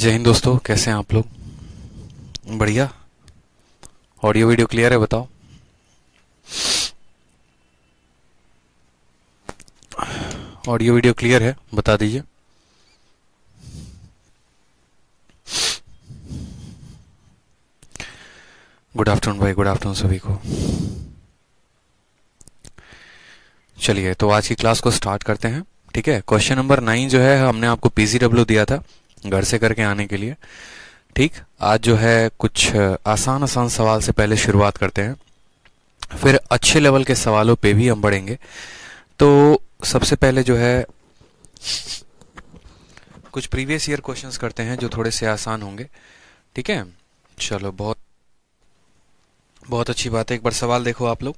जय हिंद दोस्तों कैसे हैं आप लोग बढ़िया ऑडियो वीडियो क्लियर है बताओ ऑडियो वीडियो क्लियर है बता दीजिए गुड आफ्टरनून भाई गुड आफ्टरनून सभी को चलिए तो आज की क्लास को स्टार्ट करते हैं ठीक है क्वेश्चन नंबर नाइन जो है हमने आपको पीजीडब्ल्यू दिया था घर से करके आने के लिए ठीक आज जो है कुछ आसान आसान सवाल से पहले शुरुआत करते हैं फिर अच्छे लेवल के सवालों पे भी हम बढ़ेंगे तो सबसे पहले जो है कुछ प्रीवियस ईयर क्वेश्चंस करते हैं जो थोड़े से आसान होंगे ठीक है चलो बहुत बहुत अच्छी बात है एक बार सवाल देखो आप लोग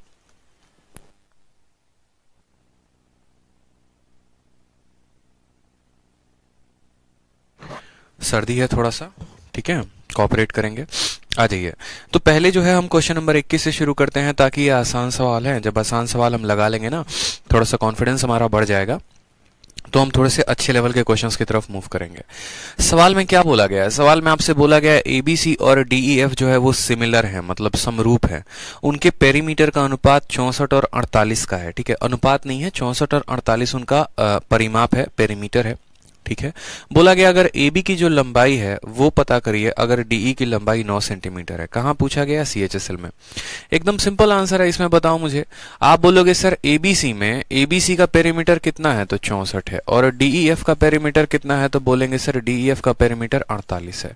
सर्दी है थोड़ा सा ठीक है कॉपरेट करेंगे आ जाइए तो पहले जो है हम क्वेश्चन नंबर 21 से शुरू करते हैं ताकि ये आसान सवाल है जब आसान सवाल हम लगा लेंगे ना थोड़ा सा कॉन्फिडेंस हमारा बढ़ जाएगा तो हम थोड़े से अच्छे लेवल के क्वेश्चंस की तरफ मूव करेंगे सवाल में क्या बोला गया है सवाल में आपसे बोला गया है एबीसी और डीईएफ e जो है वो सिमिलर है मतलब समरूप है उनके पेरीमीटर का अनुपात चौसठ और अड़तालीस का है ठीक है अनुपात नहीं है चौसठ और अड़तालीस उनका परिमाप है पेरीमीटर है ठीक है बोला गया अगर ए बी की जो लंबाई है वो पता करिए अगर डीई e की लंबाई 9 सेंटीमीटर है कहां पूछा गया सी एच एस एल में एकदम सिंपल आंसर है इसमें बताओ मुझे आप बोलोगे सर एबीसी में एबीसी का पेरीमीटर कितना है तो चौसठ है और डीई एफ e का पेरीमीटर कितना है तो बोलेंगे सर डीई एफ e का पेरीमीटर अड़तालीस है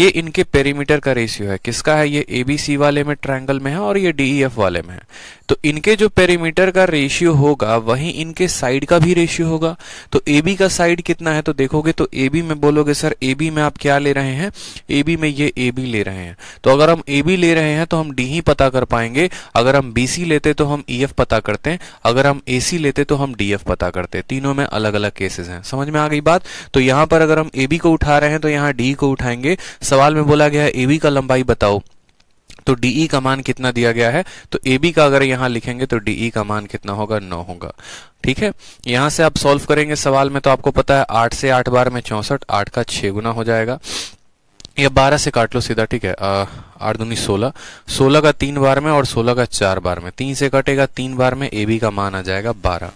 ये इनके पेरीमीटर का रेशियो है किसका है ये एबीसी वाले में ट्राइंगल में है और ये डीई एफ वाले में है तो इनके जो पेरीमीटर का रेशियो होगा वही इनके साइड का भी रेशियो होगा तो ए बी का साइड कितना है तो देखोगे तो ए बी में बोलोगे सर ए बी में आप क्या ले रहे हैं ए बी में ये ए बी ले रहे हैं तो अगर हम ए बी ले रहे हैं तो हम डी ही पता कर पाएंगे अगर हम बी सी लेते तो हम ई e एफ पता करते हैं अगर हम ए सी लेते तो हम डी एफ पता करते हैं तीनों में अलग अलग केसेस हैं समझ में आ गई बात तो यहाँ पर अगर हम ए बी को उठा रहे हैं तो यहाँ डी को उठाएंगे सवाल में बोला गया ए बी का लंबाई बताओ तो डी e का मान कितना दिया गया है तो ए बी का अगर यहां लिखेंगे तो डी e का मान कितना होगा नौ होगा ठीक है यहां से आप सॉल्व करेंगे सवाल में तो आपको पता है आठ से आठ बार में चौसठ आठ का छह गुना हो जाएगा या बारह से काट लो सीधा ठीक है आठ दूनी सोलह सोलह का तीन बार में और सोलह का चार बार में तीन से कटेगा तीन बार में ए बी का मान आ जाएगा बारह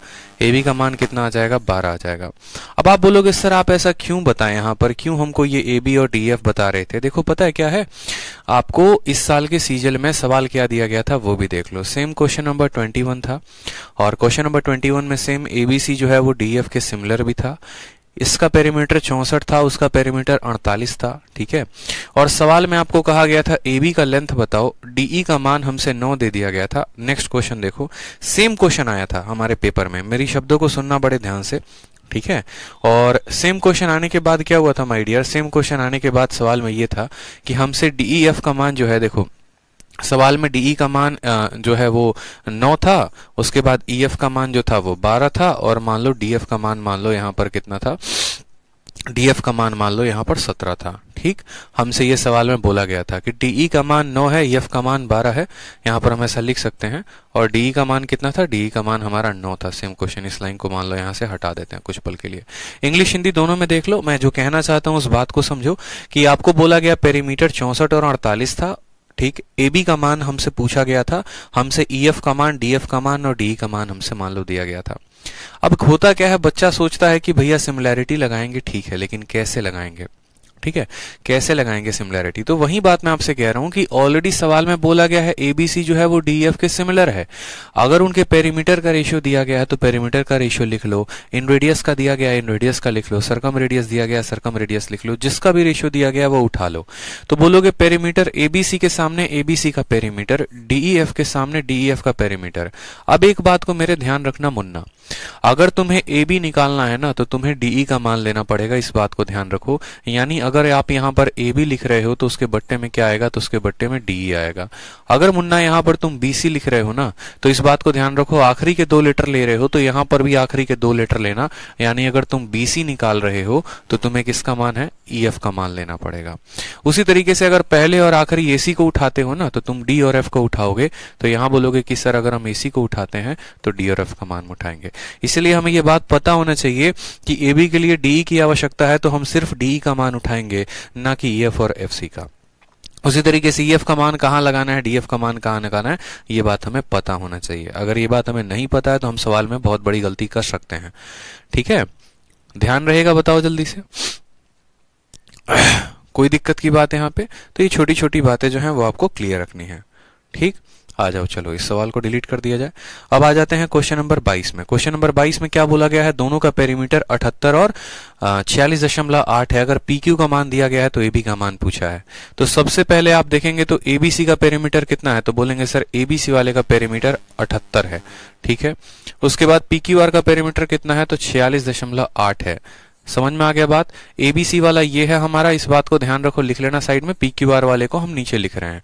ए बी का मान कितना आ जाएगा बारह आ जाएगा अब आप बोलोगे सर आप ऐसा क्यों बताएं यहाँ पर क्यों हमको ये ए बी और डी एफ बता रहे थे देखो पता है क्या है आपको इस साल के सीजल में सवाल क्या दिया गया था वो भी देख लो same question number twenty one था और क्वेश्चन नंबर ट्वेंटी वन में सेम ए बी सी जो है वो डी एफ के सिमिलर भी था इसका पेरीमीटर चौसठ था उसका पेरीमीटर अड़तालीस था ठीक है और सवाल में आपको कहा गया था ए बी का लेंथ बताओ डीई e का मान हमसे नौ दे दिया गया था नेक्स्ट क्वेश्चन देखो सेम क्वेश्चन आया था हमारे पेपर में मेरी शब्दों को सुनना बड़े ध्यान से ठीक है और सेम क्वेश्चन आने के बाद क्या हुआ था माइडियर सेम क्वेश्चन आने के बाद सवाल में ये था कि हमसे डीई एफ e का मान जो है देखो सवाल में डी e का मान जो है वो नौ था उसके बाद ई e एफ का मान जो था वो बारह था और मान लो डी एफ का मान मान लो यहाँ पर कितना था डी का मान मान लो यहाँ पर सत्रह था ठीक हमसे ये सवाल में बोला गया था कि डी e का मान नौ है ई एफ का मान बारह है यहाँ पर हम ऐसा लिख सकते हैं और डी का मान कितना था डी का मान हमारा नौ था सेम क्वेश्चन इस लाइन को मान लो यहाँ से हटा देते हैं कुछ पल के लिए इंग्लिश हिंदी दोनों में देख लो मैं जो कहना चाहता हूँ उस बात को समझो कि आपको बोला गया पेरीमीटर चौंसठ और अड़तालीस था ठीक ए बी का मान हमसे पूछा गया था हमसे ई e एफ का मान डी एफ का मान और डी e का मान हमसे मान लो दिया गया था अब होता क्या है बच्चा सोचता है कि भैया सिमिलैरिटी लगाएंगे ठीक है लेकिन कैसे लगाएंगे ठीक है कैसे लगाएंगे सिमिलैरिटी तो वही बात मैं आपसे कह रहा हूं कि ऑलरेडी सवाल में बोला गया है एबीसी जो है वो डीएफ e के सिमिलर है अगर उनके पेरीमीटर का रेशियो दिया गया है तो पेरीमीटर का रेशियो लिख लो इन रेडियस का दिया गया है इन रेडियस का लिख लो सरकम रेडियस दिया गया सरकम रेडियस लिख लो जिसका भी रेशियो दिया गया वो उठा लो तो बोलोगे पेरीमीटर एबीसी के सामने एबीसी का पेरीमीटर डीईएफ e के सामने डीईएफ e का पेरीमीटर अब एक बात को मेरे ध्यान रखना मुन्ना अगर तुम्हें ए बी निकालना है ना तो तुम्हें डीई e का मान लेना पड़ेगा इस बात को ध्यान रखो यानी अगर आप यहाँ पर ए बी लिख रहे हो तो उसके बट्टे में क्या आएगा तो उसके बट्टे में डीई e आएगा अगर मुन्ना यहाँ पर तुम बी लिख रहे हो ना तो इस बात को ध्यान रखो आखिरी के दो लेटर ले रहे हो तो यहाँ पर भी आखिरी के दो लेटर लेना यानी अगर तुम बी निकाल रहे हो तो तुम्हें किसका मान है ई e, एफ का मान लेना पड़ेगा उसी तरीके से अगर पहले और आखिरी एसी को उठाते हो ना तो तुम डी और एफ को उठाओगे तो यहाँ बोलोगे कि सर अगर हम ए सी को उठाते हैं तो डी और एफ का मान उठाएंगे इसलिए हमें यह बात पता होना चाहिए कि ए बी के लिए डी की आवश्यकता है तो हम सिर्फ डी का मान उठाएंगे ना कि ई e एफ और एफ सी का उसी तरीके से ई e एफ का मान कहाँ लगाना है डीएफ का मान कहाँ लगाना है ये बात हमें पता होना चाहिए अगर ये बात हमें नहीं पता है तो हम सवाल में बहुत बड़ी गलती कर सकते हैं ठीक है ध्यान रहेगा बताओ जल्दी से कोई दिक्कत की बात है यहाँ पे तो ये छोटी छोटी बातें जो हैं वो आपको क्लियर रखनी है ठीक आ जाओ चलो इस सवाल को डिलीट कर दिया जाए अब आ जाते हैं क्वेश्चन नंबर 22 में क्वेश्चन नंबर 22 में क्या बोला गया है दोनों का पेरीमीटर 78 और छियालीस दशमलव आठ है अगर पी क्यू का मान दिया गया है तो एबी का मान पूछा है तो सबसे पहले आप देखेंगे तो एबीसी का पेरीमीटर कितना है तो बोलेंगे सर एबीसी वाले का पेरीमीटर अठहत्तर है ठीक है उसके बाद पी क्यू आर का पेरीमीटर कितना है तो छियालीस दशमलव आठ है समझ में आ गया बात एबीसी वाला ये है हमारा इस बात को ध्यान रखो लिख लेना साइड में पी क्यू आर वाले को हम नीचे लिख रहे हैं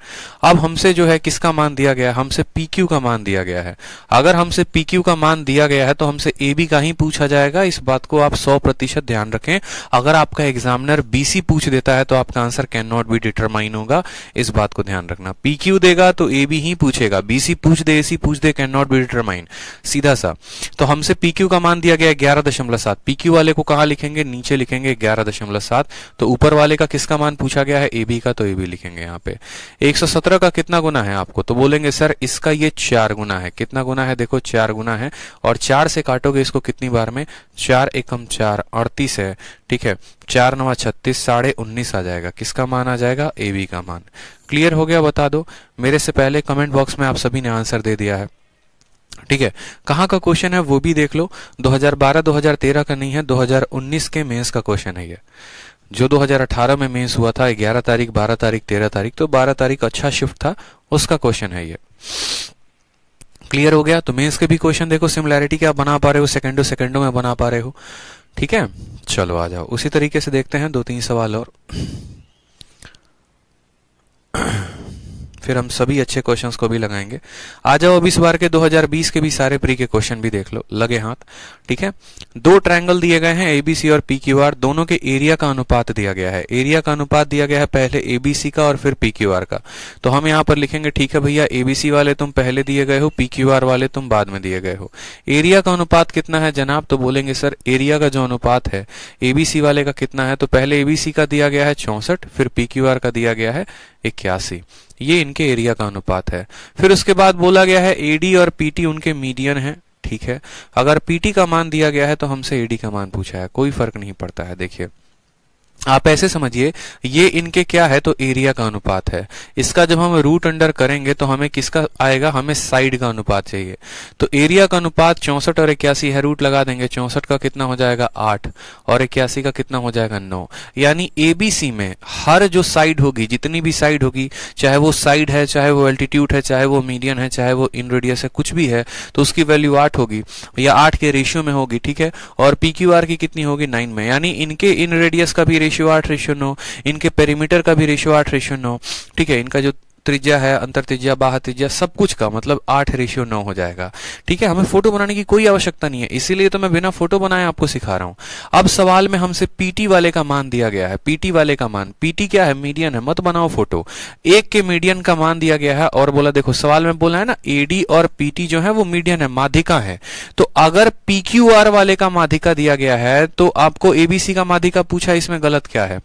अब हमसे जो है किसका मान दिया गया हमसे पी क्यू का मान दिया गया है अगर हमसे पी क्यू का मान दिया गया है तो हमसे ए बी का ही पूछा जाएगा इस बात को आप सौ प्रतिशत ध्यान रखें अगर आपका एग्जामिनर बीसी पूछ देता है तो आपका answer cannot be determine होगा इस बात को ध्यान रखना पी क्यू देगा तो ए बी ही पूछेगा बीसी पूछ दे एसी पूछ दे कैन नॉट बी डिटरमाइन सीधा सा तो हमसे पी क्यू का मान दिया गया ग्यारह दशमलव सात पी क्यू वाले को कहा लिखेंगे लिखेंगे नीचे लिखेंगे ग्यारह दशमलव सात तो ऊपर वाले का किसका मान पूछा गया है ए बी का तो ए बी लिखेंगे यहाँ पे एक सौ सत्रह का कितना गुना है आपको तो बोलेंगे सर इसका ये चार गुना है कितना गुना है देखो चार गुना है और चार से काटोगे इसको कितनी बार में चार एकम चार अड़तीस है ठीक है चार नवा छत्तीस साढ़े उन्नीस आ जाएगा किसका मान आ जाएगा ए बी का मान क्लियर हो गया बता दो मेरे से पहले कमेंट बॉक्स में आप सभी ने आंसर दे दिया है ठीक है कहाँ का क्वेश्चन है वो भी देख लो 2012-2013 का नहीं है 2019 के मेंस का क्वेश्चन है ये जो 2018 में मेंस हुआ था 11 तारीख 12 तारीख 13 तारीख तो 12 तारीख अच्छा शिफ्ट था उसका क्वेश्चन है ये क्लियर हो गया तो मेंस के भी क्वेश्चन देखो सिमिलैरिटी क्या बना पा रहे हो सेकेंडो सेकेंडो में बना पा रहे हो ठीक है चलो आ जाओ उसी तरीके से देखते हैं दो तीन सवाल और फिर हम सभी अच्छे क्वेश्चन को भी लगाएंगे आ जाओ अभी इस बार के 2020 के भी सारे प्री के क्वेश्चन भी देख लो लगे हाथ ठीक है दो ट्रायंगल दिए गए हैं एबीसी और पी क्यू आर दोनों के एरिया का अनुपात दिया गया है एरिया का अनुपात दिया गया है पहले एबीसी का और फिर पी क्यू आर का तो हम यहाँ पर लिखेंगे ठीक है भैया एबीसी वाले तुम पहले दिए गए हो पी क्यू आर वाले तुम बाद में दिए गए हो एरिया का अनुपात कितना है जनाब तो बोलेंगे सर एरिया का जो अनुपात है एबीसी वाले का कितना है तो पहले एबीसी का दिया गया है चौसठ फिर पी क्यू आर का दिया गया है इक्यासी ये इनके एरिया का अनुपात है फिर उसके बाद बोला गया है एडी और पीटी उनके मीडियन है ठीक है अगर पीटी का मान दिया गया है तो हमसे एडी का मान पूछा है कोई फर्क नहीं पड़ता है देखिए आप ऐसे समझिए ये इनके क्या है तो एरिया का अनुपात है इसका जब हम रूट अंडर करेंगे तो हमें किसका आएगा हमें साइड का अनुपात चाहिए तो एरिया का अनुपात चौसठ और इक्यासी है रूट लगा देंगे चौसठ का कितना हो जाएगा आठ और इक्यासी का कितना हो जाएगा नौ यानी एबीसी में हर जो साइड होगी जितनी भी साइड होगी चाहे वो साइड है चाहे वो एल्टीट्यूड है चाहे वो मीडियन है चाहे वो इन रेडियस है कुछ भी है तो उसकी वैल्यू आठ होगी या आठ के रेशियो में होगी ठीक है और पी की कितनी होगी नाइन में यानी इनके इन रेडियस का भी रेशियो आठ रेशियो नौ इनके पेरीमीटर का भी रेशियो आठ रेशियो नौ ठीक है इनका जो त्रिज्या है अंतर त्रिज्या बाहर त्रिज्या सब कुछ का मतलब आठ रेशियो नौ हो जाएगा ठीक है हमें फोटो बनाने की कोई आवश्यकता नहीं है इसीलिए तो मैं बिना फोटो बनाए आपको सिखा रहा हूं अब सवाल में हमसे पीटी वाले का मान दिया गया है पीटी वाले का मान पीटी क्या है मीडियन है मत बनाओ फोटो एक के मीडियन का मान दिया गया है और बोला देखो सवाल में बोला है ना एडी और पीटी जो है वो मीडियन है माधिका है तो अगर पीक्यूआर वाले का माधिका दिया गया है तो आपको एबीसी का माधिका पूछा इसमें गलत क्या है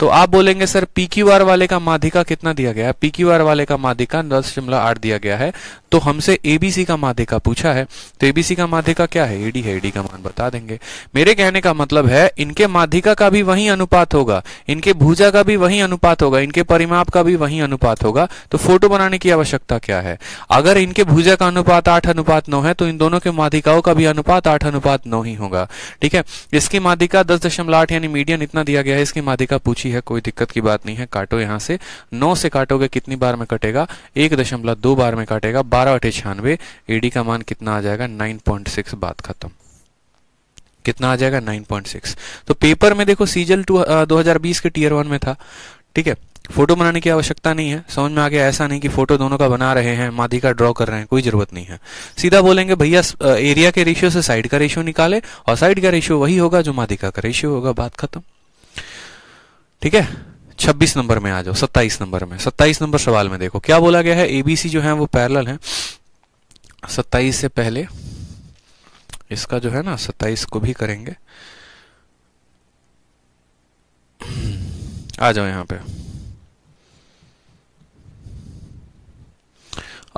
तो आप बोलेंगे सर पीक्यूआर वाले का माधिका कितना दिया गया है पीक्यूआर परिवार वाले का माध्यिका दस शिमला आठ दिया गया है तो हमसे एबीसी का माध्यिका पूछा है तो एबीसी का माध्यिका क्या है एडी है एडी का मान बता देंगे मेरे कहने का मतलब है इनके माध्यिका का भी वही अनुपात होगा इनके भूजा का भी वही अनुपात होगा इनके परिमाप का भी वही अनुपात होगा तो फोटो बनाने की आवश्यकता क्या है अगर इनके भूजा का अनुपात आठ अनुपात नौ है तो इन दोनों के माध्यिकाओं का भी अनुपात आठ अनुपात नौ ही होगा ठीक है इसकी माध्यिका दस दशमलव आठ यानी मीडियन इतना दिया गया है इसकी माध्यिका पूछी है कोई दिक्कत की बात नहीं है काटो यहां से नौ से काटोगे कितनी बार में कटेगा एक दशमलव दो बार में काटेगा बारह अठे छियानवे एडी का मान कितना आ जाएगा नाइन पॉइंट सिक्स बात खत्म कितना आ जाएगा 9.6 तो पेपर में देखो सीजल टू दो के टीयर वन में था ठीक है फोटो बनाने की आवश्यकता नहीं है समझ में आ गया ऐसा नहीं कि फोटो दोनों का बना रहे हैं माधी का ड्रॉ कर रहे हैं कोई जरूरत नहीं है सीधा बोलेंगे भैया एरिया के रेशियो से साइड का रेशियो निकाले और साइड का रेशियो वही होगा जो मादिका का रेशियो होगा बात खत्म ठीक है छब्बीस नंबर में आ जाओ सत्ताईस नंबर में सत्ताईस नंबर सवाल में देखो क्या बोला गया है एबीसी जो है वो पैरल है सत्ताईस से पहले इसका जो है ना सत्ताईस को भी करेंगे आ जाओ यहां पे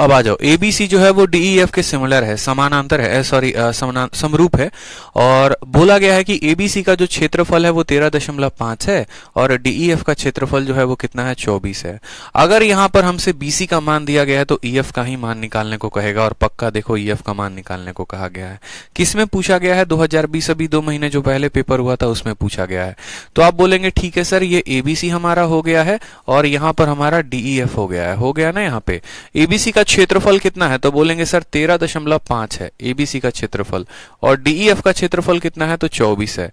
अब आ जाओ एबीसी जो है वो डीईएफ e के सिमिलर है समानांतर है सॉरी समरूप है और बोला गया है कि एबीसी का जो क्षेत्रफल है वो तेरह दशमलव पांच है और डीईएफ e का क्षेत्रफल जो है वो कितना है चौबीस है अगर यहाँ पर हमसे बीसी का मान दिया गया है तो ईएफ e का ही मान निकालने को कहेगा और पक्का देखो ईएफ का मान निकालने को कहा गया है किसमें पूछा गया है बीस अभी दो महीने जो पहले पेपर हुआ था उसमें पूछा गया है तो आप बोलेंगे ठीक है सर ये एबीसी हमारा हो गया है और यहाँ पर हमारा डीईएफ हो गया है हो गया ना यहाँ पे एबीसी का क्षेत्रफल कितना है तो बोलेंगे सर तेरह दशमलव पांच है एबीसी का क्षेत्रफल और डीईएफ e का क्षेत्रफल कितना है तो चौबीस है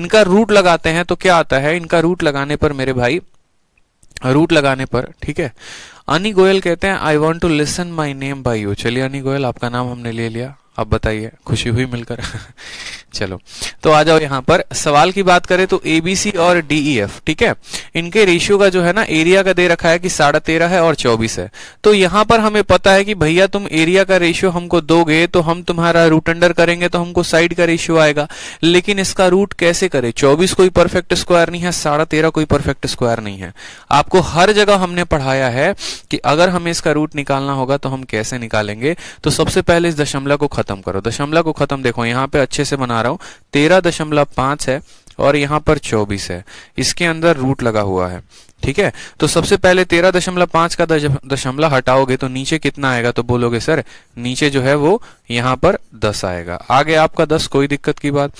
इनका रूट लगाते हैं तो क्या आता है इनका रूट लगाने पर मेरे भाई रूट लगाने पर ठीक है अनी गोयल कहते हैं I want to listen my name by you चलिए अनी गोयल आपका नाम हमने ले लिया आप बताइए खुशी हुई मिलकर चलो तो आ जाओ यहाँ पर सवाल की बात करें तो एबीसी और डीईएफ e, ठीक है इनके रेशियो का जो है ना एरिया का दे रखा है कि साढ़े तेरह है और चौबीस है तो यहाँ पर हमें पता है कि भैया तुम एरिया का रेशियो हमको दोगे तो हम तुम्हारा रूट अंडर करेंगे तो हमको साइड का रेशियो आएगा लेकिन इसका रूट कैसे करे चौबीस कोई परफेक्ट स्क्वायर नहीं है साढ़े तेरह कोई परफेक्ट स्क्वायर नहीं है आपको हर जगह हमने पढ़ाया है कि अगर हमें इसका रूट निकालना होगा तो हम कैसे निकालेंगे तो सबसे पहले इस दशमला को खत्म करो दशमला को खत्म देखो यहाँ पे अच्छे से बना रहा हूं तेरह तेरह दशमलव पांच है और यहाँ पर चौबीस है इसके अंदर रूट लगा हुआ है ठीक है तो सबसे पहले तेरह दशमलव पांच का दशमलव हटाओगे तो नीचे कितना आएगा तो बोलोगे सर नीचे जो है वो यहाँ पर दस आएगा आगे आपका दस कोई दिक्कत की बात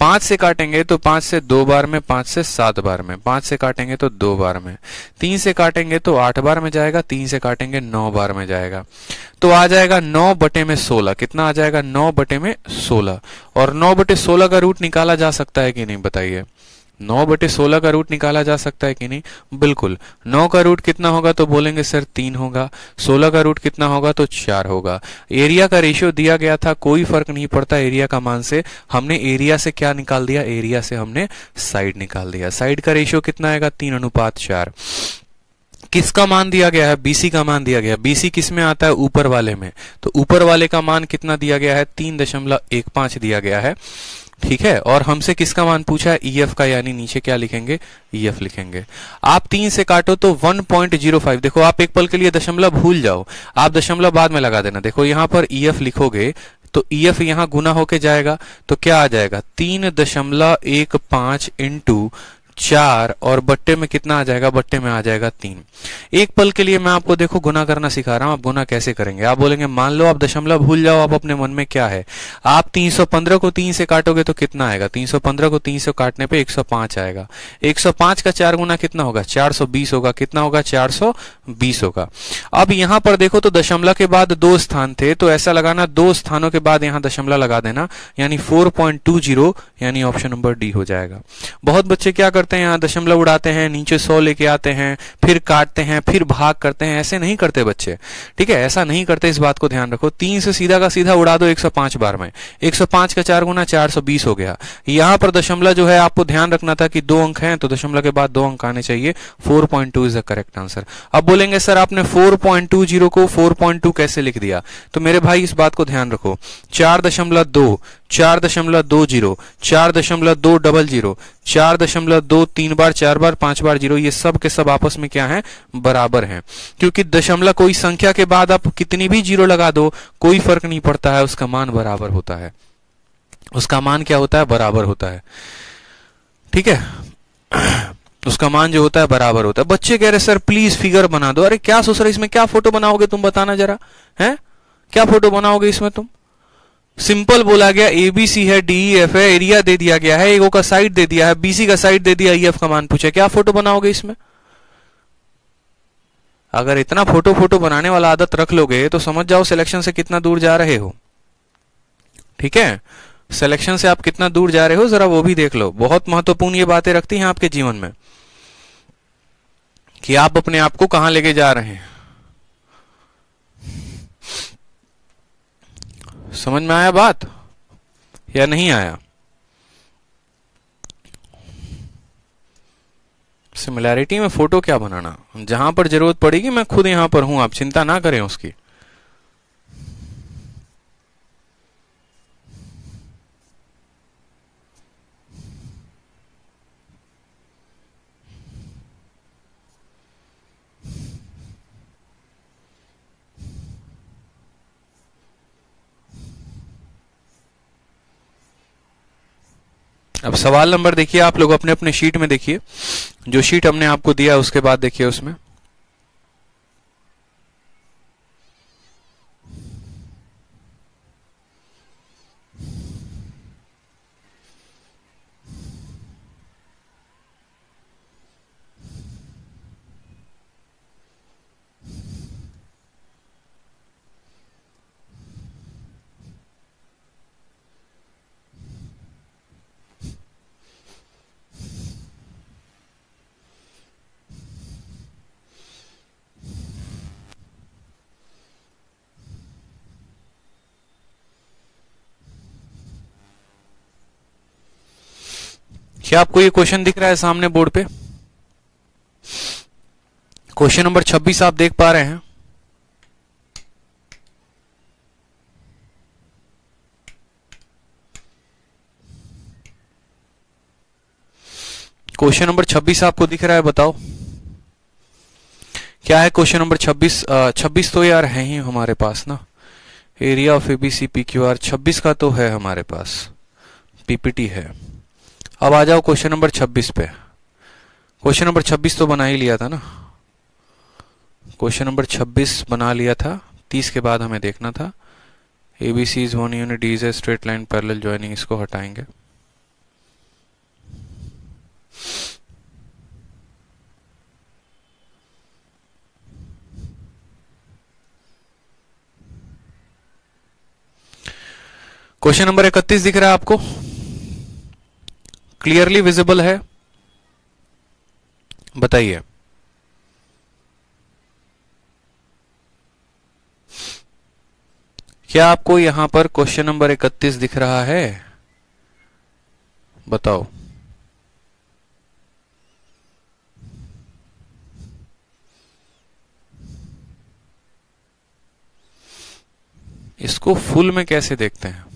पांच से काटेंगे तो पांच से दो बार में पांच से सात बार में पांच से काटेंगे तो दो बार में तीन से काटेंगे तो आठ बार में जाएगा तीन से काटेंगे नौ बार में जाएगा तो आ जाएगा नौ बटे में सोलह कितना आ जाएगा नौ बटे में सोलह और नौ बटे सोलह का रूट निकाला जा सकता है कि नहीं बताइए नौ बटे सोलह का रूट निकाला जा सकता है कि नहीं बिल्कुल नौ का रूट कितना होगा तो बोलेंगे सर तीन होगा सोलह का रूट कितना होगा तो चार होगा एरिया का रेशियो दिया गया था कोई फर्क नहीं पड़ता एरिया का मान से हमने एरिया से क्या निकाल दिया एरिया से हमने साइड निकाल दिया साइड का रेशियो कितना आएगा तीन अनुपात चार किसका मान दिया गया है बीसी का मान दिया गया बीसी किस में आता है ऊपर वाले में तो ऊपर वाले का मान कितना दिया गया है तीन दशमलव एक पांच दिया गया है ठीक है और हमसे किसका मान पूछा है ई एफ का यानी नीचे क्या लिखेंगे ई e एफ लिखेंगे आप तीन से काटो तो 1.05 देखो आप एक पल के लिए दशमलव भूल जाओ आप दशमलव बाद में लगा देना देखो यहां पर ई e एफ लिखोगे तो ई e एफ यहां गुना होके जाएगा तो क्या आ जाएगा तीन दशमलव एक पांच इंटू चार और बट्टे में कितना आ जाएगा बट्टे में आ जाएगा तीन एक पल के लिए मैं आपको देखो गुना करना सिखा रहा हूं आप गुना कैसे करेंगे आप बोलेंगे मान लो आप दशमलव भूल जाओ आप अपने मन में क्या है आप 315 को तीन से काटोगे तो कितना आएगा 315 को तीन से काटने पे 105 आएगा 105 का चार गुना कितना होगा 420 होगा कितना होगा बीस होगा अब यहां पर देखो तो दशमलव के बाद दो स्थान थे तो ऐसा लगाना दो स्थानों के बाद यहां दशमलव लगा देना यानी जीरो यानी ऑप्शन नंबर डी हो जाएगा बहुत बच्चे क्या करते करते हैं यहाँ दशमलव उड़ाते हैं नीचे सौ लेके आते हैं फिर काटते हैं फिर भाग करते हैं ऐसे नहीं करते बच्चे ठीक है ऐसा नहीं करते इस बात को ध्यान रखो तीन से सीधा का सीधा उड़ा दो एक बार में एक का चार गुना चार हो गया यहाँ पर दशमलव जो है आपको ध्यान रखना था कि दो अंक है तो दशमलव के बाद दो अंक आने चाहिए 4.2 इज द करेक्ट आंसर अब बोलेंगे सर आपने 4.20 को 4.2 कैसे लिख दिया तो मेरे भाई इस बात को ध्यान रखो चार दशमलव दो चार दशमलव दो जीरो चार दशमलव दो डबल जीरो चार दशमलव दो तीन बार चार बार पांच बार जीरो ये सब के सब आपस में क्या है बराबर हैं क्योंकि दशमलव कोई संख्या के बाद आप कितनी भी जीरो लगा दो कोई फर्क नहीं पड़ता है उसका मान बराबर होता है उसका मान क्या होता है बराबर होता है ठीक है उसका मान जो होता है बराबर होता है बच्चे कह रहे सर प्लीज फिगर बना दो अरे क्या सोच रहे इसमें क्या फोटो बनाओगे तुम बताना जरा है क्या फोटो बनाओगे इसमें तुम सिंपल बोला गया ए बी सी है डी एफ e, है एरिया दे दिया गया है एगो का साइड दे दिया है बीसी का साइड दे दिया ई e, एफ का मान पूछा क्या फोटो बनाओगे इसमें अगर इतना फोटो फोटो बनाने वाला आदत रख लोगे तो समझ जाओ सिलेक्शन से कितना दूर जा रहे हो ठीक है सिलेक्शन से आप कितना दूर जा रहे हो जरा वो भी देख लो बहुत महत्वपूर्ण ये बातें रखती हैं आपके जीवन में कि आप अपने आप को कहां लेके जा रहे हैं समझ में आया बात या नहीं आया सिमिलैरिटी में फोटो क्या बनाना जहां पर जरूरत पड़ेगी मैं खुद यहां पर हूं आप चिंता ना करें उसकी अब सवाल नंबर देखिए आप लोग अपने अपने शीट में देखिए जो शीट हमने आपको दिया उसके बाद देखिए उसमें क्या आपको ये क्वेश्चन दिख रहा है सामने बोर्ड पे क्वेश्चन नंबर 26 आप देख पा रहे हैं क्वेश्चन नंबर 26 आपको दिख रहा है बताओ क्या है क्वेश्चन नंबर 26 26 तो यार है ही हमारे पास ना area of ABC P Q R छब्बीस का तो है हमारे पास पीपीटी है अब आ जाओ क्वेश्चन नंबर 26 पे क्वेश्चन नंबर 26 तो बना ही लिया था ना क्वेश्चन नंबर 26 बना लिया था 30 के बाद हमें देखना था A B C is one unit is a straight line parallel joining इसको हटाएंगे क्वेश्चन नंबर 31 दिख रहा है आपको क्लियरली विजिबल है बताइए क्या आपको यहां पर क्वेश्चन नंबर 31 दिख रहा है बताओ इसको फुल में कैसे देखते हैं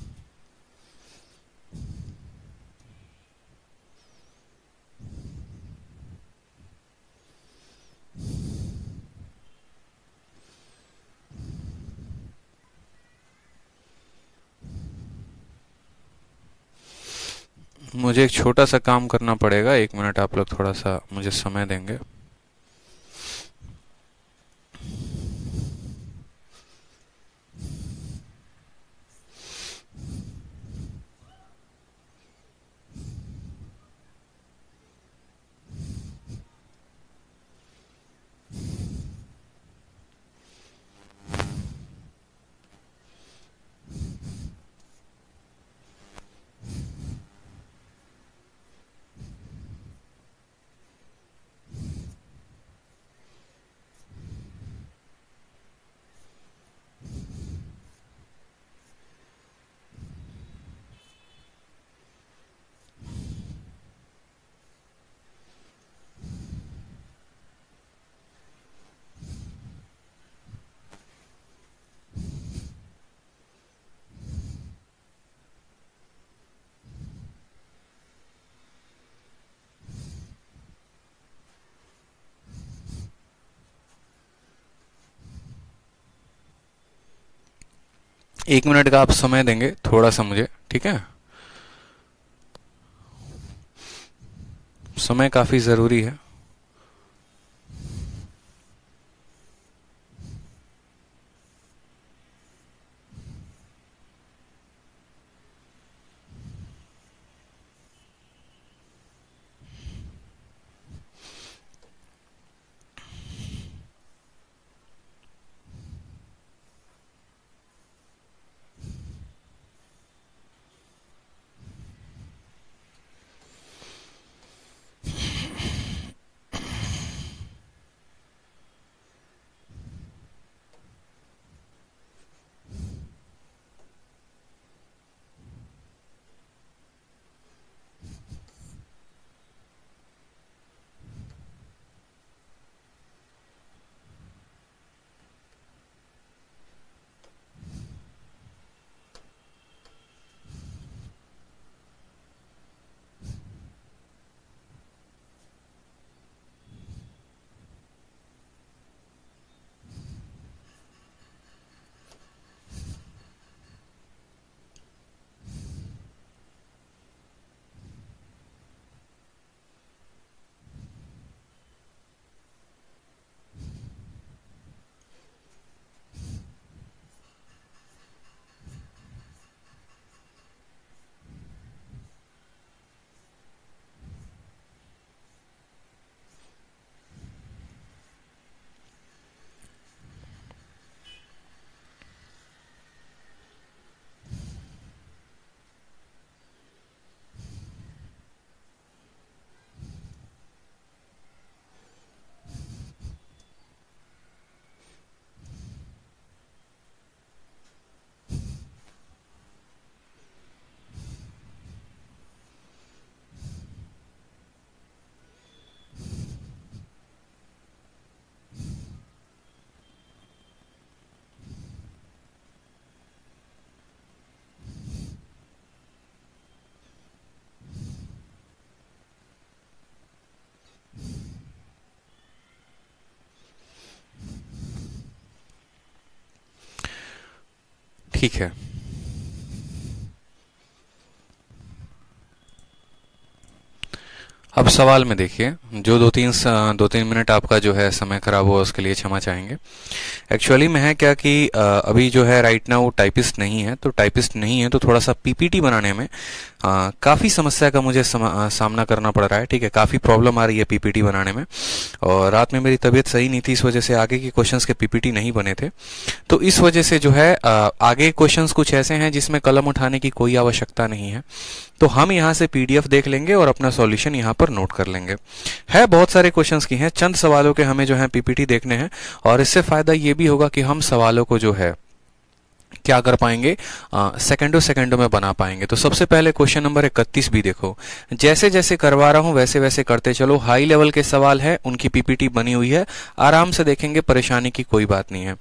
मुझे एक छोटा सा काम करना पड़ेगा एक मिनट आप लोग थोड़ा सा मुझे समय देंगे एक मिनट का आप समय देंगे थोड़ा सा मुझे ठीक है समय काफ़ी ज़रूरी है ठीक है अब सवाल में देखिए जो दो तीन दो तीन मिनट आपका जो है समय खराब हुआ उसके लिए क्षमा चाहेंगे एक्चुअली में है क्या कि अभी जो है राइट ना वो टाइपिस्ट नहीं है तो टाइपिस्ट नहीं है तो थोड़ा सा पीपीटी बनाने में काफ़ी समस्या का मुझे सम, सामना करना पड़ रहा है ठीक है काफ़ी प्रॉब्लम आ रही है पीपीटी बनाने में और रात में मेरी तबीयत सही नहीं थी इस वजह से आगे के क्वेश्चन के पीपीटी नहीं बने थे तो इस वजह से जो है आगे क्वेश्चन कुछ ऐसे हैं जिसमें कलम उठाने की कोई आवश्यकता नहीं है तो हम यहाँ से पीडीएफ देख लेंगे और अपना सॉल्यूशन यहाँ पर नोट कर लेंगे है बहुत सारे क्वेश्चंस की हैं चंद सवालों के हमें जो है पीपीटी देखने हैं और इससे फायदा ये ये भी होगा कि हम सवालों को जो है क्या कर पाएंगे सेकेंडो सेकेंडो में बना पाएंगे तो सबसे पहले क्वेश्चन नंबर इकतीस भी देखो जैसे जैसे करवा रहा हूं वैसे वैसे करते चलो हाई लेवल के सवाल है उनकी पीपीटी बनी हुई है आराम से देखेंगे परेशानी की कोई बात नहीं है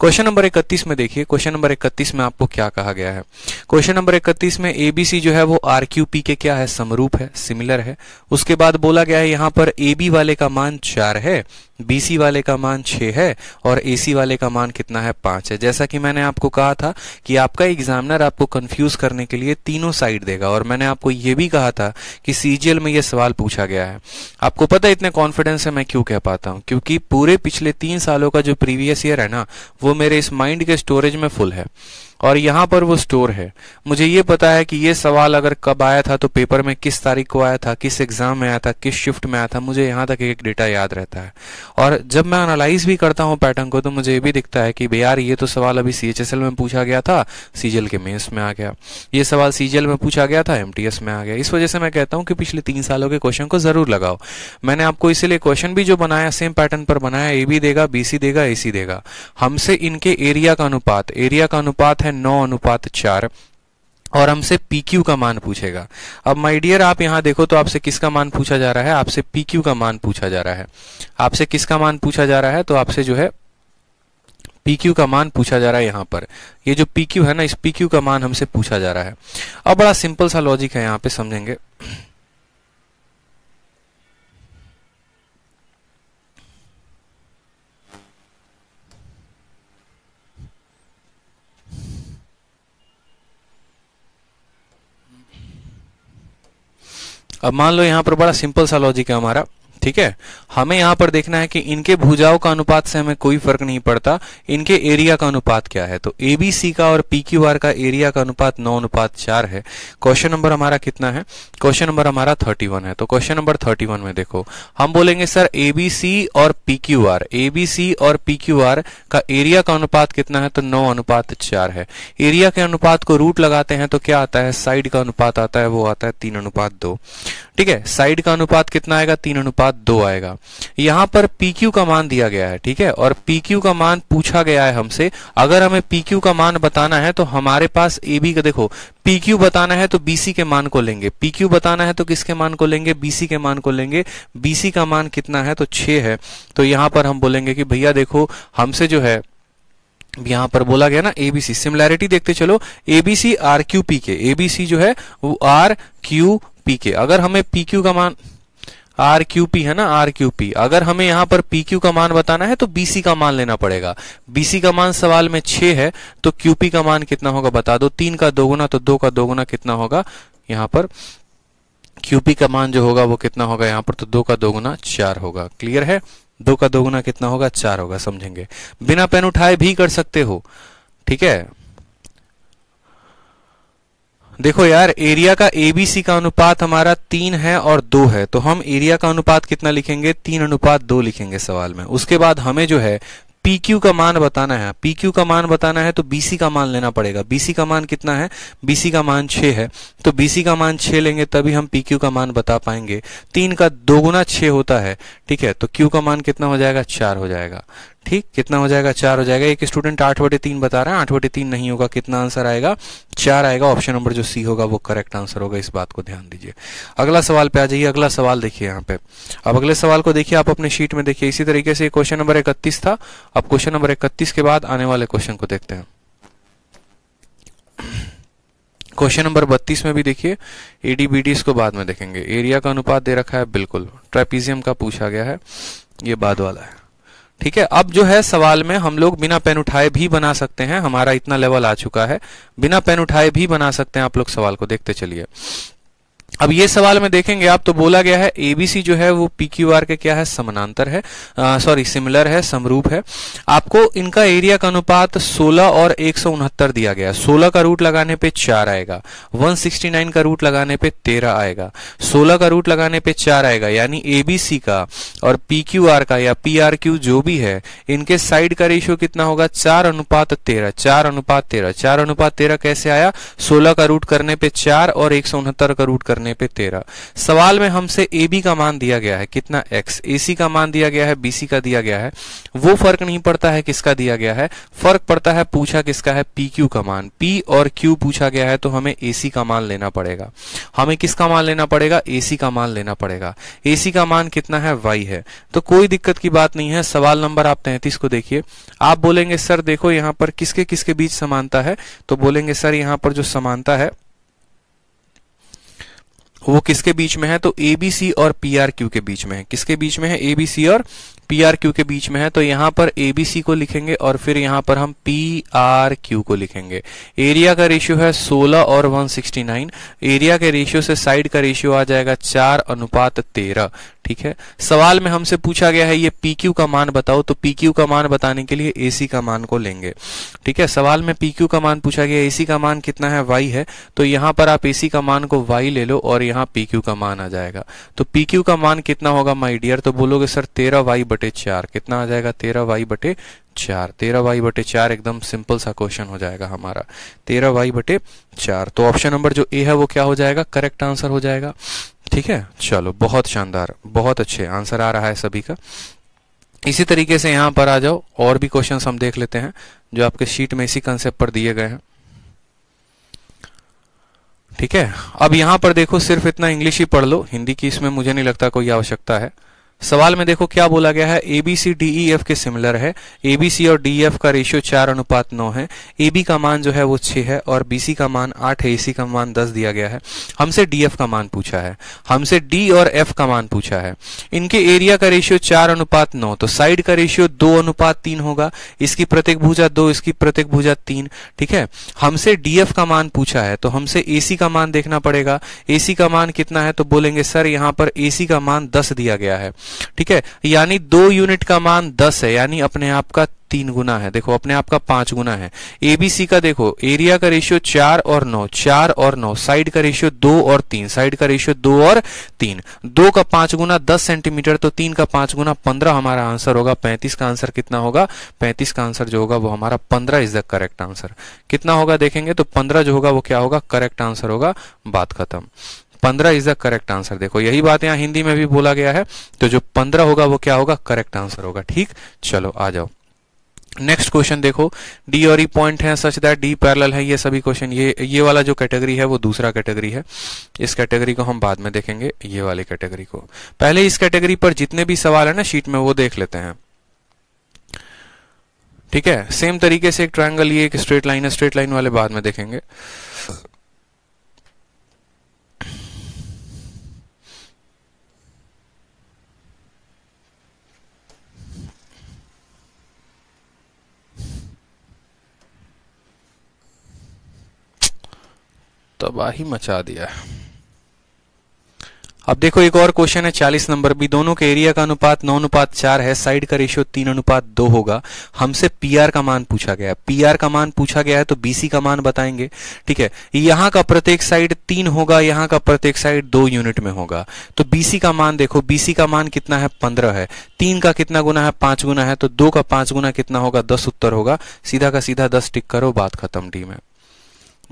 क्वेश्चन नंबर इकतीस में देखिए क्वेश्चन नंबर इकतीस में आपको क्या कहा गया है क्वेश्चन नंबर इकतीस में एबीसी जो है वो आरक्यूपी के क्या है समरूप है सिमिलर है उसके बाद बोला गया है यहाँ पर एबी वाले का मान चार है बीसी वाले का मान छ है और एसी वाले का मान कितना है पांच है जैसा कि मैंने आपको कहा था कि आपका एग्जामिनर आपको कंफ्यूज करने के लिए तीनों साइड देगा और मैंने आपको यह भी कहा था कि सीजीएल में यह सवाल पूछा गया है आपको पता है इतने कॉन्फिडेंस से मैं क्यों कह पाता हूं क्योंकि पूरे पिछले तीन सालों का जो प्रीवियस ईयर है ना वो मेरे इस माइंड के स्टोरेज में फुल है और यहाँ पर वो स्टोर है मुझे ये पता है कि ये सवाल अगर कब आया था तो पेपर में किस तारीख को आया था किस एग्जाम में आया था किस शिफ्ट में आया था मुझे यहाँ तक एक डेटा याद रहता है और जब मैं एनालाइज भी करता हूँ पैटर्न को तो मुझे ये भी दिखता है कि यार ये तो सवाल अभी सी में पूछा गया था सीजल के मेन्स में आ गया ये सवाल सीजल में पूछा गया था एम में आ गया इस वजह से मैं कहता हूँ कि पिछले तीन सालों के क्वेश्चन को जरूर लगाओ मैंने आपको इसीलिए क्वेश्चन भी जो बनाया सेम पैटर्न पर बनाया ए भी देगा बी सी देगा ए देगा हमसे इनके एरिया का अनुपात एरिया का अनुपात है है नौ अनुपात चार और हमसे पी क्यू का मान पूछेगा अब माय डियर आप यहां देखो तो आपसे किसका मान पूछा जा रहा है आपसे पी क्यू का मान पूछा जा रहा है आपसे किसका मान पूछा जा रहा है तो आपसे जो है PQ का मान पूछा जा रहा है यहां पर ये जो PQ है ना इस PQ का मान हमसे पूछा जा रहा है अब बड़ा सिंपल सा लॉजिक है यहां पे समझेंगे अब मान लो यहाँ पर बड़ा सिंपल सा लॉजिक है हमारा ठीक है हमें यहां पर देखना है कि इनके भुजाओं का अनुपात से हमें कोई फर्क नहीं पड़ता इनके एरिया का अनुपात क्या है तो एबीसी का और पी क्यू आर का एरिया का अनुपात नौ अनुपात चार है क्वेश्चन नंबर हमारा कितना है क्वेश्चन नंबर हमारा थर्टी वन है तो क्वेश्चन नंबर थर्टी वन में देखो हम बोलेंगे सर एबीसी और पी क्यू आर एबीसी और पी क्यू आर का एरिया का अनुपात कितना है तो नौ अनुपात चार है एरिया के अनुपात को रूट लगाते हैं तो क्या आता है साइड का अनुपात आता है वो आता है तीन अनुपात दो ठीक है साइड का अनुपात कितना आएगा तीन अनुपात दो आएगा यहां पर PQ का मान दिया गया है ठीक है और PQ का मान पूछा गया है हमसे अगर हमें PQ का मान बताना है तो हमारे पास AB का देखो PQ बताना है तो BC के मान को लेंगे PQ बताना है तो किसके मान को लेंगे BC के मान को लेंगे BC का मान कितना है तो छ है तो यहां पर हम बोलेंगे कि भैया देखो हमसे जो है यहां पर बोला गया ना एबीसी सिमिलैरिटी देखते चलो एबीसी आर क्यू पी के एबीसी जो है वो आर क्यू पी के अगर हमें पी क्यू का मान आर क्यू पी है ना आर क्यू पी अगर हमें यहाँ पर पी क्यू का मान बताना है तो बीसी का मान लेना पड़ेगा बीसी का मान सवाल में छह है तो क्यूपी का मान कितना होगा बता दो तीन का दोगुना तो दो का दोगुना कितना होगा यहाँ पर क्यूपी का मान जो होगा वो कितना होगा यहाँ पर तो दो का दोगुना चार होगा क्लियर है दो का दोगुना कितना होगा चार होगा समझेंगे बिना पेन उठाए भी कर सकते हो ठीक है देखो यार एरिया का एबीसी का अनुपात हमारा तीन है और दो है तो हम एरिया का अनुपात कितना लिखेंगे तीन अनुपात दो लिखेंगे सवाल में उसके बाद हमें जो है PQ का मान बताना है PQ का मान बताना है तो BC का मान लेना पड़ेगा BC का मान कितना है BC का मान 6 है तो BC का मान 6 लेंगे तभी हम PQ का मान बता पाएंगे तीन का दोगुना गुना होता है ठीक है तो Q का मान कितना हो जाएगा चार हो जाएगा ठीक कितना हो जाएगा चार हो जाएगा एक स्टूडेंट आठ बटे तीन बता रहा है आठ बटे तीन नहीं होगा कितना आंसर आएगा चार आएगा ऑप्शन नंबर जो सी होगा वो करेक्ट आंसर होगा इस बात को ध्यान दीजिए अगला सवाल पे आ जाइए अगला सवाल देखिए यहाँ पे अब अगले सवाल को देखिए आप अपने शीट में देखिए इसी तरीके से क्वेश्चन नंबर इकतीस था अब क्वेश्चन नंबर इकतीस के बाद आने वाले क्वेश्चन को देखते हैं क्वेश्चन नंबर 32 में भी देखिए एडीबीडी इसको बाद में देखेंगे एरिया का अनुपात दे रखा है बिल्कुल ट्रेपीजियम का पूछा गया है ये बाद वाला है ठीक है अब जो है सवाल में हम लोग बिना पेन उठाए भी बना सकते हैं हमारा इतना लेवल आ चुका है बिना पेन उठाए भी बना सकते हैं आप लोग सवाल को देखते चलिए अब ये सवाल में देखेंगे आप तो बोला गया है एबीसी जो है वो पी क्यू आर के क्या है समानांतर है सॉरी सिमिलर है समरूप है आपको इनका एरिया का अनुपात 16 और एक दिया गया 16 का रूट लगाने पे 4 आएगा 169 का रूट लगाने पे 13 आएगा 16 का रूट लगाने पे 4 आएगा यानी एबीसी का और पी क्यू आर का या पी आर क्यू जो भी है इनके साइड का रेशियो कितना होगा चार अनुपात तेरह चार अनुपात तेरह चार अनुपात तेरह कैसे आया सोलह का रूट करने पे चार और एक का रूट करने पे तेरह सवाल में हमसे ए बी का मान दिया गया है कितना एक्स ए सी का मान दिया गया है बी सी का दिया गया है वो फर्क नहीं पड़ता है किसका दिया गया है फर्क पड़ता है पूछा किसका है पी क्यू का मान पी और क्यू पूछा गया है तो हमें ए सी का मान लेना पड़ेगा हमें किसका मान लेना पड़ेगा ए सी का मान लेना पड़ेगा ए सी का मान कितना है वाई है तो कोई दिक्कत की बात नहीं है सवाल नंबर आप तैतीस को देखिए आप बोलेंगे सर देखो यहाँ पर किसके किसके बीच समानता है तो बोलेंगे सर यहाँ पर जो समानता है वो किसके बीच में है तो एबीसी और पीआरक्यू के बीच में है किसके बीच में है एबीसी और पी आर क्यू के बीच में है तो यहाँ पर एबीसी को लिखेंगे और फिर यहाँ पर हम पी आर क्यू को लिखेंगे एरिया का रेशियो है 16 और 169 एरिया के रेशियो से साइड का रेशियो आ जाएगा चार अनुपात तेरह ठीक है सवाल में हमसे पूछा गया है ये पी क्यू का मान बताओ तो पी क्यू का मान बताने के लिए ए सी का मान को लेंगे ठीक है सवाल में पी क्यू का मान पूछा गया ए सी का मान कितना है वाई है तो यहाँ पर आप ए सी का मान को वाई ले लो और यहाँ पी क्यू का मान आ जाएगा तो पी क्यू का मान कितना होगा माई डियर तो बोलोगे सर तेरह वाई बटे चार कितना आ जाएगा तेरह वाई बटे चार तेरह वाई बटे चार एकदम सिंपल सा क्वेश्चन हो जाएगा हमारा तेरह वाई बटे चार तो ऑप्शन नंबर जो ए है वो क्या हो जाएगा करेक्ट आंसर हो जाएगा ठीक है चलो बहुत शानदार बहुत अच्छे आंसर आ रहा है सभी का इसी तरीके से यहां पर आ जाओ और भी क्वेश्चन हम देख लेते हैं जो आपके शीट में इसी कंसेप्ट पर दिए गए हैं ठीक है अब यहां पर देखो सिर्फ इतना इंग्लिश ही पढ़ लो हिंदी की इसमें मुझे नहीं लगता कोई आवश्यकता है सवाल में देखो क्या बोला गया है एबीसी डीई एफ के सिमिलर है एबीसी और डी एफ e का रेशियो चार अनुपात नौ है ए बी का मान जो है वो छह है और बीसी का मान आठ है एसी का मान दस दिया गया है हमसे डी एफ का मान पूछा है हमसे डी और एफ का मान पूछा है इनके एरिया का रेशियो चार अनुपात नौ तो साइड का रेशियो दो अनुपात तीन होगा इसकी प्रत्येक भूजा दो इसकी प्रत्येक भूजा तीन ठीक है हमसे डी एफ का मान पूछा है तो हमसे एसी का मान देखना पड़ेगा एसी का मान कितना है तो बोलेंगे सर यहाँ पर एसी का मान दस दिया गया है ठीक है यानी दो यूनिट का मान दस है यानी अपने आप का तीन गुना है देखो अपने आप का पांच गुना है एबीसी का देखो एरिया का रेशियो चार और नौ चार और नौ साइड का रेशियो दो और तीन साइड का रेशियो दो और तीन दो का पांच गुना दस सेंटीमीटर तो तीन का पांच गुना पंद्रह हमारा आंसर होगा पैंतीस का आंसर कितना होगा पैंतीस का आंसर जो होगा वो हमारा पंद्रह इज द करेक्ट आंसर कितना होगा देखेंगे तो पंद्रह जो होगा वो क्या होगा करेक्ट आंसर होगा बात खत्म पंद्रह इज द करेक्ट आंसर देखो यही बात यहां हिंदी में भी बोला गया है तो जो पंद्रह होगा वो क्या होगा करेक्ट आंसर होगा ठीक चलो आ जाओ नेक्स्ट क्वेश्चन देखो डी और ई पॉइंट है सच दैट डी पैरेलल है ये सभी क्वेश्चन ये ये वाला जो कैटेगरी है वो दूसरा कैटेगरी है इस कैटेगरी को हम बाद में देखेंगे ये वाली कैटेगरी को पहले इस कैटेगरी पर जितने भी सवाल है ना शीट में वो देख लेते हैं ठीक है सेम तरीके से एक ट्राइंगल ये एक स्ट्रेट लाइन है स्ट्रेट लाइन वाले बाद में देखेंगे तबाही मचा दिया है अब देखो एक और क्वेश्चन है 40 नंबर भी दोनों के एरिया का अनुपात नौ अनुपात चार है साइड का रेशियो तीन अनुपात दो होगा हमसे पीआर का मान पूछा गया है पीआर का मान पूछा गया है तो बीसी का मान बताएंगे ठीक है यहां का प्रत्येक साइड तीन होगा यहां का प्रत्येक साइड दो यूनिट में होगा तो बीसी का मान देखो बीसी का मान कितना है पंद्रह है तीन का कितना गुना है पांच गुना है तो दो का पांच गुना कितना होगा दस उत्तर होगा सीधा का सीधा दस टिक करो बात खत्म डी में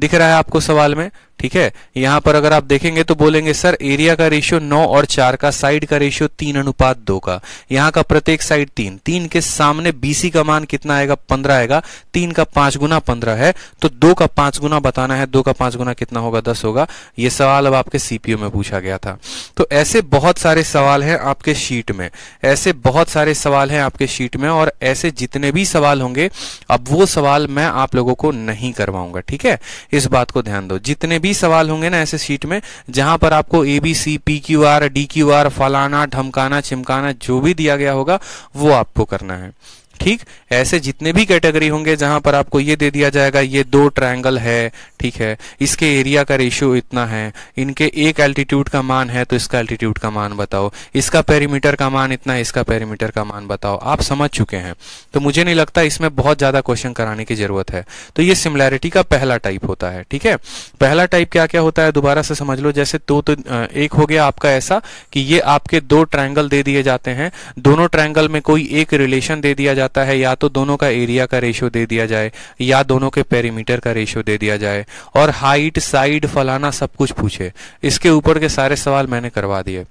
दिख रहा है आपको सवाल में ठीक है यहां पर अगर आप देखेंगे तो बोलेंगे सर एरिया का रेशियो नौ और चार का साइड का रेशियो तीन अनुपात दो का यहाँ का प्रत्येक साइड तीन तीन के सामने बीसी का मान कितना आएगा पंद्रह आएगा तीन का पांच गुना पंद्रह है तो दो का पांच गुना बताना है दो का पांच गुना कितना होगा दस होगा ये सवाल अब आपके सीपीओ में पूछा गया था तो ऐसे बहुत सारे सवाल है आपके शीट में ऐसे बहुत सारे सवाल है आपके शीट में और ऐसे जितने भी सवाल होंगे अब वो सवाल मैं आप लोगों को नहीं करवाऊंगा ठीक है इस बात को ध्यान दो जितने भी सवाल होंगे ना ऐसे शीट में जहां पर आपको A B C P Q R D Q R फलाना ढमकाना चिमकाना जो भी दिया गया होगा वो आपको करना है ठीक ऐसे जितने भी कैटेगरी होंगे जहां पर आपको ये दे दिया जाएगा ये दो ट्रायंगल है ठीक है इसके एरिया का रेशियो इतना है इनके एक एल्टीट्यूड का मान है तो इसका एल्टीट्यूड का मान बताओ इसका पेरीमीटर का मान इतना इसका पेरीमीटर का मान बताओ आप समझ चुके हैं तो मुझे नहीं लगता इसमें बहुत ज्यादा क्वेश्चन कराने की जरूरत है तो ये सिमिलैरिटी का पहला टाइप होता है ठीक है पहला टाइप क्या क्या होता है दोबारा से समझ लो जैसे दो तो, एक हो गया आपका ऐसा कि ये आपके दो ट्राइंगल दे दिए जाते हैं दोनों ट्राइंगल में कोई एक रिलेशन दे दिया जाता जाता है या तो दोनों का एरिया का रेशियो दे दिया जाए या दोनों के पेरीमीटर का रेशियो दे दिया जाए और हाइट साइड फलाना सब कुछ पूछे इसके ऊपर के सारे सवाल मैंने करवा दिए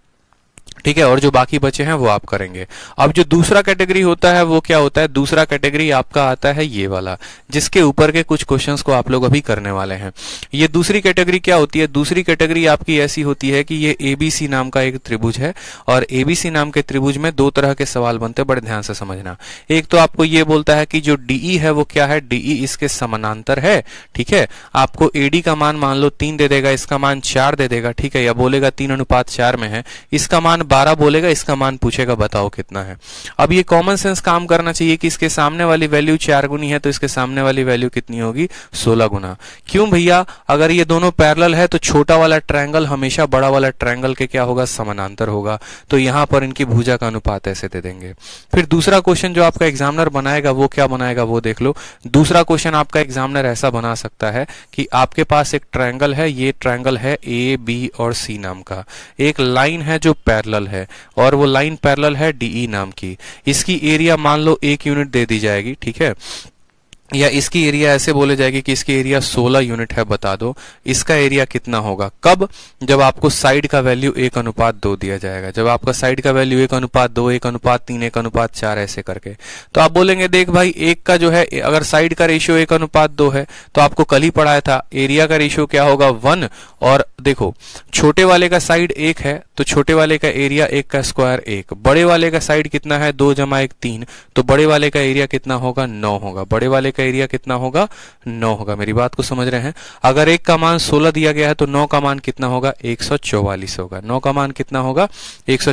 ठीक है और जो बाकी बचे हैं वो आप करेंगे अब जो दूसरा कैटेगरी होता है वो क्या होता है दूसरा कैटेगरी आपका आता है ये वाला जिसके ऊपर के कुछ क्वेश्चंस को आप लोग अभी करने वाले हैं ये दूसरी कैटेगरी क्या होती है दूसरी कैटेगरी आपकी ऐसी होती है कि ये एबीसी नाम का एक त्रिभुज है और एबीसी नाम के त्रिभुज में दो तरह के सवाल बनते हैं बड़े ध्यान से समझना एक तो आपको ये बोलता है कि जो डीई e है वो क्या है डीई e इसके समानांतर है ठीक है आपको एडी का मान मान लो तीन दे देगा इसका मान चार दे देगा ठीक है या बोलेगा तीन अनुपात चार में है इसका मान बारह बोलेगा इसका मान पूछेगा बताओ कितना है अब ये कॉमन सेंस काम करना चाहिए कि इसके सामने वाली वैल्यू चार गुनी है तो इसके सामने वाली वैल्यू कितनी होगी सोलह गुना क्यों भैया अगर ये दोनों पैरल है तो छोटा वाला ट्रायंगल हमेशा बड़ा वाला ट्रायंगल के क्या होगा समानांतर होगा तो यहां पर इनकी भूजा का अनुपात ऐसे दे देंगे फिर दूसरा क्वेश्चन जो आपका एग्जामिनर बनाएगा वो क्या बनाएगा वो देख लो दूसरा क्वेश्चन आपका एग्जामिनर ऐसा बना सकता है कि आपके पास एक ट्रायंगल है ये ट्रायंगल है ए बी और सी नाम का एक लाइन है जो पैरल पैरल है और वो लाइन पैरल है डीई e नाम की इसकी एरिया मान लो एक यूनिट दे दी जाएगी ठीक है या इसकी एरिया ऐसे बोले जाएगी कि इसकी एरिया 16 यूनिट है बता दो इसका एरिया कितना होगा कब जब आपको साइड का वैल्यू एक अनुपात दो दिया जाएगा जब आपका साइड का वैल्यू एक अनुपात दो एक अनुपात तीन एक अनुपात चार ऐसे करके तो आप बोलेंगे देख भाई एक का जो है अगर साइड का रेशियो एक अनुपात दो है तो आपको कल ही पढ़ाया था एरिया का रेशियो क्या होगा वन और देखो छोटे वाले का साइड एक है तो छोटे वाले का एरिया एक का स्क्वायर एक बड़े वाले का साइड कितना है दो जमा एक तीन तो बड़े वाले का एरिया कितना होगा नौ होगा बड़े वाले का एरिया कितना होगा नौ होगा मेरी बात को समझ रहे हैं अगर एक का मान सोलह दिया गया है तो नौ का मान कितना होगा एक होगा नौ का मान कितना होगा एक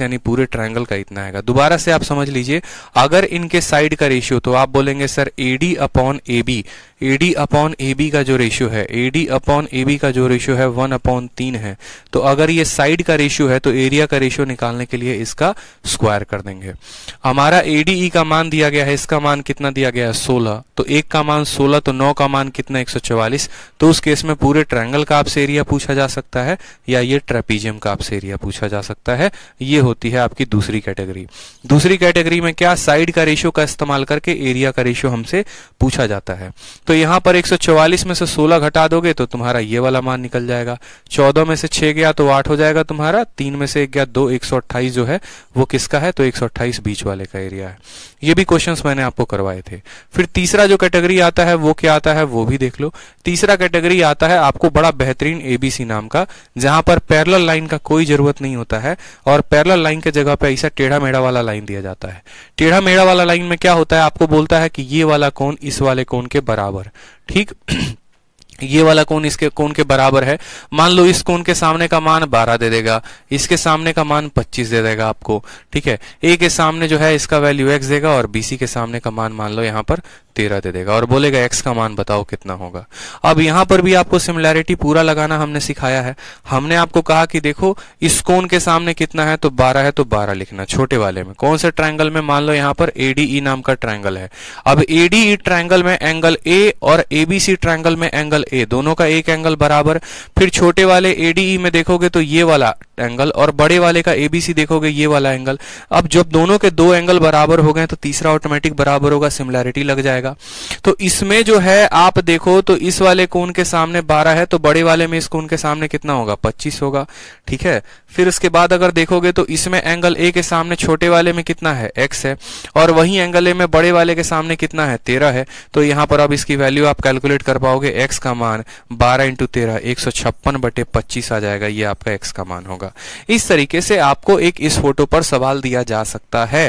यानी पूरे ट्राइंगल का इतना आएगा दोबारा से आप समझ लीजिए अगर इनके साइड का रेशियो तो आप बोलेंगे sir AD upon A B AD upon A B का जो रेशियो है एडी अपॉन ए बी का जो रेशियो है वन अपॉन तीन है तो अगर ये साइड का रेशियो है तो एरिया का रेशियो निकालने के लिए इसका स्क्वायर कर देंगे हमारा एडीई e का मान दिया गया है इसका मान कितना दिया गया है सोलह तो एक का मान 16 तो 9 का मान कितना 144 तो उस केस में पूरे ट्रायंगल का आपसे एरिया पूछा जा सकता है या ये ट्रेपीजियम का आपसे एरिया पूछा जा सकता है ये होती है आपकी दूसरी कैटेगरी दूसरी कैटेगरी में क्या साइड का रेशियो का इस्तेमाल करके एरिया का रेशियो हमसे पूछा जाता है तो यहां पर एक में से सोलह घटा दोगे तो तुम्हारा ये वाला मान निकल जाएगा चौदह में से छह गया तो आठ हो जाएगा तुम्हारा तीन में से एक गया दो एक जो है वो किसका है तो एक बीच वाले का एरिया है ये भी क्वेश्चन मैंने आपको करवाए थे फिर तीसरा जो कैटेगरी आता है वो क्या आता है वो भी देख लो तीसरा कैटेगरी आता है आपको बड़ा बेहतरीन एबीसी नाम का जहां पर पैरल लाइन का कोई जरूरत नहीं होता है और पैरल लाइन के जगह पे ऐसा टेढ़ा मेढ़ा वाला लाइन दिया जाता है टेढ़ा मेढ़ा वाला लाइन में क्या होता है आपको बोलता है कि ये वाला कौन इस वाले कौन के बराबर ठीक ये वाला कौन इसके कौन के बराबर है मान लो इस कौन के सामने का मान 12 दे देगा इसके सामने का मान 25 दे देगा आपको ठीक है ए के सामने जो है इसका वैल्यू एक्स देगा और बीसी के सामने का मान मान लो यहाँ पर तेरह दे देगा और बोलेगा एक्स का मान बताओ कितना होगा अब यहां पर भी आपको सिमिलैरिटी पूरा लगाना हमने सिखाया है हमने आपको कहा कि देखो इस कोन के सामने कितना है तो बारह है तो बारह लिखना छोटे वाले में कौन से ट्राइंगल में मान लो यहां पर एडीई e नाम का ट्राइंगल है अब एडीई ट्राइंगल e में एंगल ए और एबीसी ट्राइंगल में एंगल ए दोनों का एक एंगल बराबर फिर छोटे वाले एडीई e में देखोगे तो ये वाला एंगल और बड़े वाले का एबीसी देखोगे ये वाला एंगल अब जब दोनों के दो एंगल बराबर हो गए तो तीसरा ऑटोमेटिक बराबर होगा सिमिलैरिटी लग जाएगा जाएगा तो इसमें जो है आप देखो तो इस वाले कोन के सामने 12 है तो बड़े वाले में इस कोन के सामने कितना होगा 25 होगा ठीक है फिर उसके बाद अगर देखोगे तो इसमें एंगल ए के सामने छोटे वाले में कितना है एक्स है और वही एंगल ए में बड़े वाले के सामने कितना है तेरह है तो यहाँ पर अब इसकी वैल्यू आप कैलकुलेट कर पाओगे एक्स का मान बारह इंटू तेरह एक सौ छप्पन बटे पच्चीस आ जाएगा ये आपका एक्स का मान होगा इस तरीके से आपको एक इस फोटो पर सवाल दिया जा सकता है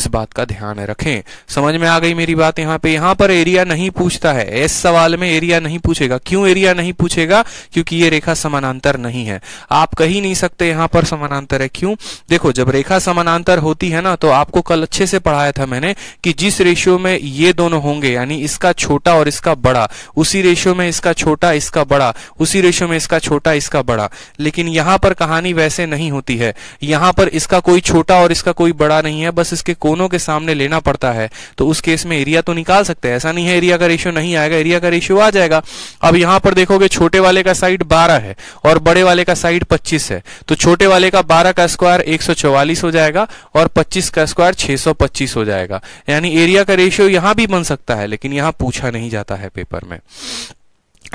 इस बात का ध्यान रखें समझ में आ गई मेरी बात यहाँ पे यहां पर एरिया नहीं पूछता है एस सवाल में एरिया नहीं पूछेगा क्यों एरिया नहीं पूछेगा क्योंकि ये रेखा समानांतर नहीं है आप कह ही नहीं सकते यहां पर समानांतर है क्यों देखो जब रेखा समानांतर होती है ना तो आपको कल अच्छे से पढ़ाया था मैंने कि जिस रेशियो में ये दोनों होंगे यानी इसका छोटा और इसका बड़ा उसी रेशियो में इसका छोटा इसका बड़ा उसी रेशियो में इसका छोटा इसका बड़ा लेकिन यहां पर कहानी वैसे नहीं होती है यहां पर इसका कोई छोटा और इसका कोई बड़ा नहीं है बस इसके कोनों के सामने लेना पड़ता है तो उस केस में एरिया तो निकाल निकाल सकते हैं ऐसा नहीं है एरिया का रेशियो नहीं आएगा एरिया का रेशियो आ जाएगा अब यहां पर देखोगे छोटे वाले का साइड बारह है और बड़े वाले का साइड पच्चीस है तो छोटे वाले का बारह का स्क्वायर एक हो जाएगा और पच्चीस का स्क्वायर छह हो जाएगा यानी एरिया का रेशियो यहां भी बन सकता है लेकिन यहां पूछा नहीं जाता है पेपर में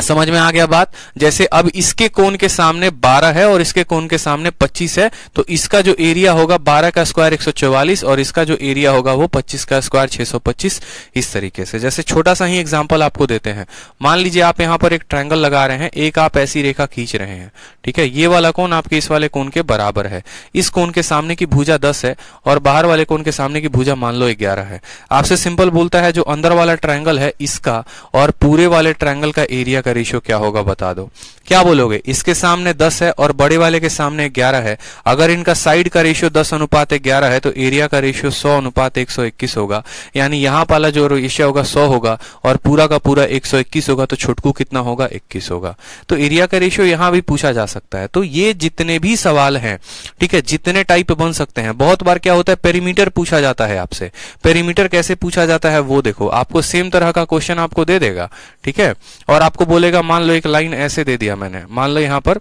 समझ में आ गया बात जैसे अब इसके कोन के सामने 12 है और इसके कोन के सामने 25 है तो इसका जो एरिया होगा 12 का स्क्वायर 144 और इसका जो एरिया होगा वो 25 का स्क्वायर 625 इस तरीके से जैसे छोटा सा ही एग्जांपल आपको देते हैं मान लीजिए आप यहाँ पर एक ट्रायंगल लगा रहे हैं एक आप ऐसी रेखा खींच रहे हैं ठीक है ये वाला कोन आपके इस वाले कोन के बराबर है इस कोन के सामने की भूजा दस है और बाहर वाले कोन के सामने की भूजा मान लो ग्यारह है आपसे सिंपल बोलता है जो अंदर वाला ट्राइंगल है इसका और पूरे वाले ट्राइंगल का एरिया संख्या का रेशियो क्या होगा बता दो क्या बोलोगे इसके सामने 10 है और बड़े वाले के सामने 11 है अगर इनका साइड का रेशियो 10 अनुपात 11 है तो एरिया का रेशियो 100 अनुपात 121 होगा यानी यहाँ पाला जो रेशिया होगा 100 होगा और पूरा का पूरा 121 होगा तो छुटकू कितना होगा 21 होगा तो एरिया का रेशियो यहाँ भी पूछा जा सकता है तो ये जितने भी सवाल है ठीक है जितने टाइप बन सकते हैं बहुत बार क्या होता है पेरीमीटर पूछा जाता है आपसे पेरीमीटर कैसे पूछा जाता है वो देखो आपको सेम तरह का क्वेश्चन आपको दे देगा ठीक है और आपको बोलेगा मान लो एक लाइन ऐसे दे दिया मैंने मान लो यहाँ पर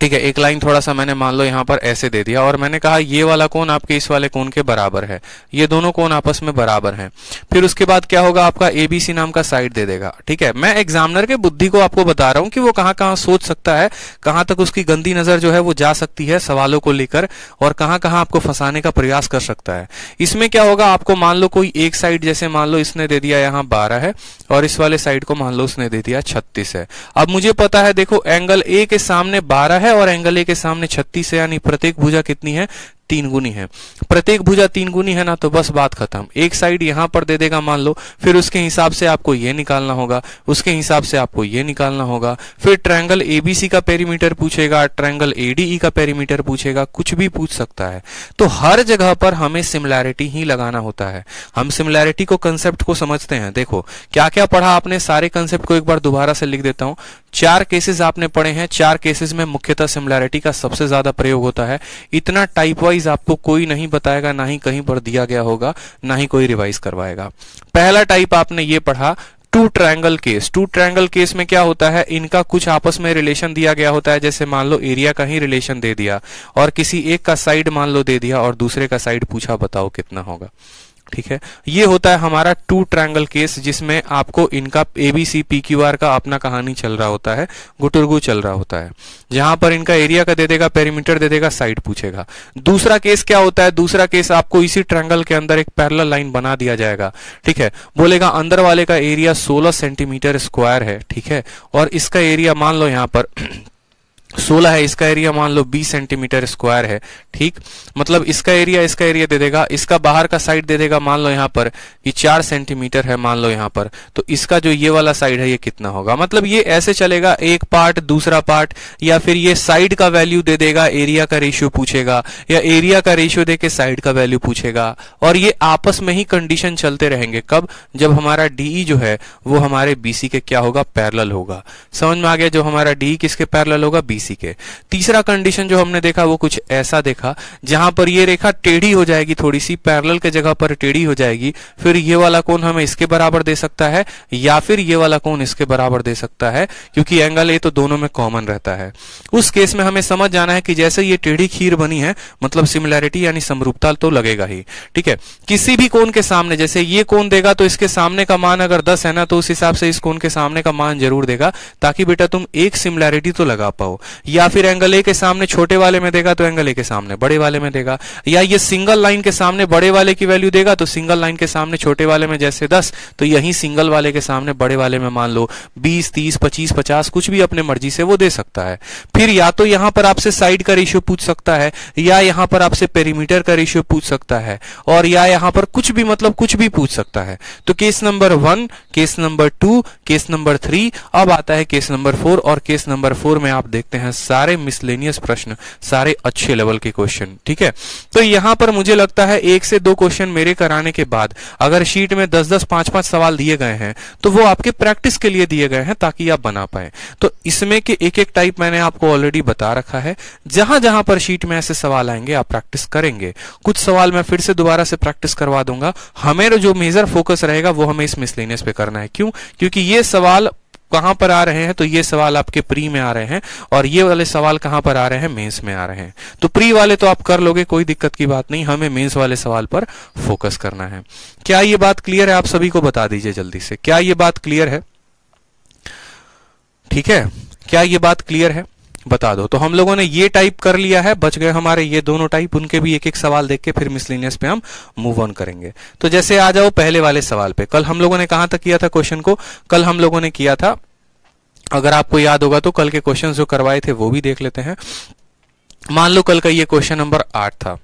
ठीक है एक लाइन थोड़ा सा मैंने मान लो यहाँ पर ऐसे दे दिया और मैंने कहा ये वाला कोन आपके इस वाले कोन के बराबर है ये दोनों कोण आपस में बराबर हैं फिर उसके बाद क्या होगा आपका एबीसी नाम का साइड दे देगा ठीक है मैं एग्जामिनर के बुद्धि को आपको बता रहा हूँ कि वो कहाँ कहाँ सोच सकता है कहाँ तक उसकी गंदी नजर जो है वो जा सकती है सवालों को लेकर और कहाँ कहाँ आपको फंसाने का प्रयास कर सकता है इसमें क्या होगा आपको मान लो कोई एक साइड जैसे मान लो इसने दे दिया यहाँ बारह है और इस वाले साइड को मान लो उसने दे दिया छत्तीस है अब मुझे पता है देखो एंगल ए के सामने बारह भुजा है और एंगल ए के सामने छत्तीस है यानी प्रत्येक भुजा कितनी है तीन गुनी है प्रत्येक भुजा तीन गुनी है ना तो बस बात खत्म एक साइड यहां पर दे देगा मान लो फिर उसके हिसाब से आपको यह निकालना होगा उसके हिसाब से आपको यह निकालना होगा फिर ट्रायंगल एबीसी का पेरीमीटर पूछेगा ट्रायंगल एडीई e का पेरीमीटर पूछेगा कुछ भी पूछ सकता है तो हर जगह पर हमें सिमिलैरिटी ही लगाना होता है हम सिमिलैरिटी को कंसेप्ट को समझते हैं देखो क्या क्या पढ़ा आपने सारे कंसेप्ट को एक बार दोबारा से लिख देता हूं चार केसेस आपने पढ़े हैं चार केसेस में मुख्यतः सिमिलैरिटी का सबसे ज्यादा प्रयोग होता है इतना टाइप वाइज आपको कोई नहीं बताएगा ना ही कहीं पर दिया गया होगा ना ही कोई रिवाइज करवाएगा पहला टाइप आपने ये पढ़ा two triangle case two triangle case में क्या होता है इनका कुछ आपस में रिलेशन दिया गया होता है जैसे मान लो एरिया का ही रिलेशन दे दिया और किसी एक का साइड मान लो दे दिया और दूसरे का साइड पूछा बताओ कितना होगा ठीक है ये होता है हमारा टू ट्रायंगल केस जिसमें आपको इनका एबीसी पी क्यू आर का अपना कहानी चल रहा होता है गुटुरगु चल रहा होता है जहां पर इनका एरिया का दे देगा पेरीमीटर दे देगा साइड पूछेगा दूसरा केस क्या होता है दूसरा केस आपको इसी ट्रायंगल के अंदर एक पैरल लाइन बना दिया जाएगा ठीक है बोलेगा अंदर वाले का एरिया सोलह सेंटीमीटर स्क्वायर है ठीक है और इसका एरिया मान लो यहां पर सोलह है इसका एरिया मान लो बीस सेंटीमीटर स्क्वायर है ठीक मतलब इसका एरिया इसका एरिया दे देगा इसका बाहर का साइड दे देगा मान लो यहाँ पर कि चार सेंटीमीटर है मान लो यहाँ पर तो इसका जो ये वाला साइड है ये कितना होगा मतलब ये ऐसे चलेगा एक पार्ट दूसरा पार्ट या फिर ये साइड का वैल्यू दे देगा एरिया का रेशियो पूछेगा या एरिया का रेशियो दे के साइड का वैल्यू पूछेगा और ये आपस में ही कंडीशन चलते रहेंगे कब जब हमारा डीई e जो है वो हमारे बीसी के क्या होगा पैरल होगा समझ में आ गया जो हमारा डीई e किसके पैरल होगा बी सी के तीसरा कंडीशन जो हमने देखा वो कुछ ऐसा देखा जहां पर ये रेखा टेढ़ी हो जाएगी थोड़ी सी पैरल के जगह पर टेढ़ी हो जाएगी फिर ये वाला कोण हमें इसके बराबर दे सकता है या फिर ये वाला कोण इसके बराबर दे सकता है क्योंकि एंगल ए तो दोनों में कॉमन रहता है उस केस में हमें समझ जाना है कि जैसे ये टेढ़ी खीर बनी है मतलब सिमिलैरिटी यानी समरूपता तो लगेगा ही ठीक है किसी भी कोन के सामने जैसे ये कोन देगा तो इसके सामने का मान अगर दस है ना तो उस हिसाब से इस कोन के सामने का मान जरूर देगा ताकि बेटा तुम एक सिमिलैरिटी तो लगा पाओ या फिर एंगल ए के सामने छोटे वाले में देगा तो एंगल ए के सामने बड़े वाले में देगा या ये सिंगल लाइन के सामने बड़े वाले की वैल्यू देगा तो सिंगल लाइन के सामने छोटे वाले में जैसे दस तो यही सिंगल वाले के सामने बड़े वाले में मान लो बीस तीस पच्चीस पचास कुछ भी अपने मर्जी से वो दे सकता है फिर या तो यहां पर आपसे साइड का रेशियो पूछ सकता है या यहां पर आपसे पेरीमीटर का रेशियो पूछ सकता है और या यहां पर कुछ भी मतलब कुछ भी पूछ सकता है तो case number one case number two case number three अब आता है केस नंबर फोर और केस नंबर फोर में आप देखते हैं हैं सारे मिसलेनियस प्रश्न सारे अच्छे लेवल के क्वेश्चन ठीक है तो यहां पर मुझे लगता है एक से दो क्वेश्चन मेरे कराने के बाद अगर शीट में दस दस पांच पांच सवाल दिए गए हैं तो वो आपके प्रैक्टिस के लिए दिए गए हैं ताकि आप बना पाए तो इसमें के एक एक टाइप मैंने आपको ऑलरेडी बता रखा है जहां जहां पर शीट में ऐसे सवाल आएंगे आप प्रैक्टिस करेंगे कुछ सवाल मैं फिर से दोबारा से प्रैक्टिस करवा दूंगा हमें जो मेजर फोकस रहेगा वो हमें इस मिसलेनियस पे करना है क्यों क्योंकि ये सवाल कहां पर आ रहे हैं तो ये सवाल आपके प्री में आ रहे हैं और ये वाले सवाल कहां पर आ रहे हैं मेंस में आ रहे हैं तो प्री वाले तो आप कर लोगे कोई दिक्कत की बात नहीं हमें मेंस वाले सवाल पर फोकस करना है क्या ये बात क्लियर है आप सभी को बता दीजिए जल्दी से क्या ये बात क्लियर है ठीक है क्या ये बात क्लियर है बता दो तो हम लोगों ने ये टाइप कर लिया है बच गए हमारे ये दोनों टाइप उनके भी एक एक सवाल देख के फिर मिसलिनियस पे हम मूव ऑन करेंगे तो जैसे आ जाओ पहले वाले सवाल पे कल हम लोगों ने कहा तक किया था क्वेश्चन को कल हम लोगों ने किया था अगर आपको याद होगा तो कल के क्वेश्चन जो करवाए थे वो भी देख लेते हैं मान लो कल का ये क्वेश्चन नंबर आठ था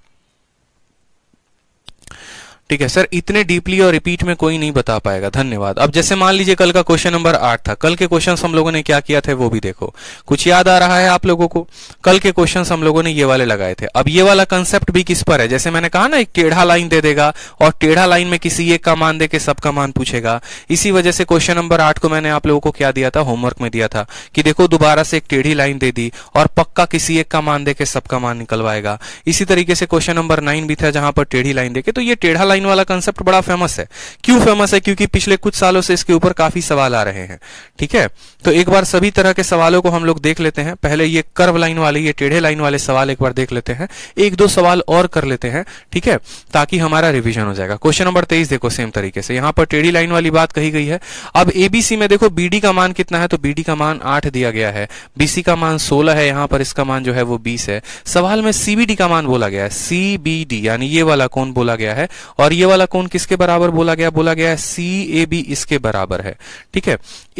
ठीक है सर इतने डीपली और रिपीट में कोई नहीं बता पाएगा धन्यवाद अब जैसे मान लीजिए कल का क्वेश्चन नंबर आठ था कल के क्वेश्चन हम लोगों ने क्या किया थे वो भी देखो कुछ याद आ रहा है आप लोगों को कल के क्वेश्चन हम लोगों ने ये वाले लगाए थे अब ये वाला कंसेप्ट भी किस पर है जैसे मैंने कहा ना एक टेढ़ा लाइन दे देगा और टेढ़ा लाइन में किसी एक का मान दे के सबका मान पूछेगा इसी वजह से क्वेश्चन नंबर आठ को मैंने आप लोगों को क्या दिया था होमवर्क में दिया था कि देखो दोबारा से एक टेढ़ी लाइन दे दी और पक्का किसी एक का मान दे के सबका मान निकलवाएगा इसी तरीके से क्वेश्चन नंबर नाइन भी था जहां पर टेढ़ी लाइन देके तो ये टेढ़ा लाइन वाला कंसेप्ट बड़ा फेमस है क्यों फेमस है क्योंकि पिछले कुछ सालों से इसके ऊपर काफी सवाल आ रहे हैं ठीक है तो एक बार सभी तरह के सवालों को हम लोग देख लेते हैं पहले ये कर्व लाइन वाले ये टेढ़े लाइन वाले सवाल एक बार देख लेते हैं एक दो सवाल और कर लेते हैं ठीक है ताकि हमारा रिविजन हो जाएगा क्वेश्चन नंबर तेईस देखो सेम तरीके से यहाँ पर टेढ़ी लाइन वाली बात कही गई है अब एबीसी में देखो बीडी का मान कितना है तो बीडी का मान आठ दिया गया है बीसी का मान सोलह है यहाँ पर इसका मान जो है वो बीस है सवाल में सीबीडी का मान बोला गया है सीबीडी यानी ये वाला कौन बोला गया है और और ये वाला कोण किसके बराबर बोला गया बोला गया सी ए बी इसके बराबर है ठीक है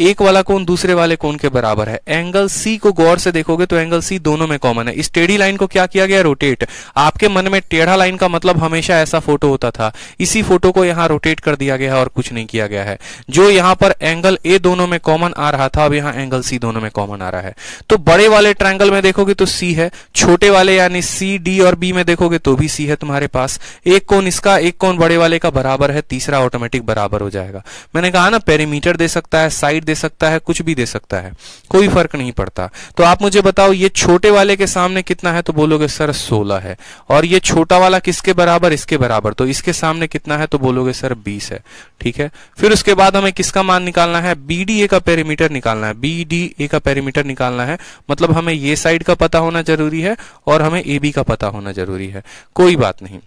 एक वाला कोण दूसरे वाले कोण के बराबर है एंगल सी को गौर से देखोगे तो एंगल सी दोनों में कॉमन है इस टेढ़ी लाइन को क्या किया गया रोटेट आपके मन में टेढ़ा लाइन का मतलब हमेशा ऐसा फोटो होता था इसी फोटो को यहाँ रोटेट कर दिया गया है और कुछ नहीं किया गया है जो यहाँ पर एंगल ए दोनों में कॉमन आ रहा था अब यहाँ एंगल सी दोनों में कॉमन आ रहा है तो बड़े वाले ट्रायंगल में देखोगे तो सी है छोटे वाले यानी सी डी और बी में देखोगे तो भी सी है तुम्हारे पास एक कोण इसका एक कोण बड़े वाले का बराबर है तीसरा ऑटोमेटिक बराबर हो जाएगा मैंने कहा ना पेरीमीटर दे सकता है साइड दे सकता है कुछ भी दे सकता है कोई फर्क नहीं पड़ता तो आप मुझे बताओ ये छोटे वाले के सामने कितना है तो बोलोगे सर सोलह है और ये छोटा वाला किसके बराबर इसके बराबर तो इसके सामने कितना है तो बोलोगे सर बीस है ठीक है फिर उसके बाद हमें किसका मान निकालना है बीडीए का पेरीमीटर निकालना है बीडीए का पेरीमीटर निकालना है मतलब हमें ये साइड का पता होना जरूरी है और हमें ए बी का पता होना जरूरी है कोई बात नहीं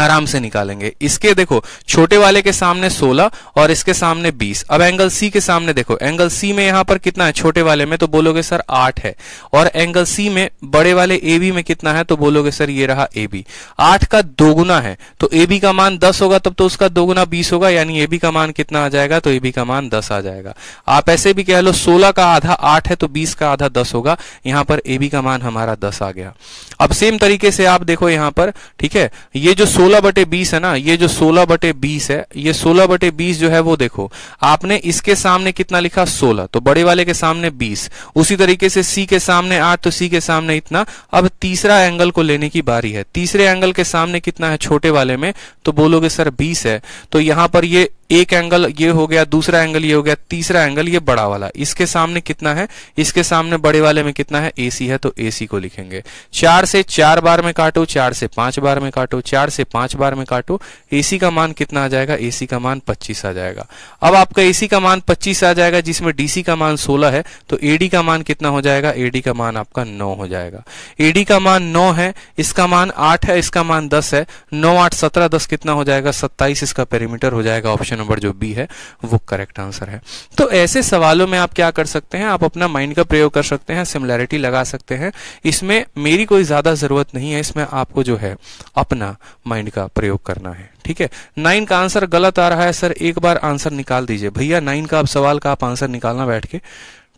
आराम से निकालेंगे इसके देखो छोटे वाले के सामने 16 और इसके सामने 20 अब एंगल सी के सामने देखो एंगल सी में यहां पर कितना है छोटे वाले में तो बोलोगे सर 8 है और एंगल सी में बड़े वाले ए बी में कितना है तो बोलोगे सर ये रहा ए बी आठ का दोगुना है तो ए बी का मान 10 होगा तब तो उसका दोगुना 20 होगा यानी ए बी का मान कितना आ जाएगा तो ए बी का मान दस आ जाएगा आप ऐसे भी कह लो सोलह का आधा आठ है तो बीस का आधा दस होगा यहाँ पर ए बी का मान हमारा दस आ गया अब सेम तरीके से आप देखो यहां पर ठीक है ये जो सोलह बटे बीस है ना ये जो सोलह बटे बीस है ये सोलह बटे बीस जो है वो देखो आपने इसके सामने कितना लिखा सोलह तो बड़े वाले के सामने बीस उसी तरीके से सी के सामने आठ तो सी के सामने इतना अब तीसरा एंगल को लेने की बारी है तीसरे एंगल के सामने कितना है छोटे वाले में तो बोलोगे सर बीस है तो यहां पर ये एक एंगल ये हो गया दूसरा एंगल ये हो गया तीसरा एंगल ये बड़ा वाला इसके सामने कितना है इसके सामने बड़े वाले में कितना है एसी है तो एसी को लिखेंगे चार से चार बार में काटो चार से पांच बार में काटो चार से पांच बार में काटो एसी का मान कितना आ जाएगा एसी का मान पच्चीस आ जाएगा अब आपका एसी का मान पच्चीस आ जाएगा जिसमें डीसी का मान सोलह है तो एडी का मान कितना हो जाएगा एडी का मान आपका नौ हो जाएगा एडी का मान नौ है इसका मान आठ है इसका मान दस है नौ आठ सत्रह दस कितना हो जाएगा सत्ताईस इसका पेरीमीटर हो जाएगा ऑप्शन ऑप्शन नंबर जो बी है वो करेक्ट आंसर है तो ऐसे सवालों में आप क्या कर सकते हैं आप अपना माइंड का प्रयोग कर सकते हैं सिमिलैरिटी लगा सकते हैं इसमें मेरी कोई ज्यादा जरूरत नहीं है इसमें आपको जो है अपना माइंड का प्रयोग करना है ठीक है नाइन का आंसर गलत आ रहा है सर एक बार आंसर निकाल दीजिए भैया नाइन का आप सवाल का आप आंसर निकालना बैठ के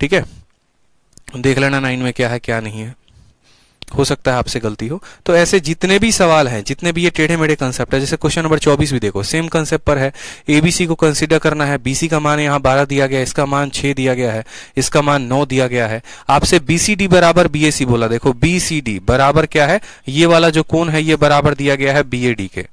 ठीक है देख लेना नाइन में क्या है क्या नहीं है हो सकता है आपसे गलती हो तो ऐसे जितने भी सवाल हैं जितने भी ये टेढ़े मेढ़े कंसेप्ट है जैसे क्वेश्चन नंबर 24 भी देखो सेम कंसेप्ट पर है एबीसी को कंसिडर करना है बीसी का मान यहाँ 12 दिया गया इसका मान 6 दिया गया है इसका मान 9 दिया गया है आपसे बीसीडी बराबर बीएसी बोला देखो बीसीडी बराबर क्या है ये वाला जो कौन है ये बराबर दिया गया है बी के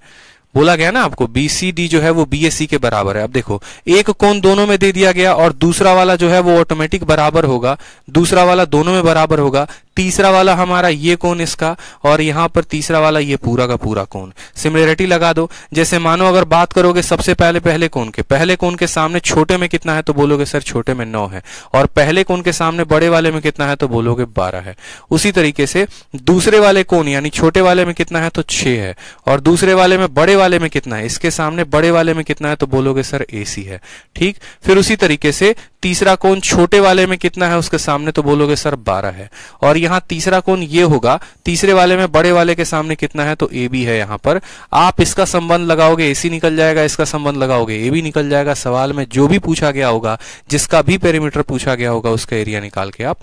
बोला गया ना आपको बीसीडी जो है वो बीएससी के बराबर है अब देखो एक कोन दोनों में दे दिया गया और दूसरा वाला जो है वो ऑटोमेटिक बराबर होगा दूसरा वाला दोनों में बराबर होगा तीसरा वाला हमारा ये कौन इसका और यहां पर तीसरा वाला ये पूरा का पूरा कौन सिमिलरिटी लगा दो जैसे मानो अगर बात करोगे सबसे पहले पहले कौन के पहले कौन के सामने छोटे में कितना है तो बोलोगे सर छोटे में नौ है और पहले कौन के सामने बड़े वाले में कितना है तो बोलोगे बारह है उसी तरीके से दूसरे वाले कौन यानी छोटे वाले में कितना है तो छे है और दूसरे वाले में बड़े वाले में कितना है इसके सामने बड़े वाले में कितना है तो बोलोगे सर ए है ठीक फिर उसी तरीके से तीसरा कौन छोटे वाले में कितना है उसके सामने तो बोलोगे सर बारह है और यहां तीसरा कोण ये होगा तीसरे वाले में बड़े वाले के सामने कितना है तो ए बी है यहां पर आप इसका संबंध लगाओगे ए सी निकल जाएगा इसका संबंध लगाओगे ए बी निकल जाएगा सवाल में जो भी पूछा गया होगा जिसका भी पेरीमीटर पूछा गया होगा उसका एरिया निकाल के आप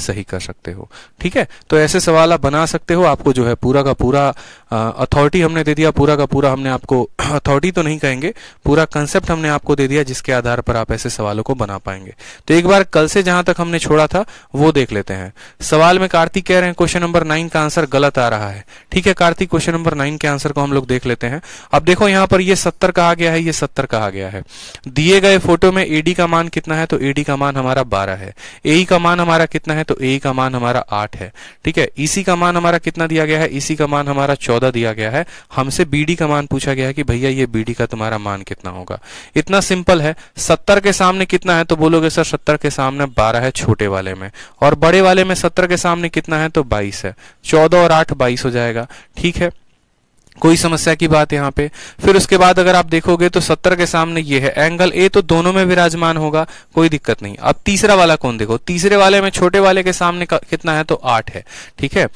सही कर सकते हो ठीक है तो ऐसे सवाल आप बना सकते हो आपको जो है पूरा का पूरा अथॉरिटी हमने दे दिया पूरा का पूरा हमने आपको अथॉरिटी तो नहीं कहेंगे पूरा कंसेप्ट हमने आपको दे दिया जिसके आधार पर आप ऐसे सवालों को बना पाएंगे तो एक बार कल से जहां तक हमने छोड़ा था वो देख लेते हैं सवाल में कार्तिक कह रहे हैं क्वेश्चन नंबर नाइन का आंसर गलत आ रहा है ठीक है कार्तिक क्वेश्चन नंबर नाइन के आंसर को हम लोग देख लेते हैं अब देखो यहां पर यह सत्तर कहा गया है ये सत्तर कहा गया है दिए गए फोटो में एडी का मान कितना है तो एडी का मान हमारा बारह है ए e का मान हमारा कितना है तो तो ए का मान हमारा आठ है ठीक है ईसी e का मान हमारा कितना दिया गया है ईसी e का मान हमारा चौदह दिया गया है हमसे बीडी का मान पूछा गया है कि भैया ये बीडी का तुम्हारा मान कितना होगा इतना सिंपल है सत्तर के सामने कितना है तो बोलोगे सर सत्तर के सामने बारह है छोटे वाले में और बड़े वाले में सत्तर के सामने कितना है तो बाईस है चौदह और आठ बाईस हो जाएगा ठीक है कोई समस्या की बात यहाँ पे फिर उसके बाद अगर आप देखोगे तो सत्तर के सामने ये है एंगल ए तो दोनों में विराजमान होगा कोई दिक्कत नहीं अब तीसरा वाला कौन देखो तीसरे वाले में छोटे वाले के सामने कितना है तो आठ है ठीक है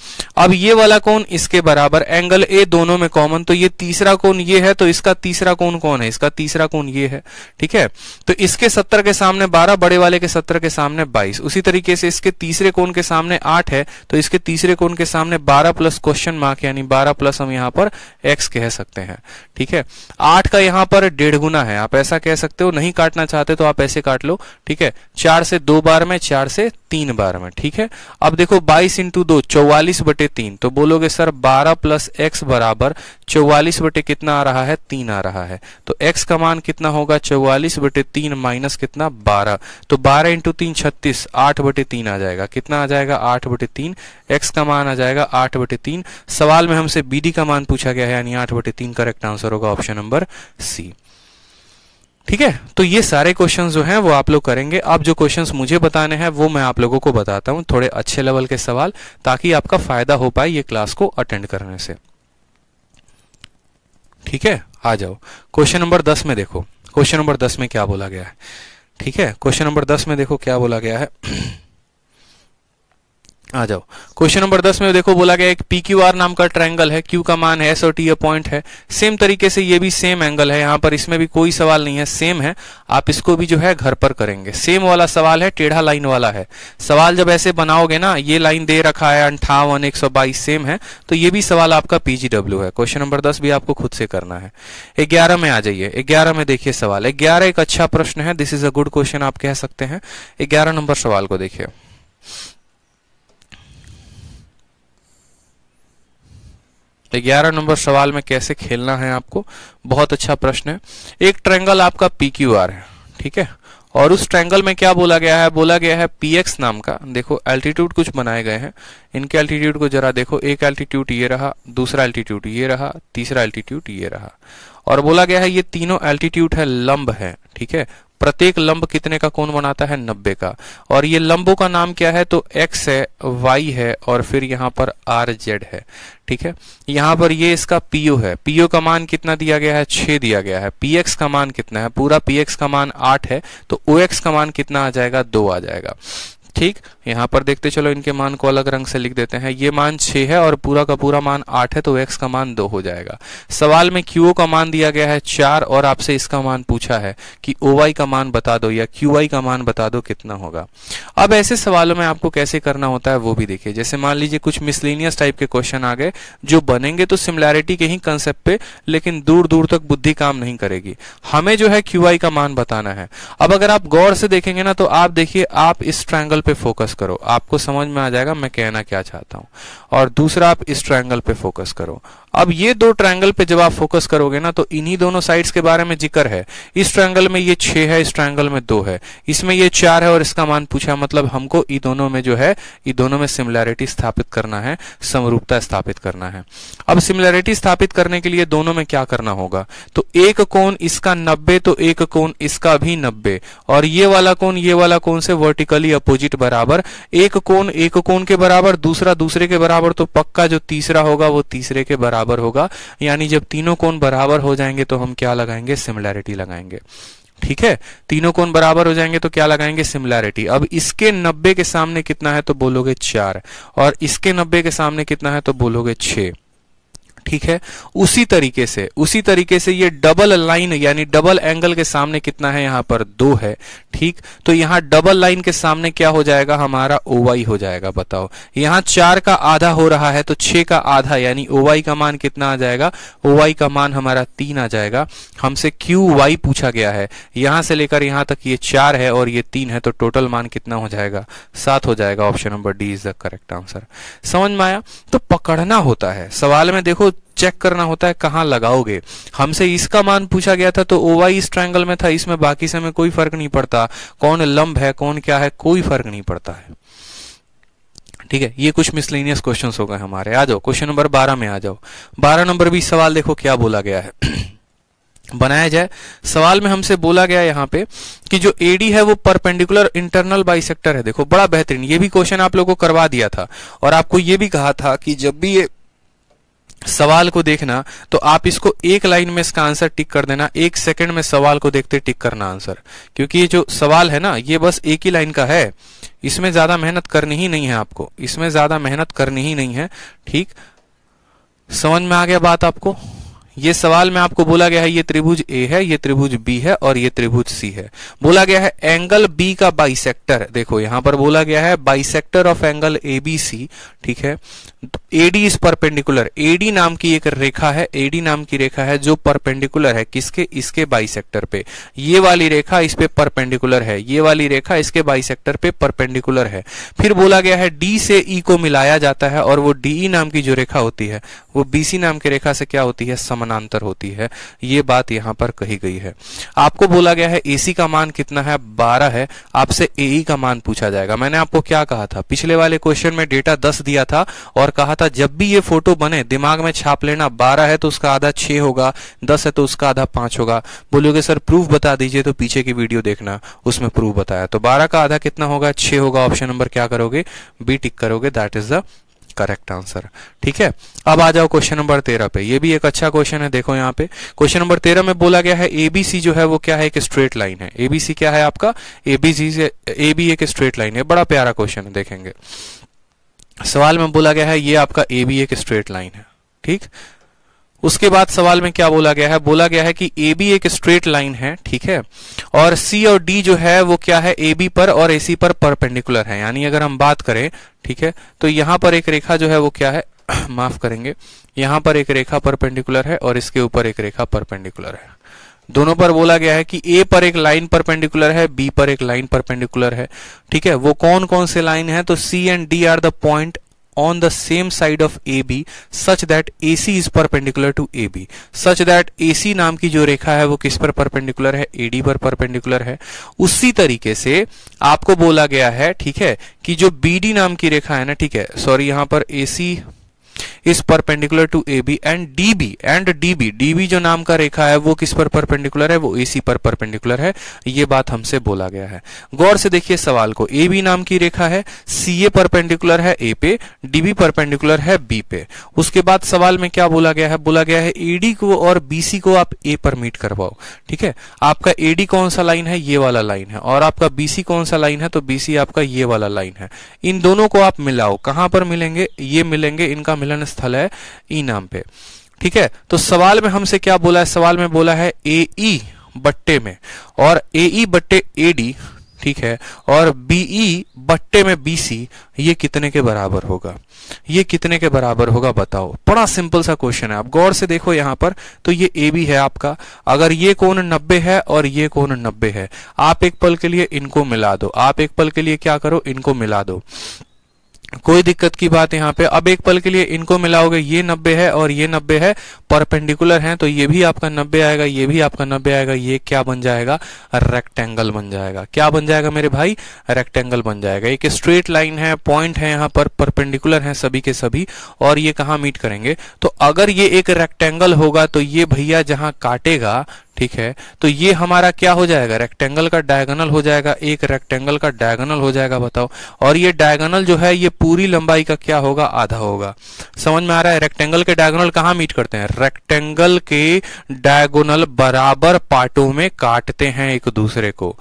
अब ये वाला कौन इसके बराबर एंगल ए दोनों में कॉमन तो ये तीसरा कौन ये है तो इसका तीसरा कौन कौन है इसका तीसरा कौन ये है ठीक है तो इसके सत्तर के सामने बारह बड़े वाले के सत्तर के सामने बाईस उसी तरीके से इसके तीसरे कोण के सामने आठ है तो इसके तीसरे कोण के सामने बारह प्लस क्वेश्चन मार्क यानी बारह प्लस हम यहाँ पर एक्स कह सकते हैं ठीक है आठ का यहाँ पर डेढ़ गुना है आप ऐसा कह सकते हो नहीं काटना चाहते तो आप ऐसे काट लो ठीक है चार से दो बार में चार से तीन बार में ठीक है अब देखो बाईस इंटू दो चौवालीस बटे तीन तो बोलोगे सर बारह प्लस एक्स बराबर चौवालीस बटे कितना आ रहा है तीन आ रहा है तो x का मान कितना होगा चौवालीस बटे तीन माइनस कितना बारह तो बारह इंटू तीन छत्तीस आठ बटे तीन आ जाएगा कितना आ जाएगा आठ बटे तीन एक्स का मान आ जाएगा आठ बटे तीन सवाल में हमसे बी डी का मान पूछा गया है यानी आठ बटे तीन करेक्ट आंसर होगा ऑप्शन नंबर सी ठीक है तो ये सारे क्वेश्चन जो हैं वो आप लोग करेंगे अब जो क्वेश्चंस मुझे बताने हैं वो मैं आप लोगों को बताता हूँ थोड़े अच्छे लेवल के सवाल ताकि आपका फायदा हो पाए ये क्लास को अटेंड करने से ठीक है आ जाओ क्वेश्चन नंबर दस में देखो क्वेश्चन नंबर दस में क्या बोला गया है ठीक है क्वेश्चन नंबर दस में देखो क्या बोला गया है आ जाओ क्वेश्चन नंबर दस में देखो बोला गया एक पी क्यू आर नाम का ट्रायंगल है क्यू का मान है एस और टी ए पॉइंट है सेम तरीके से ये भी सेम एंगल है यहाँ पर इसमें भी कोई सवाल नहीं है सेम है आप इसको भी जो है घर पर करेंगे सेम वाला सवाल है टेढ़ा लाइन वाला है सवाल जब ऐसे बनाओगे ना ये लाइन दे रखा है अंठावन एक सौ बाईस सेम है तो ये भी सवाल आपका पीजीडब्ल्यू है क्वेश्चन नंबर दस भी आपको खुद से करना है ग्यारह में आ जाइए ग्यारह में देखिए सवाल ग्यारह एक अच्छा प्रश्न है this is a good question आप कह सकते हैं ग्यारह नंबर सवाल को देखिए ग्यारह नंबर सवाल में कैसे खेलना है आपको बहुत अच्छा प्रश्न है एक ट्रैंगल आपका पी क्यू आर है ठीक है और उस ट्रैंगल में क्या बोला गया है बोला गया है पी एक्स नाम का देखो एल्टीट्यूड कुछ बनाए गए हैं इनके एल्टीट्यूड को जरा देखो एक एल्टीट्यूड ये रहा दूसरा एल्टीट्यूड ये रहा तीसरा एल्टीट्यूड ये रहा और बोला गया है ये तीनों एल्टीट्यूड है लंब है ठीक है प्रत्येक लंब कितने का कोण बनाता है नब्बे का और ये लंबों का नाम क्या है तो एक्स है वाई है और फिर यहाँ पर आर जेड है ठीक है यहाँ पर ये इसका पीओ है पीओ का मान कितना दिया गया है छः दिया गया है पीएक्स का मान कितना है पूरा पीएक्स का मान आठ है तो ओ एक्स का मान कितना आ जाएगा दो आ जाएगा ठीक यहाँ पर देखते चलो इनके मान को अलग रंग से लिख देते हैं ये मान छः है और पूरा का पूरा मान आठ है तो एक्स का मान दो हो जाएगा सवाल में क्यू का मान दिया गया है चार और आपसे इसका मान पूछा है कि ओ का मान बता दो या क्यू का मान बता दो कितना होगा अब ऐसे सवालों में आपको कैसे करना होता है वो भी देखिए जैसे मान लीजिए कुछ मिसलिनियस टाइप के क्वेश्चन आ गए जो बनेंगे तो सिमिलैरिटी के ही कंसेप्ट पे लेकिन दूर दूर तक बुद्धि काम नहीं करेगी हमें जो है क्यू का मान बताना है अब अगर आप गौर से देखेंगे ना तो आप देखिए आप इस ट्रैंगल पे फोकस करो आपको समझ में आ जाएगा मैं कहना क्या चाहता हूँ और दूसरा आप इस ट्रायंगल पे फोकस करो अब ये दो ट्रायंगल पे जब आप फोकस करोगे ना तो इन्हीं दोनों साइड्स के बारे में जिक्र है इस ट्रायंगल में ये छह है इस ट्रायंगल में दो है इसमें ये चार है और इसका मान पूछा मतलब हमको ई दोनों में जो है ई दोनों में सिमिलैरिटी स्थापित करना है समरूपता स्थापित करना है अब सिमिलैरिटी स्थापित करने के लिए दोनों में क्या करना होगा तो एक कोन इसका नब्बे तो एक कोन इसका भी नब्बे और ये वाला कोन ये वाला कोन से वर्टिकली अपोजिट बराबर एक कोन एक कोन के बराबर दूसरा दूसरे के बराबर तो पक्का जो तीसरा होगा वो तीसरे के बराबर बराबर होगा यानी जब तीनों कोण बराबर हो जाएंगे तो हम क्या लगाएंगे सिमिलैरिटी लगाएंगे ठीक है तीनों कोण बराबर हो जाएंगे तो क्या लगाएंगे सिमिलैरिटी अब इसके 90 के सामने कितना है तो बोलोगे चार और इसके 90 के सामने कितना है तो बोलोगे छह ठीक है उसी तरीके से उसी तरीके से ये डबल लाइन यानी डबल एंगल के सामने कितना है यहां पर दो है ठीक तो यहां डबल लाइन के सामने क्या हो जाएगा हमारा ओवाई हो जाएगा बताओ यहां चार का आधा हो रहा है तो छे का आधा यानी ओवाई का मान कितना आ जाएगा ओवाई का मान हमारा तीन आ जाएगा हमसे क्यू वाई पूछा गया है यहां से लेकर यहां तक ये चार है और ये तीन है तो टोटल मान कितना हो जाएगा सात हो जाएगा option number D is the correct answer समझ में आया तो पकड़ना होता है सवाल में देखो चेक करना होता है कहाँ लगाओगे हमसे इसका मान पूछा गया था तो ओवाई इस ट्रायंगल में था इसमें बाकी से हमें कोई फर्क नहीं पड़ता कौन लंब है कौन क्या है कोई फर्क नहीं पड़ता है ठीक है ये कुछ मिसलिनियस क्वेश्चन हो गए हमारे आ जाओ क्वेश्चन नंबर बारह में आ जाओ बारह नंबर भी सवाल देखो क्या बोला गया है बनाया जाए सवाल में हमसे बोला गया यहाँ पे कि जो एडी है वो परपेंडिकुलर इंटरनल बाइसेक्टर है देखो बड़ा बेहतरीन ये भी क्वेश्चन आप लोगों को करवा दिया था और आपको ये भी कहा था कि जब भी ये सवाल को देखना तो आप इसको एक लाइन में इसका आंसर टिक कर देना एक सेकंड में सवाल को देखते टिक करना आंसर क्योंकि ये जो सवाल है ना ये बस एक ही लाइन का है इसमें ज्यादा मेहनत करनी ही नहीं है आपको इसमें ज्यादा मेहनत करनी ही नहीं है ठीक समझ में आ गया बात आपको ये सवाल में आपको बोला गया है ये त्रिभुज ए है ये त्रिभुज बी है और ये त्रिभुज सी है बोला गया है एंगल बी का बाइसेक्टर देखो यहां पर बोला गया है bisector of angle A B C ठीक है एडी इज परपेंडिकुलर एडी नाम की एक रेखा है एडी नाम की रेखा है जो परपेंडिकुलर है किसके इसके बाइसेक्टर पे ये वाली रेखा इस पे परपेंडिकुलर है ये वाली रेखा इसके बाइसेक्टर पे परपेंडिकुलर है फिर बोला गया है डी से ई e को मिलाया जाता है और वो डी e नाम की जो रेखा होती है वो बीसी नाम की रेखा से क्या होती है समान समानांतर होती है ये बात यहां पर कही गई है आपको बोला गया है एसी का मान कितना है बारह है आपसे ए का मान पूछा जाएगा मैंने आपको क्या कहा था पिछले वाले क्वेश्चन में डेटा दस दिया था और कहा था जब भी ये फोटो बने दिमाग में छाप लेना बारह है तो उसका आधा छह होगा दस है तो उसका आधा पांच होगा बोलोगे सर प्रूफ बता दीजिए तो पीछे की वीडियो देखना उसमें प्रूफ बताया तो बारह का आधा कितना होगा छह होगा ऑप्शन नंबर क्या करोगे बी टिक करोगे that is the correct answer ठीक है अब आ जाओ क्वेश्चन नंबर तेरह पे ये भी एक अच्छा क्वेश्चन है देखो यहाँ पे क्वेश्चन नंबर तेरह में बोला गया है एबीसी जो है वो क्या है एक स्ट्रेट लाइन है एबीसी क्या है आपका एबीसी से ए बी एक स्ट्रेट लाइन है बड़ा प्यारा क्वेश्चन है देखेंगे सवाल में बोला गया है ये आपका ए बी एक स्ट्रेट लाइन है ठीक उसके बाद सवाल में क्या बोला गया है बोला गया है कि ए बी एक स्ट्रेट लाइन है ठीक है और सी और डी जो है वो क्या है ए बी पर और ए सी पर परपेंडिकुलर है यानी अगर हम बात करें ठीक है तो यहां पर एक रेखा जो है वो क्या है माफ करेंगे यहां पर एक रेखा परपेंडिकुलर है और इसके ऊपर एक रेखा परपेंडिकुलर है दोनों पर बोला गया है कि ए पर एक लाइन परपेंडिकुलर है बी पर एक लाइन परपेंडिकुलर है ठीक है वो कौन कौन से लाइन है तो C and D are the point on the same side of AB such that AC is perpendicular to AB such that AC नाम की जो रेखा है वो किस पर परपेंडिकुलर है AD पर परपेंडिकुलर है उसी तरीके से आपको बोला गया है ठीक है कि जो BD नाम की रेखा है ना ठीक है सॉरी यहां पर AC is perpendicular to A B and D B and D B D B जो नाम का रेखा है वो किस पर परपेंडिकुलर है वो ए सी पर परपेंडिकुलर है ये बात हमसे बोला गया है गौर से देखिए सवाल को ए बी नाम की रेखा है सी ए परपेंडिकुलर है ए पे डी बी परपेंडिकुलर है बी पे उसके बाद सवाल में क्या बोला गया है बोला गया है एडी को और बीसी को आप ए पर मीट करवाओ ठीक है आपका एडी कौन सा लाइन है ये वाला लाइन है और आपका बीसी कौन सा लाइन है तो बीसी आपका ये वाला लाइन है इन दोनों को आप मिलाओ कहां पर मिलेंगे ये मिलेंगे इनका सम्मेलन स्थल है ई नाम पे ठीक है तो सवाल में हमसे क्या बोला है सवाल में बोला है ए ई e बट्टे में और ए ई e बट्टे ए डी ठीक है और बीई e बट्टे में बीसी ये कितने के बराबर होगा ये कितने के बराबर होगा बताओ बड़ा सिंपल सा क्वेश्चन है आप गौर से देखो यहां पर तो ये ए बी है आपका अगर ये कोण नब्बे है और ये कोण नब्बे है आप एक पल के लिए इनको मिला दो आप एक पल के लिए क्या करो इनको मिला दो कोई दिक्कत की बात यहाँ पे अब एक पल के लिए इनको मिलाओगे ये नब्बे है और ये नब्बे है परपेंडिकुलर है तो ये भी आपका नब्बे आएगा ये भी आपका नब्बे आएगा ये क्या बन जाएगा रेक्टेंगल बन जाएगा क्या बन जाएगा मेरे भाई रेक्टेंगल बन जाएगा एक स्ट्रेट लाइन है पॉइंट है यहाँ पर परपेंडिकुलर है सभी के सभी और ये कहाँ मीट करेंगे तो अगर ये एक रेक्टेंगल होगा तो ये भैया जहां काटेगा ठीक है तो ये हमारा क्या हो जाएगा रेक्टेंगल का डायगोनल हो जाएगा एक रेक्टेंगल का डायगोनल हो जाएगा बताओ और ये डायगोनल जो है ये पूरी लंबाई का क्या होगा आधा होगा समझ में आ रहा है रेक्टेंगल के डायगोनल कहाँ मीट करते हैं रेक्टेंगल के डायगोनल बराबर पार्टों में काटते हैं एक दूसरे को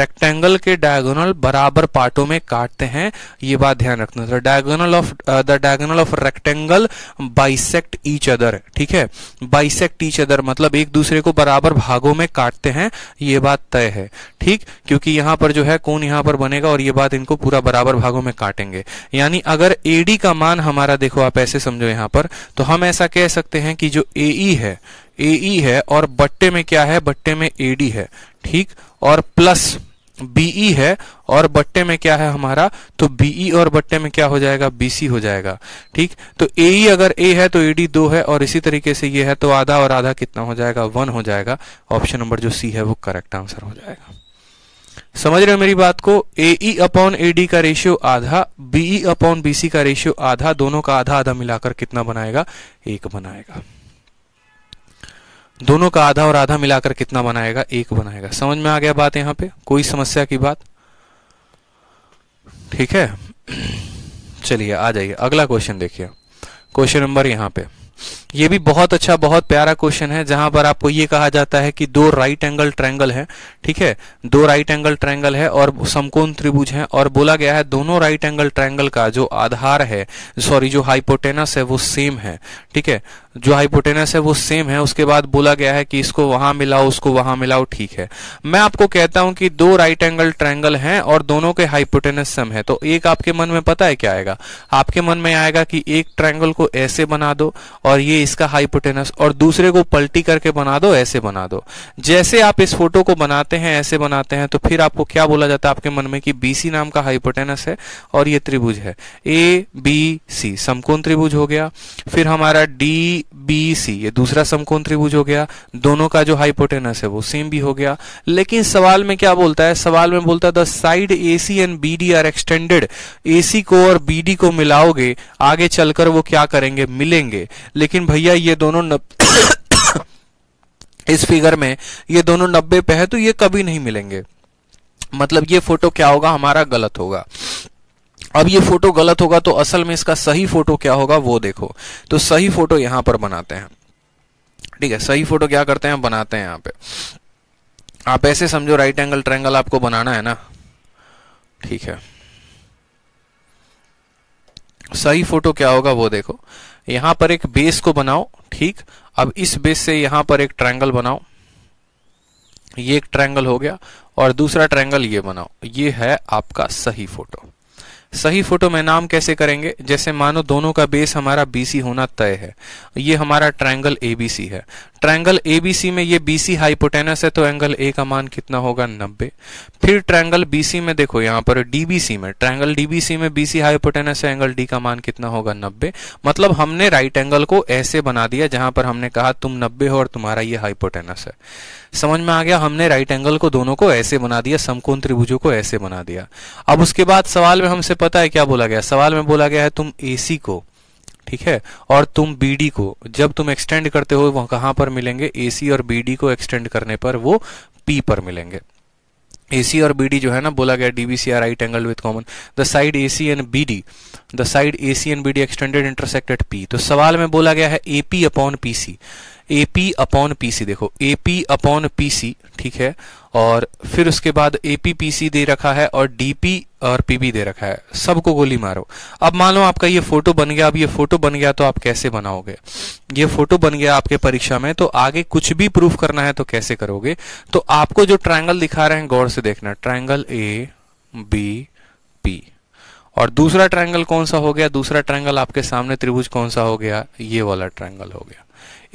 रेक्टेंगल के डायगोनल बराबर पार्टों में काटते हैं ये बात ध्यान रखना था diagonal of the diagonal of rectangle bisect each other ठीक है बाइसेक्ट ईच अदर मतलब एक दूसरे को बराबर भागों में काटते हैं ये बात तय है ठीक क्योंकि यहां पर जो है कौन यहां पर बनेगा और ये बात इनको पूरा बराबर भागों में काटेंगे यानी अगर एडी का मान हमारा देखो आप ऐसे समझो यहां पर तो हम ऐसा कह सकते हैं कि जो ए e है ए e है और बट्टे में क्या है बट्टे में एडी है ठीक और प्लस बीई है और बट्टे में क्या है हमारा तो बीई और बट्टे में क्या हो जाएगा बीसी हो जाएगा ठीक तो ए अगर ए है तो एडी दो है और इसी तरीके से ये है तो आधा और आधा कितना हो जाएगा वन हो जाएगा ऑप्शन नंबर जो सी है वो करेक्ट आंसर हो जाएगा समझ रहे हो मेरी बात को ए अपॉन ए का रेशियो आधा बीई अपॉन बीसी का रेशियो आधा दोनों का आधा आधा मिलाकर कितना बनाएगा एक बनाएगा दोनों का आधा और आधा मिलाकर कितना बनाएगा एक बनाएगा समझ में आ गया बात यहां पे कोई समस्या की बात ठीक है चलिए आ जाइए अगला क्वेश्चन देखिए क्वेश्चन नंबर यहां पे ये भी बहुत अच्छा बहुत प्यारा क्वेश्चन है जहां पर आपको ये कहा जाता है कि दो राइट एंगल ट्रायंगल है ठीक है दो राइट एंगल ट्रायंगल है और समकोण त्रिभुज है और बोला गया है दोनों राइट एंगल ट्रायंगल का जो आधार है सॉरी जो हाइपोटेनस है वो सेम है ठीक है जो हाइपोटेनस है वो सेम है उसके बाद बोला गया है कि इसको वहां मिलाओ उसको वहां मिलाओ ठीक है मैं आपको कहता हूं कि दो राइट एंगल ट्रायंगल हैं और दोनों के हाइपोटेनस सम है तो एक आपके मन में पता है क्या आएगा आपके मन में आएगा कि एक ट्रायंगल को ऐसे बना दो और ये इसका हाइपोटेनस और दूसरे को पलटी करके बना दो ऐसे बना दो जैसे आप इस फोटो को बनाते हैं ऐसे बनाते हैं तो फिर आपको क्या बोला जाता है आपके मन में कि बीसी नाम का हाइपोटेनस है और ये त्रिभुज है ए बी सी समकोण त्रिभुज हो गया फिर हमारा डी बी सी ये दूसरा समकोण त्रिभुज हो गया दोनों का जो हाइपोटेनस है वो सेम भी हो गया लेकिन सवाल में क्या बोलता है सवाल में बोलता है the side A C and B D are extended A C को और बी डी को मिलाओगे आगे चलकर वो क्या करेंगे मिलेंगे लेकिन भैया ये दोनों नब... इस फिगर में ये दोनों नब्बे पे है तो ये कभी नहीं मिलेंगे मतलब ये फोटो क्या होगा हमारा गलत होगा अब ये फोटो गलत होगा तो असल में इसका सही फोटो क्या होगा वो देखो तो सही फोटो यहां पर बनाते हैं ठीक है सही फोटो क्या करते हैं बनाते हैं यहां पे आप ऐसे समझो राइट एंगल ट्रायंगल आपको बनाना है ना ठीक है सही फोटो क्या होगा वो देखो यहां पर एक बेस को बनाओ ठीक अब इस बेस से यहां पर एक ट्रायंगल बनाओ ये एक ट्रायंगल हो गया और दूसरा ट्रायंगल ये बनाओ ये है आपका सही फोटो सही फोटो में नाम कैसे करेंगे जैसे मानो दोनों का बेस हमारा बीसी होना तय है ये हमारा ट्रायंगल एबीसी है ट्रायंगल तो एबीसी में ये बीसी हाइपोटेनस है तो एंगल ए का मान कितना होगा 90 फिर ट्रायंगल बीसी में देखो यहाँ पर डीबीसी में ट्रायंगल डीबीसी में बीसी हाइपोटेनस है एंगल डी का मान कितना होगा 90 मतलब हमने राइट एंगल को ऐसे बना दिया जहां पर हमने कहा तुम 90 हो और तुम्हारा ये हाइपोटेनस है समझ में आ गया हमने राइट एंगल को दोनों को ऐसे बना दिया समकोण त्रिभुजों को ऐसे बना दिया अब उसके बाद सवाल में हमसे पता है क्या बोला गया सवाल में बोला गया है तुम एसी को ठीक है और तुम बी को जब तुम एक्सटेंड करते हो वह कहाँ पर मिलेंगे ए और बी को एक्सटेंड करने पर वो पी पर मिलेंगे AC और BD जो है ना बोला गया DBC are right angled with common. The side AC and BD, the side AC and BD extended intersect at P. तो सवाल में बोला गया है AP upon PC. AP upon PC देखो एपी अपॉन पी सी ठीक है और फिर उसके बाद एपी पी सी दे रखा है और डीपी और पीबी दे रखा है सबको गोली मारो अब मान लो आपका ये फोटो बन गया अब ये फोटो बन गया तो आप कैसे बनाओगे ये फोटो बन गया आपके परीक्षा में तो आगे कुछ भी प्रूफ करना है तो कैसे करोगे तो आपको जो ट्राइंगल दिखा रहे हैं गौर से देखना ट्राइंगल ए बी पी और दूसरा ट्रायंगल कौन सा हो गया दूसरा ट्रायंगल आपके सामने त्रिभुज कौन सा हो गया ये वाला ट्रायंगल हो गया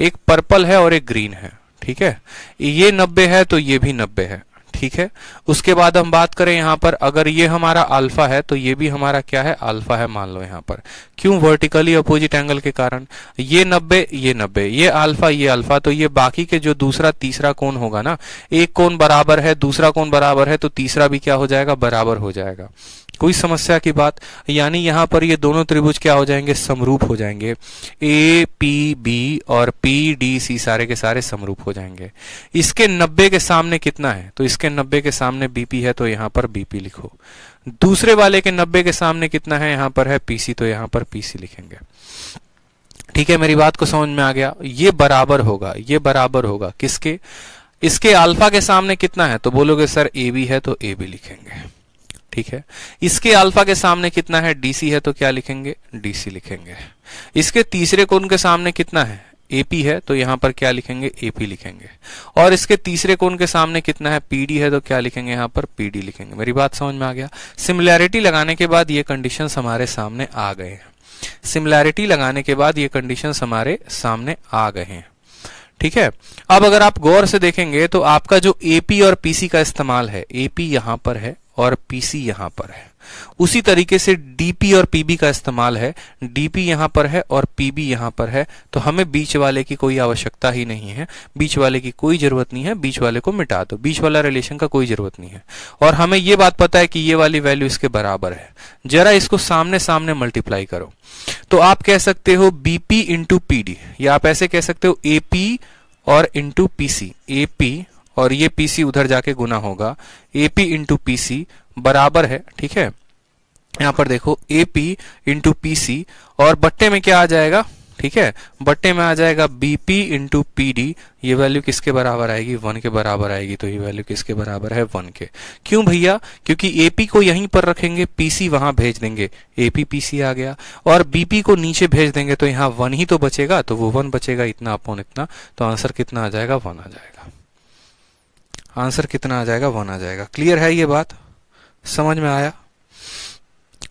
एक पर्पल है और एक ग्रीन है ठीक है ये नब्बे है तो ये भी नब्बे है ठीक है उसके बाद हम बात करें यहाँ पर अगर ये हमारा अल्फा है तो ये भी हमारा क्या है अल्फा है मान लो यहाँ पर क्यों वर्टिकली अपोजिट एंगल के कारण ये नब्बे ये नब्बे ये अल्फा ये अल्फा तो ये बाकी के जो दूसरा तीसरा कोण होगा ना एक कोण बराबर है दूसरा कोण बराबर है तो तीसरा भी क्या हो जाएगा बराबर हो जाएगा कोई समस्या की बात यानी यहां पर ये दोनों त्रिभुज क्या हो जाएंगे समरूप हो जाएंगे ए पी बी और पी डी सी सारे के सारे समरूप हो जाएंगे इसके 90 के सामने कितना है तो इसके 90 के सामने बीपी है तो यहां पर बीपी लिखो दूसरे वाले के 90 के सामने कितना है यहाँ पर है पीसी तो यहाँ पर पीसी लिखेंगे ठीक है मेरी बात को समझ में आ गया ये बराबर होगा ये बराबर होगा किसके इसके अल्फा के सामने कितना है तो बोलोगे सर ए बी है तो ए बी लिखेंगे ठीक है इसके अल्फा के सामने कितना है डीसी है तो क्या लिखेंगे डीसी लिखेंगे इसके तीसरे कोण के सामने कितना है एपी है तो यहां पर क्या लिखेंगे एपी लिखेंगे और इसके तीसरे कोण के सामने कितना है पीडी है तो क्या लिखेंगे यहां पर पीडी लिखेंगे मेरी बात समझ में आ गया सिमिलैरिटी लगाने के बाद ये कंडीशन हमारे सामने आ गए हैं सिमिलैरिटी लगाने के बाद ये कंडीशन हमारे सामने आ गए हैं ठीक है अब अगर आप गौर से देखेंगे तो आपका जो एपी और पीसी का इस्तेमाल है एपी यहां पर है और पीसी यहां पर है उसी तरीके से डीपी और पीबी का इस्तेमाल है डीपी यहां पर है और पीबी यहां पर है तो हमें बीच वाले की कोई आवश्यकता ही नहीं है बीच वाले की कोई जरूरत नहीं है बीच वाले को मिटा दो बीच वाला रिलेशन का कोई जरूरत नहीं है और हमें यह बात पता है कि ये वाली वैल्यू इसके बराबर है जरा इसको सामने सामने मल्टीप्लाई करो तो आप कह सकते हो बीपी इंटू या आप ऐसे कह सकते हो एपी और इंटू पीसी एपी और ये पीसी उधर जाके गुना होगा एपी इंटू पीसी बराबर है ठीक है यहां पर देखो एपी इंटू पीसी और बट्टे में क्या आ जाएगा ठीक है बट्टे में आ जाएगा बीपी इंटू पी ये वैल्यू किसके बराबर आएगी वन के बराबर आएगी तो ये वैल्यू किसके बराबर है वन के क्यों भैया क्योंकि एपी को यहीं पर रखेंगे पीसी वहां भेज देंगे एपी पीसी आ गया और बीपी को नीचे भेज देंगे तो यहां वन ही तो बचेगा तो वो वन बचेगा इतना अपॉन इतना तो आंसर कितना आ जाएगा वन आ जाएगा आंसर कितना आ जाएगा वन आ जाएगा क्लियर है ये बात समझ में आया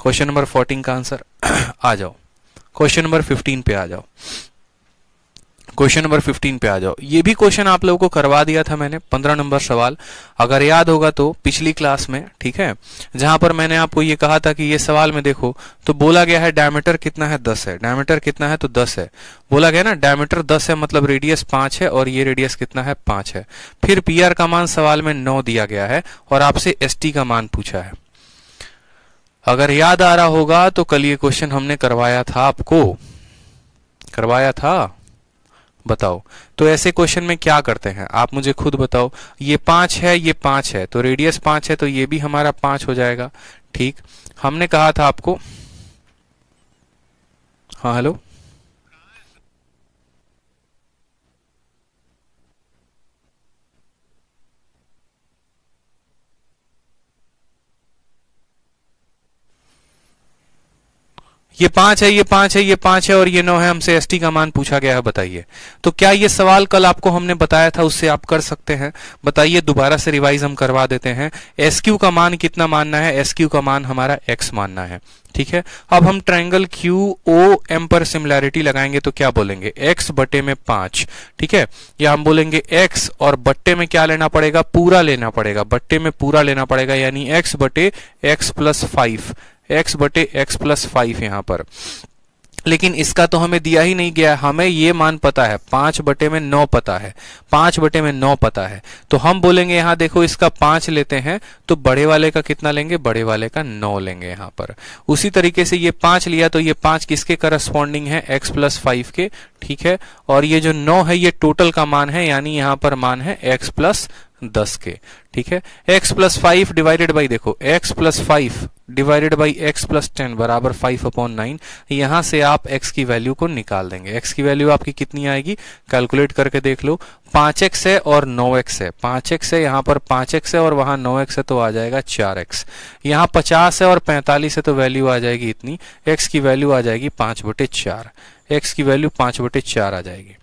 क्वेश्चन नंबर फोर्टीन का आंसर आ जाओ क्वेश्चन नंबर फिफ्टीन पे आ जाओ क्वेश्चन नंबर 15 पे आ जाओ ये भी क्वेश्चन आप लोगों को करवा दिया था मैंने 15 नंबर सवाल अगर याद होगा तो पिछली क्लास में ठीक है जहां पर मैंने आपको ये कहा था कि ये सवाल में देखो तो बोला गया है डायमीटर कितना है 10 है डायमीटर कितना है तो 10 है बोला गया ना डायमीटर 10 है मतलब रेडियस पांच है और ये रेडियस कितना है पांच है फिर पी का मान सवाल में नौ दिया गया है और आपसे एस का मान पूछा है अगर याद आ रहा होगा तो कल ये क्वेश्चन हमने करवाया था आपको करवाया था बताओ तो ऐसे क्वेश्चन में क्या करते हैं आप मुझे खुद बताओ ये पांच है ये पांच है तो रेडियस पांच है तो ये भी हमारा पांच हो जाएगा ठीक हमने कहा था आपको हाँ हेलो ये पांच है ये पांच है ये पांच है और ये नौ है हमसे एस का मान पूछा गया है बताइए तो क्या ये सवाल कल आपको हमने बताया था उससे आप कर सकते हैं बताइए दोबारा से रिवाइज हम करवा देते हैं एस का मान कितना मानना है एस का मान हमारा एक्स मानना है ठीक है अब हम ट्राइंगल क्यू ओ एम पर सिमिलैरिटी लगाएंगे तो क्या बोलेंगे एक्स बटे में पांच ठीक है या हम बोलेंगे एक्स और बट्टे में क्या लेना पड़ेगा पूरा लेना पड़ेगा बट्टे में पूरा लेना पड़ेगा यानी एक्स बटे एक्स प्लस फाइव एक्स बटे एक्स प्लस फाइव यहाँ पर लेकिन इसका तो हमें दिया ही नहीं गया हमें ये मान पता है पांच बटे में नौ पता है पांच बटे में नौ पता है तो हम बोलेंगे यहां देखो इसका पांच लेते हैं तो बड़े वाले का कितना लेंगे बड़े वाले का नौ लेंगे यहां पर उसी तरीके से ये पांच लिया तो ये पांच किसके करस्पॉन्डिंग है एक्स प्लस फाइव के ठीक है और ये जो नौ है ये टोटल का मान है यानी यहां पर मान है एक्स प्लस दस के ठीक है x plus five divided by देखो x plus five divided by x plus ten बराबर फाइव अपॉन नाइन यहां से आप एक्स की वैल्यू को निकाल देंगे एक्स की वैल्यू आपकी कितनी आएगी कैलकुलेट करके देख लो पांच एक्स है और नौ एक्स है पांच एक्स है यहां पर पांच एक्स है और वहां नौ एक्स है तो आ जाएगा चार एक्स यहाँ पचास है और पैंतालीस है तो वैल्यू आ जाएगी इतनी एक्स की वैल्यू आ जाएगी पांच बटे चार एक्स की वैल्यू पांच बटे चार आ जाएगी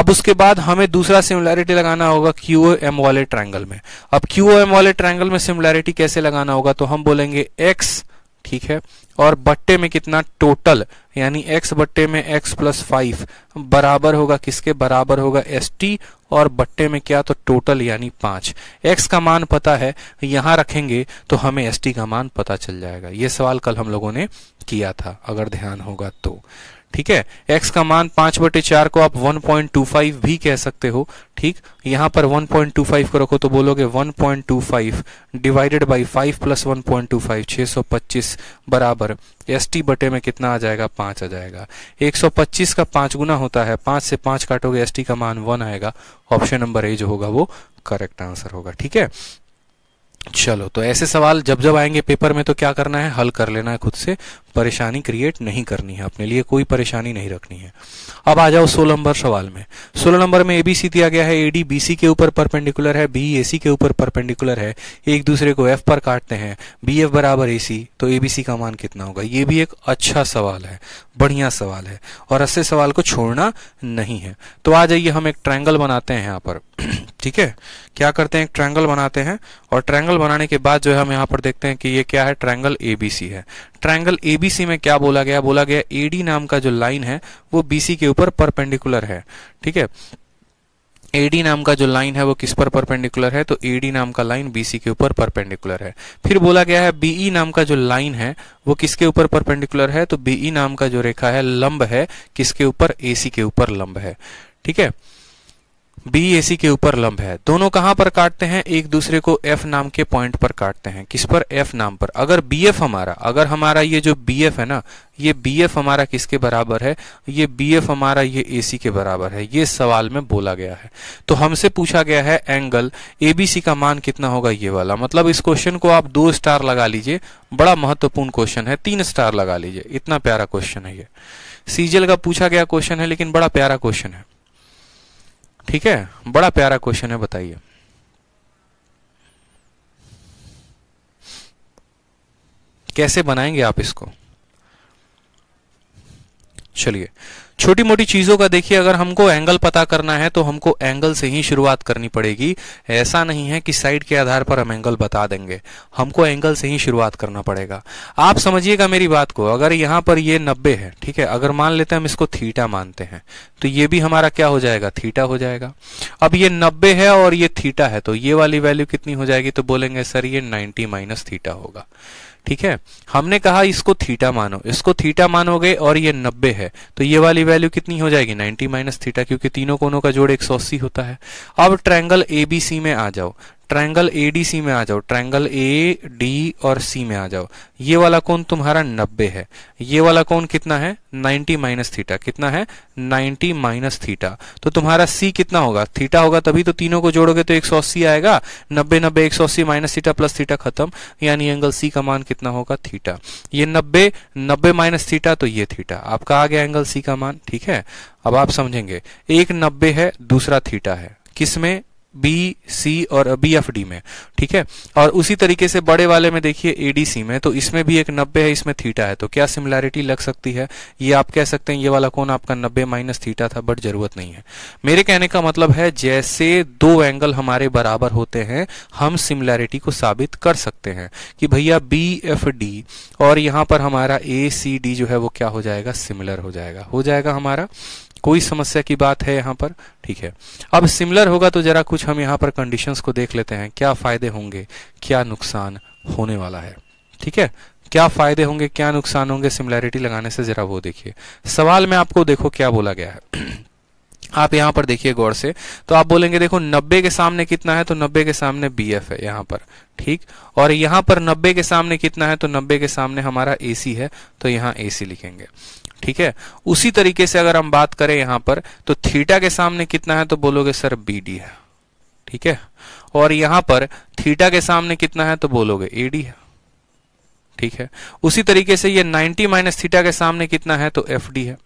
अब उसके बाद हमें दूसरा सिमिलैरिटी लगाना होगा क्यू एम वाले ट्राइंगल में अब क्यू एम वाले ट्राइंगल में सिमिलैरिटी कैसे लगाना होगा तो हम बोलेंगे एक्स ठीक है और बट्टे में कितना टोटल यानी x बट्टे में x प्लस फाइव बराबर होगा किसके बराबर होगा एस टी और बट्टे में क्या तो टोटल यानी पांच x का मान पता है यहां रखेंगे तो हमें एस टी का मान पता चल जाएगा ये सवाल कल हम लोगों ने किया था अगर ध्यान होगा तो ठीक है x का मान पांच बटे चार को आप 1.25 भी कह सकते हो ठीक यहां पर 1.25 को रखो तो बोलोगे 1.25 divided by 5 plus one point सौ पच्चीस बराबर एस बटे में कितना आ जाएगा पांच आ जाएगा 125 का पांच गुना होता है पांच से पांच काटोगे एस टी का मान वन आएगा ऑप्शन नंबर ए जो होगा वो करेक्ट आंसर होगा ठीक है चलो तो ऐसे सवाल जब जब आएंगे पेपर में तो क्या करना है हल कर लेना है खुद से परेशानी क्रिएट नहीं करनी है अपने लिए कोई परेशानी नहीं रखनी है अब आ जाओ सोलह नंबर सवाल में सोलह नंबर में एबीसी दिया गया है एडी बीसी के ऊपर परपेंडिकुलर है बी एसी के ऊपर परपेंडिकुलर है एक दूसरे को एफ पर काटते हैं बी एफ बराबर ए सी तो एबीसी का मान कितना होगा ये भी एक अच्छा सवाल है बढ़िया सवाल है और ऐसे सवाल को छोड़ना नहीं है तो आ जाइए हम एक ट्रायंगल बनाते हैं यहाँ पर ठीक है क्या करते हैं एक ट्रायंगल बनाते हैं और ट्रायंगल बनाने के बाद जो है हम यहाँ पर देखते हैं कि ये क्या है ट्रायंगल एबीसी है ट्रायंगल एबी एबीसी में क्या बोला गया बोला गया एडी नाम का जो लाइन है वो बीसी के ऊपर परपेंडिकुलर है ठीक है एडी नाम का जो लाइन है वो किस पर परपेंडिकुलर है तो एडी नाम का लाइन बीसी के ऊपर परपेंडिकुलर है फिर बोला गया है बीई e नाम का जो लाइन है वो किसके ऊपर परपेंडिकुलर है तो बीई e नाम का जो रेखा है लंब है किसके ऊपर एसी के ऊपर लंब है ठीक है बी के ऊपर लंब है दोनों कहां पर काटते हैं एक दूसरे को एफ नाम के पॉइंट पर काटते हैं किस पर एफ नाम पर अगर बी एफ हमारा अगर हमारा ये जो बी एफ है ना ये बी एफ हमारा किसके बराबर है ये बी एफ हमारा ये ए सी के बराबर है ये सवाल में बोला गया है तो हमसे पूछा गया है एंगल ए बी सी का मान कितना होगा ये वाला मतलब इस क्वेश्चन को आप दो स्टार लगा लीजिए बड़ा महत्वपूर्ण क्वेश्चन है तीन स्टार लगा लीजिए इतना प्यारा क्वेश्चन है ये सीजल का पूछा गया क्वेश्चन है लेकिन बड़ा प्यारा क्वेश्चन है ठीक है बड़ा प्यारा क्वेश्चन है बताइए कैसे बनाएंगे आप इसको चलिए छोटी मोटी चीजों का देखिए अगर हमको एंगल पता करना है तो हमको एंगल से ही शुरुआत करनी पड़ेगी ऐसा नहीं है कि साइड के आधार पर हम एंगल बता देंगे हमको एंगल से ही शुरुआत करना पड़ेगा आप समझिएगा मेरी बात को अगर यहां पर ये नब्बे है ठीक है अगर मान लेते हैं हम इसको थीटा मानते हैं तो ये भी हमारा क्या हो जाएगा थीटा हो जाएगा अब ये नब्बे है और ये थीटा है तो ये वाली वैल्यू कितनी हो जाएगी तो बोलेंगे सर ये नाइनटी माइनस थीटा होगा ठीक है हमने कहा इसको थीटा मानो इसको थीटा मानोगे और ये 90 है तो ये वाली वैल्यू कितनी हो जाएगी 90 माइनस थीटा क्योंकि तीनों कोनों का जोड़ एक होता है अब ट्रायंगल एबीसी में आ जाओ ट्रायंगल ए डी सी में आ जाओ ट्रायंगल ए डी और सी में आ जाओ ये वाला कोण तुम्हारा 90 है ये वाला कोण कितना है 90 माइनस थीटा कितना है 90 माइनस थीटा तो तुम्हारा सी कितना होगा थीटा होगा तभी तो तीनों को जोड़ोगे तो 180 आएगा 90 सौ 180 माइनस थीटा प्लस थीटा खत्म यानी एंगल सी का मान कितना होगा थीटा ये नब्बे नब्बे माइनस थीटा तो ये थीटा आपका आ गया एंगल सी का मान ठीक है अब आप समझेंगे एक नब्बे है दूसरा थीटा है किसमें बी सी और बी एफ डी में ठीक है और उसी तरीके से बड़े वाले में देखिए एडीसी में तो इसमें भी एक नब्बे है इसमें थीटा है तो क्या सिमिलैरिटी लग सकती है ये आप कह सकते हैं ये वाला कौन आपका नब्बे माइनस थीटा था बट जरूरत नहीं है मेरे कहने का मतलब है जैसे दो एंगल हमारे बराबर होते हैं हम सिमिलैरिटी को साबित कर सकते हैं कि भैया बी एफ डी और यहाँ पर हमारा ए सी डी जो है वो क्या हो जाएगा सिमिलर हो जाएगा हो जाएगा हमारा कोई समस्या की बात है यहाँ पर ठीक है अब सिमिलर होगा तो जरा कुछ हम यहाँ पर कंडीशंस को देख लेते हैं क्या फायदे होंगे क्या नुकसान होने वाला है ठीक है क्या फायदे होंगे क्या नुकसान होंगे सिमिलैरिटी लगाने से जरा वो देखिए सवाल में आपको देखो क्या बोला गया है आप यहां पर देखिए गौर से तो आप बोलेंगे देखो 90 के सामने कितना है तो 90 के सामने बी एफ है यहाँ पर ठीक और यहां पर 90 के सामने कितना है तो 90 के सामने हमारा ए सी है तो यहाँ ए सी लिखेंगे ठीक है उसी तरीके से अगर हम बात करें यहां पर तो थीटा के सामने कितना है तो बोलोगे सर बी डी है ठीक है और यहाँ पर थीटा के सामने कितना है तो बोलोगे ए डी है ठीक है उसी तरीके से ये 90 माइनस थीटा के सामने कितना है तो एफ डी है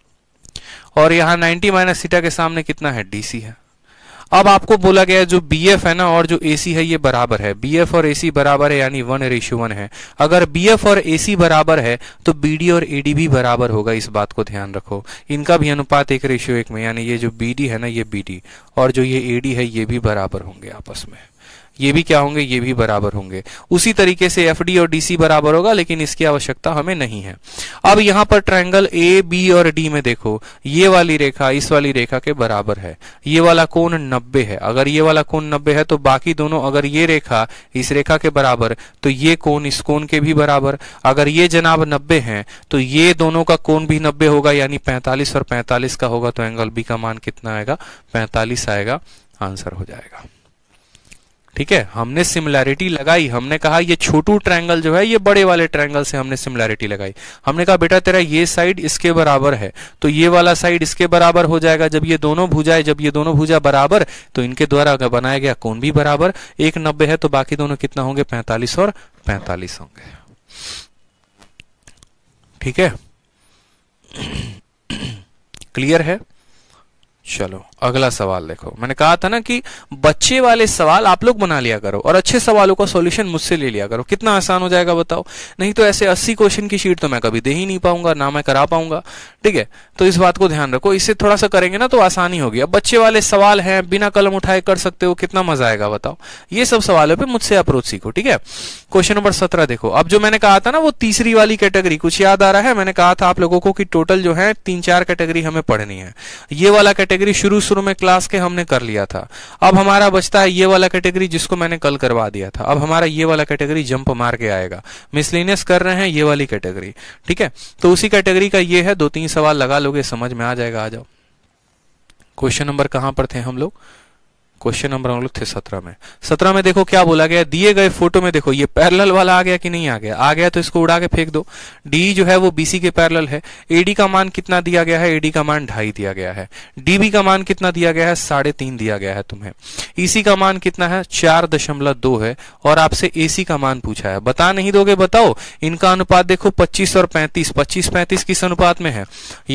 और यहाँ 90 माइनस सीटा के सामने कितना है डीसी है अब आपको बोला गया जो बी एफ है ना और जो ए सी है ये बराबर है बी एफ और ए सी बराबर है यानी वन रेशियो वन है अगर बी एफ और ए सी बराबर है तो बी डी और ए डी भी बराबर होगा इस बात को ध्यान रखो इनका भी अनुपात एक रेशियो एक में यानी ये जो बी डी है ना ये बी डी और जो ये ए डी है ये भी बराबर होंगे आपस में ये भी क्या होंगे ये भी बराबर होंगे उसी तरीके से एफ और डीसी बराबर होगा लेकिन इसकी आवश्यकता हमें नहीं है अब यहां पर ट्रायंगल ए बी और डी में देखो ये वाली रेखा इस वाली रेखा के बराबर है ये वाला कोण नब्बे है अगर ये वाला कोण नब्बे है तो बाकी दोनों अगर ये रेखा इस रेखा के बराबर तो ये कोण इस कोण के भी बराबर अगर ये जनाब नब्बे है तो ये दोनों का कोण भी नब्बे होगा यानी पैंतालीस और पैंतालीस का होगा तो एंगल बी का मान कितना आएगा पैंतालीस आएगा आंसर हो जाएगा ठीक है हमने सिमिलैरिटी लगाई हमने कहा ये छोटू ट्रायंगल जो है ये बड़े वाले ट्रायंगल से हमने सिमिलैरिटी लगाई हमने कहा बेटा तेरा ये साइड इसके बराबर है तो ये वाला साइड इसके बराबर हो जाएगा जब ये दोनों भुजाएं जब ये दोनों भुजा बराबर तो इनके द्वारा अगर बनाया गया कौन भी बराबर एक नब्बे है तो बाकी दोनों कितना होंगे पैंतालीस और पैंतालीस होंगे ठीक है क्लियर है चलो अगला सवाल देखो मैंने कहा था ना कि बच्चे वाले सवाल आप लोग बना लिया करो और अच्छे सवालों का सॉल्यूशन मुझसे ले लिया करो कितना आसान हो जाएगा बताओ नहीं तो ऐसे 80 क्वेश्चन की शीट तो मैं कभी दे ही नहीं पाऊंगा ना मैं करा पाऊंगा ठीक है तो इस बात को ध्यान रखो इससे थोड़ा सा करेंगे ना तो आसानी होगी अब बच्चे वाले सवाल हैं बिना कलम उठाए कर सकते हो कितना मजा आएगा बताओ ये सब सवालों पर मुझसे अप्रोच सीखो ठीक है क्वेश्चन नंबर सत्रह देखो अब जो मैंने कहा था ना वो तीसरी वाली कैटेगरी कुछ याद आ रहा है मैंने कहा था आप लोगों को कि टोटल जो है तीन चार कैटेगरी हमें पढ़नी है ये वाला कैटेगरी कैटेगरी शुरू शुरू में क्लास के हमने कर लिया था अब हमारा बचता है ये वाला कैटेगरी जिसको मैंने कल करवा दिया था अब हमारा ये वाला कैटेगरी जंप मार के आएगा मिसलिनियस कर रहे हैं ये वाली कैटेगरी ठीक है तो उसी कैटेगरी का ये है दो तीन सवाल लगा लोगे समझ में आ जाएगा आ जाओ क्वेश्चन नंबर कहां पर थे हम लोग क्वेश्चन नंबर हम लोग थे सत्रह में सत्रह में देखो क्या बोला गया दिए गए फोटो में देखो ये पैरल वाला आ गया कि नहीं आ गया आ गया तो इसको उड़ा के फेंक दो डी जो है वो बीसी के पैरल है एडी का मान कितना दिया गया है एडी का मान ढाई दिया गया है डीबी का मान कितना दिया गया है साढ़े तीन दिया गया है तुम्हें ईसी e का मान कितना है चार दशमलव दो है और आपसे एसी का मान पूछा है बता नहीं दोगे बताओ इनका अनुपात देखो पच्चीस और पैंतीस पच्चीस पैंतीस किस अनुपात में है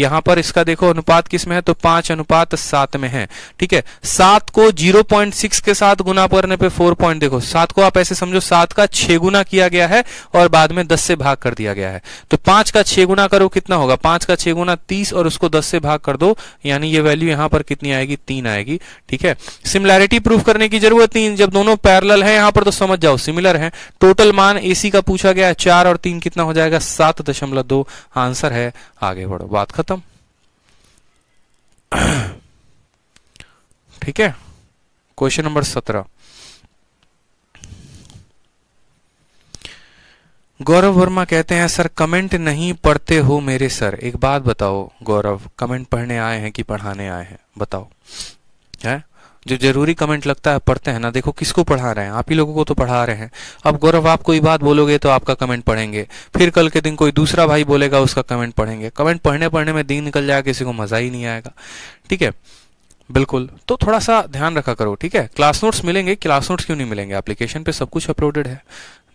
यहाँ पर इसका देखो अनुपात किस में है तो पांच अनुपात सात में है ठीक है सात को जीरो 0.6 के साथ गुना करने पे 4 पॉइंट देखो सात को आप ऐसे समझो सात का छह गुना किया गया है और बाद में दस से भाग कर दिया गया है तो पांच का छह गुना करो कितना होगा पांच का छह गुना तीस और उसको दस से भाग कर दो यानी ये वैल्यू यहां पर कितनी आएगी तीन आएगी ठीक है सिमिलैरिटी प्रूफ करने की जरूरत नहीं जब दोनों पैरल है यहां पर तो समझ जाओ सिमिलर है टोटल मान एसी का पूछा गया है चार और तीन कितना हो जाएगा सात आंसर है आगे बढ़ो बात खत्म ठीक है क्वेश्चन नंबर सत्रह गौरव वर्मा कहते हैं सर कमेंट नहीं पढ़ते हो मेरे सर एक बात बताओ गौरव कमेंट पढ़ने आए हैं कि पढ़ाने आए हैं बताओ है जो जरूरी कमेंट लगता है पढ़ते हैं ना देखो किसको पढ़ा रहे हैं आप ही लोगों को तो पढ़ा रहे हैं अब गौरव आप कोई बात बोलोगे तो आपका कमेंट पढ़ेंगे फिर कल के दिन कोई दूसरा भाई बोलेगा उसका कमेंट पढ़ेंगे कमेंट पढ़ने पढ़ने में दिन निकल जाएगा किसी को मजा ही नहीं आएगा ठीक है बिल्कुल तो थोड़ा सा ध्यान रखा करो ठीक है क्लास नोट्स मिलेंगे क्लास नोट्स क्यों नहीं मिलेंगे एप्लीकेशन पे सब कुछ अपलोडेड है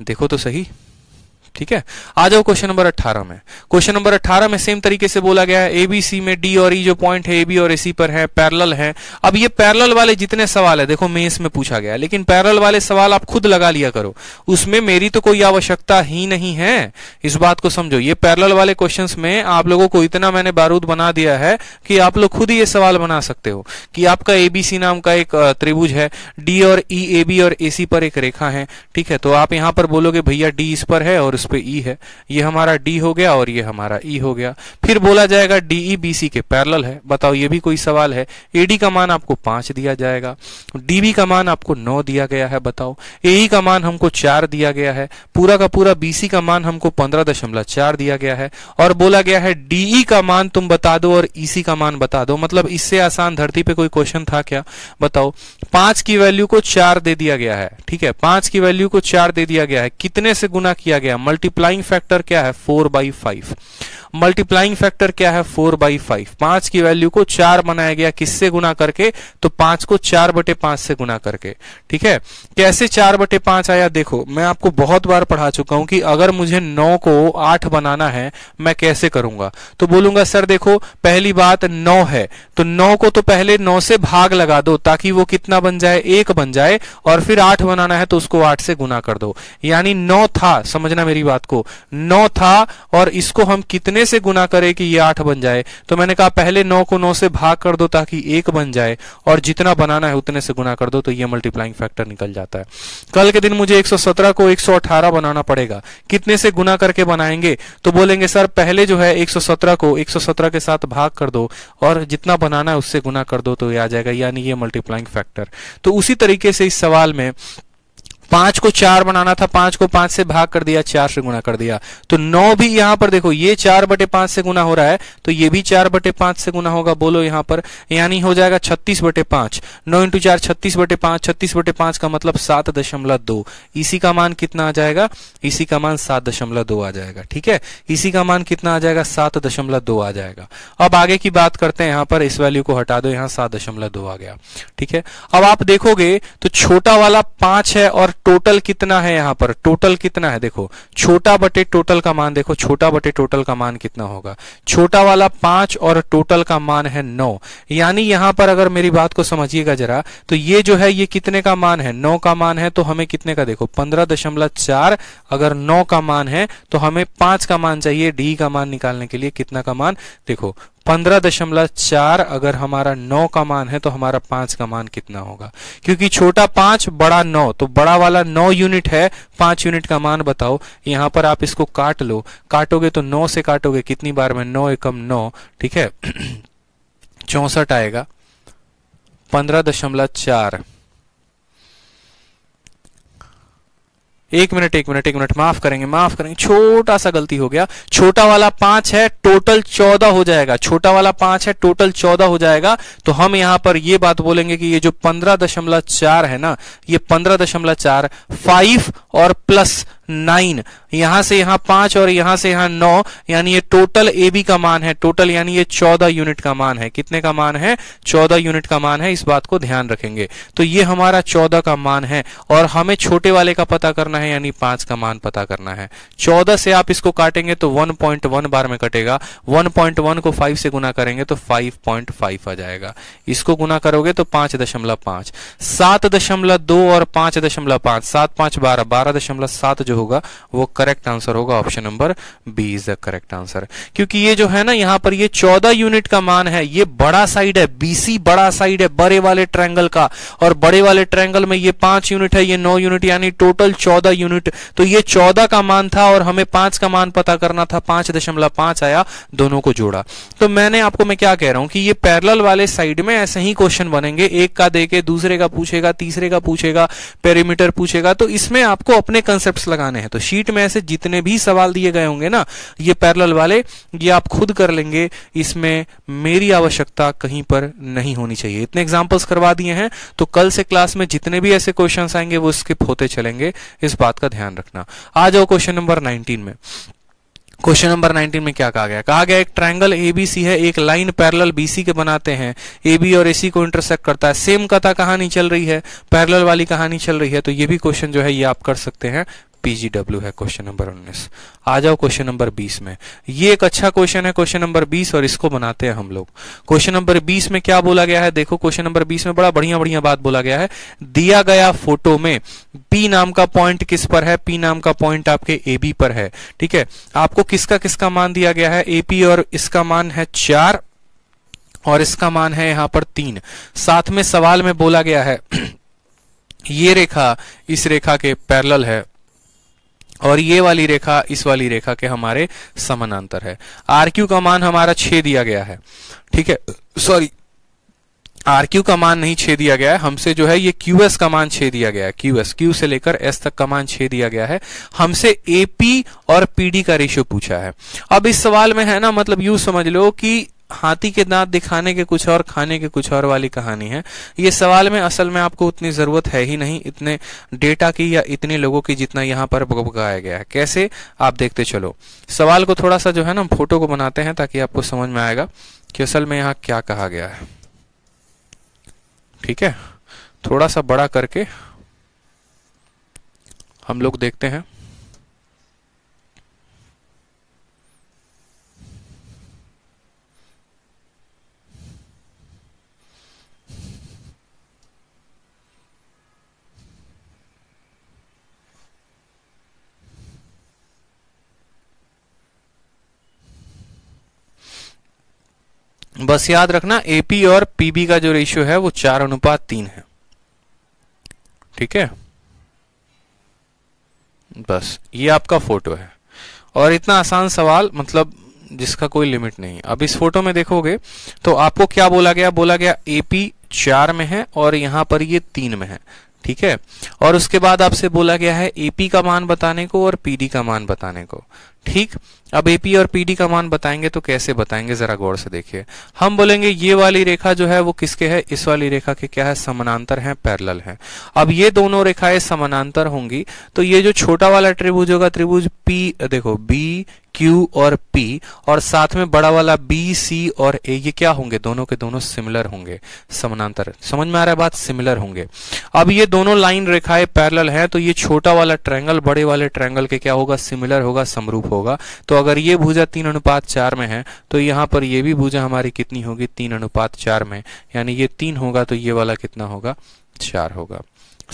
देखो तो सही ठीक है आ जाओ क्वेश्चन नंबर 18 में क्वेश्चन नंबर 18 में सेम तरीके से बोला गया है एबीसी में डी और ई e जो पॉइंट है एबी और एसी पर है पैरल है अब ये पैरल वाले जितने सवाल है देखो मेंस में पूछा गया लेकिन पैरल वाले सवाल आप खुद लगा लिया करो उसमें मेरी तो कोई आवश्यकता ही नहीं है इस बात को समझो ये पैरल वाले क्वेश्चन में आप लोगों को इतना मैंने बारूद बना दिया है कि आप लोग खुद ही ये सवाल बना सकते हो कि आपका एबीसी नाम का एक त्रिभुज है डी और ई ए बी और एसी पर एक रेखा है ठीक है तो आप यहां पर बोलोगे भैया डी इस पर है और उस पे ई है ये हमारा डी हो गया और ये हमारा ई e हो गया फिर बोला जाएगा डी ई बी सी के पैरल है बताओ ये भी कोई सवाल है ए डी का मान आपको पांच दिया जाएगा डी बी का मान आपको नौ दिया गया है बताओ ए ई का मान हमको चार दिया गया है पूरा का पूरा बी सी का मान हमको पंद्रह दशमलव चार दिया गया है और बोला गया है डी ई का मान तुम बता दो और ई सी का मान बता दो मतलब इससे आसान धरती पर कोई क्वेश्चन था क्या बताओ पांच की वैल्यू को चार दे दिया गया है ठीक है पांच की वैल्यू को चार दे दिया गया है कितने से गुना किया गया मल्टीप्लाइंग फैक्टर क्या है four by five multiplying factor क्या है फोर बाई फाइव पांच की वैल्यू को चार बनाया गया किससे गुना करके तो पांच को चार बटे पांच से गुना करके ठीक है कैसे चार बटे पांच आया देखो मैं आपको बहुत बार पढ़ा चुका हूं कि अगर मुझे नौ को आठ बनाना है मैं कैसे करूंगा तो बोलूंगा सर देखो पहली बात नौ है तो नौ को तो पहले नौ से भाग लगा दो ताकि वो कितना बन जाए एक बन जाए और फिर आठ बनाना है तो उसको आठ से गुना कर दो यानी नौ था समझना मेरी बात को नौ था और इसको हम कितने कितने से गुना करे कि ये आठ बन जाए तो मैंने कहा पहले नौ को नौ से भाग कर दो ताकि एक बन जाए और जितना बनाना है उतने से गुना कर दो तो ये मल्टीप्लाइंग फैक्टर निकल जाता है कल के दिन मुझे 117 को 118 बनाना पड़ेगा कितने से गुना करके बनाएंगे तो बोलेंगे सर पहले जो है एक को एक के साथ भाग कर दो और जितना बनाना है उससे गुना कर दो तो ये आ जाएगा यानी ये मल्टीप्लाइंग फैक्टर तो उसी तरीके से इस सवाल में पांच को चार बनाना था पांच को पांच से भाग कर दिया चार से गुना कर दिया तो नौ भी यहां पर देखो ये चार बटे पांच से गुना हो रहा है तो ये भी चार बटे पांच से गुना होगा बोलो यहां पर यानी हो जाएगा छत्तीस बटे पांच नौ इंटू चार छत्तीस बटे पांच छत्तीस बटे पांच का मतलब सात दशमलव दो इसी का मान कितना आ जाएगा इसी का मान सात दशमलव दो आ जाएगा ठीक है इसी का मान कितना आ जाएगा सात दशमलव दो आ जाएगा अब आगे की बात करते हैं यहां पर इस वैल्यू को हटा दो यहां सात दशमलव दो आ गया ठीक है अब आप देखोगे तो छोटा वाला पांच है और टोटल कितना है यहाँ पर टोटल कितना है देखो छोटा बटे टोटल का मान देखो छोटा बटे टोटल का मान कितना होगा छोटा वाला पांच और टोटल का मान है नौ यानी यहां पर अगर मेरी बात को समझिएगा जरा तो ये जो है ये कितने का मान है नौ का मान है तो हमें कितने का देखो पंद्रह दशमलव चार अगर नौ का मान है तो हमें पांच का मान चाहिए डी का मान निकालने के लिए कितना का मान देखो पंद्रह दशमलव चार अगर हमारा नौ का मान है तो हमारा पांच का मान कितना होगा क्योंकि छोटा पांच बड़ा नौ तो बड़ा वाला नौ यूनिट है पांच यूनिट का मान बताओ यहां पर आप इसको काट लो काटोगे तो नौ से काटोगे कितनी बार में नौ एकम नौ ठीक है चौसठ आएगा पंद्रह दशमलव चार एक मिनट एक मिनट एक मिनट माफ करेंगे माफ करेंगे छोटा सा गलती हो गया छोटा वाला पांच है टोटल चौदह हो जाएगा छोटा वाला पांच है टोटल चौदह हो जाएगा तो हम यहां पर ये बात बोलेंगे कि ये जो पंद्रह दशमलव चार है ना ये पंद्रह दशमलव चार फाइव और प्लस नाइन यहां से यहां पांच और यहां से यहां नौ यानी ये टोटल ए बी का मान है टोटल यानी ये चौदह यूनिट का मान है कितने का मान है चौदह यूनिट का मान है इस बात को ध्यान रखेंगे तो ये हमारा चौदह का मान है और हमें छोटे वाले का पता करना है यानी पांच का मान पता करना है चौदह से आप इसको काटेंगे तो वन पॉइंट वन बार में कटेगा वन पॉइंट वन को फाइव से गुना करेंगे तो फाइव पॉइंट फाइव आ जाएगा इसको गुना करोगे तो पांच दशमलव पांच सात दशमलव दो और पांच दशमलव पांच सात पांच बारह बारह दशमलव सात जो होगा वो करेक्ट आंसर होगा option number B is the correct answer क्योंकि ये जो है ना यहाँ पर ये चौदह यूनिट का मान है ये बड़ा साइड है बीसी बड़ा साइड है बड़े वाले ट्रैंगल का और बड़े वाले ट्रैंगल में ये पांच यूनिट है ये नौ यूनिट यानी टोटल चौदह यूनिट तो ये चौदह का मान था और हमें पांच का मान पता करना था पांच दशमलव पांच आया दोनों को जोड़ा तो मैंने आपको मैं क्या कह रहा हूं कि ये पैरल वाले साइड में ऐसे ही क्वेश्चन बनेंगे एक का देके दूसरे का पूछेगा तीसरे का पूछेगा पेरीमीटर पूछेगा तो इसमें आपको आपको अपने कंसेप्ट लगाने हैं तो शीट में ऐसे जितने भी सवाल दिए गए होंगे ना ये पैरल वाले ये आप खुद कर लेंगे इसमें मेरी आवश्यकता कहीं पर नहीं होनी चाहिए इतने एग्जाम्पल्स करवा दिए हैं तो कल से क्लास में जितने भी ऐसे क्वेश्चन आएंगे वो स्किप होते चलेंगे इस बात का ध्यान रखना आ जाओ क्वेश्चन नंबर नाइनटीन में क्वेश्चन नंबर 19 में क्या कहा गया कहा गया एक ट्रायंगल एबीसी है एक लाइन पैरेलल बीसी के बनाते हैं एबी और एसी को इंटरसेक्ट करता है सेम कथा कहानी चल रही है पैरेलल वाली कहानी चल रही है तो ये भी क्वेश्चन जो है ये आप कर सकते हैं पीजीडब्ल्यू है क्वेश्चन नंबर 19 आ जाओ क्वेश्चन नंबर 20 में ये एक अच्छा क्वेश्चन है क्वेश्चन नंबर 20 और इसको बनाते हैं हम लोग क्वेश्चन नंबर 20 में क्या बोला गया है देखो क्वेश्चन नंबर 20 में बड़ा बढ़िया बढ़िया बात बोला गया है दिया गया फोटो में पी नाम का पॉइंट किस पर है पी नाम का पॉइंट आपके ए बी पर है ठीक है आपको किसका किसका मान दिया गया है एपी और इसका मान है चार और इसका मान है यहां पर तीन साथ में सवाल में बोला गया है ये रेखा इस रेखा के पैरल है और ये वाली रेखा इस वाली रेखा के हमारे समानांतर है आर क्यू का मान हमारा छे दिया गया है ठीक है सॉरी आर क्यू का मान नहीं छे दिया गया है हमसे जो है ये क्यू एस का मान छे दिया गया है क्यू एस क्यू से लेकर एस तक का मान छे दिया गया है हमसे एपी और पीडी का रेशियो पूछा है अब इस सवाल में है ना मतलब यू समझ लो कि हाथी के दांत दिखाने के कुछ और खाने के कुछ और वाली कहानी है ये सवाल में असल में आपको उतनी जरूरत है ही नहीं इतने डेटा की या इतने लोगों की जितना यहाँ पर बगाया गया है कैसे आप देखते चलो सवाल को थोड़ा सा जो है ना फोटो को बनाते हैं ताकि आपको समझ में आएगा कि असल में यहाँ क्या कहा गया है ठीक है थोड़ा सा बड़ा करके हम लोग देखते हैं बस याद रखना एपी और पीबी का जो रेशियो है वो चार अनुपात तीन है ठीक है बस ये आपका फोटो है और इतना आसान सवाल मतलब जिसका कोई लिमिट नहीं है अब इस फोटो में देखोगे तो आपको क्या बोला गया बोला गया एपी चार में है और यहां पर ये तीन में है ठीक है और उसके बाद आपसे बोला गया है एपी का मान बताने को और पीडी का मान बताने को ठीक अब एपी और पीडी का मान बताएंगे तो कैसे बताएंगे जरा गौर से देखिए हम बोलेंगे ये वाली रेखा जो है वो किसके है इस वाली रेखा के क्या है समानांतर है पैरल है अब ये दोनों रेखाएं समानांतर होंगी तो ये जो छोटा वाला त्रिभुज होगा त्रिभुज पी देखो बी क्यू और पी और साथ में बड़ा वाला बी सी और ए ये क्या होंगे दोनों के दोनों सिमिलर होंगे समानांतर समझ में आ रहा है बात सिमिलर होंगे अब ये दोनों लाइन रेखाएं पैरेलल हैं तो ये छोटा वाला ट्रायंगल बड़े वाले ट्रायंगल के क्या होगा सिमिलर होगा समरूप होगा तो अगर ये भुजा तीन अनुपात चार में है तो यहाँ पर ये भी भुजा हमारी कितनी होगी तीन अनुपात चार में यानी ये तीन होगा तो ये वाला कितना होगा चार होगा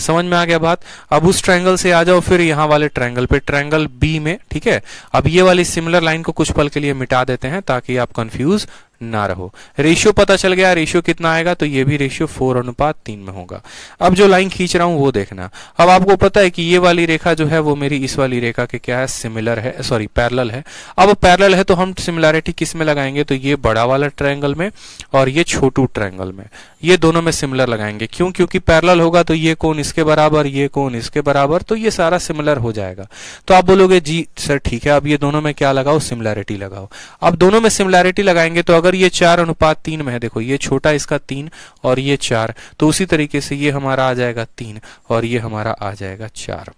समझ में आ गया बात अब उस ट्रायंगल से आ जाओ फिर यहाँ वाले ट्रायंगल पे ट्रायंगल बी में ठीक है अब ये वाली सिमिलर लाइन को कुछ पल के लिए मिटा देते हैं ताकि आप कंफ्यूज ना रहो रेशियो पता चल गया रेशियो कितना आएगा तो ये भी रेशियो फोर अनुपात तीन में होगा अब जो लाइन खींच रहा हूं वो देखना अब आपको पता है कि ये वाली रेखा जो है वो मेरी इस वाली रेखा के क्या है सिमिलर है सॉरी पैरल है अब पैरल है तो हम सिमिलैरिटी किस में लगाएंगे तो ये बड़ा वाला ट्राइंगल में और ये छोटू ट्राइंगल में ये दोनों में सिमिलर लगाएंगे क्यों क्योंकि पैरल होगा तो ये कौन इसके बराबर ये कौन इसके बराबर तो ये सारा सिमिलर हो जाएगा तो आप बोलोगे जी सर ठीक है अब ये दोनों में क्या लगाओ सिमिलैरिटी लगाओ अब दोनों में सिमिलैरिटी लगाएंगे तो अगर अगर ये चार अनुपात तीन में है देखो ये छोटा इसका तीन और ये चार तो उसी तरीके से ये हमारा आ जाएगा तीन और ये हमारा आ जाएगा चार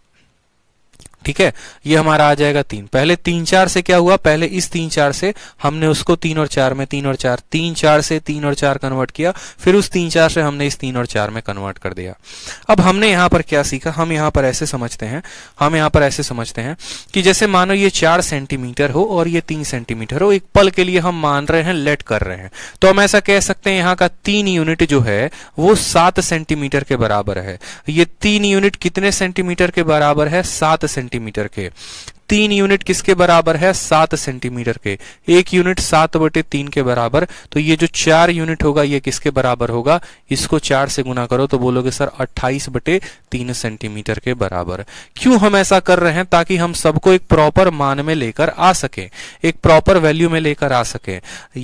ठीक है ये हमारा आ जाएगा तीन पहले तीन चार से क्या हुआ पहले इस तीन चार से हमने उसको तीन और चार में तीन और चार तीन चार से तीन और चार कन्वर्ट किया फिर उस तीन चार से हमने इस तीन और चार में कन्वर्ट कर दिया अब हमने यहां पर क्या सीखा हम यहां पर ऐसे समझते हैं हम यहां पर ऐसे समझते हैं कि जैसे मानो ये चार सेंटीमीटर हो और ये तीन सेंटीमीटर हो एक पल के लिए हम मान रहे हैं लेट कर रहे हैं तो हम ऐसा कह सकते हैं यहाँ का तीन यूनिट जो है वो सात सेंटीमीटर के बराबर है ये तीन यूनिट कितने सेंटीमीटर के बराबर है सात सेंटीमीटर के तीन यूनिट किसके बराबर है सात सेंटीमीटर के एक यूनिट सात बटे तीन के बराबर तो ये जो चार यूनिट होगा ये किसके बराबर होगा इसको चार से गुना करो तो बोलोगे सर अट्ठाईस बटे तीन सेंटीमीटर के बराबर क्यों हम ऐसा कर रहे हैं ताकि हम सबको एक प्रॉपर मान में लेकर आ सके एक प्रॉपर वैल्यू में लेकर आ सके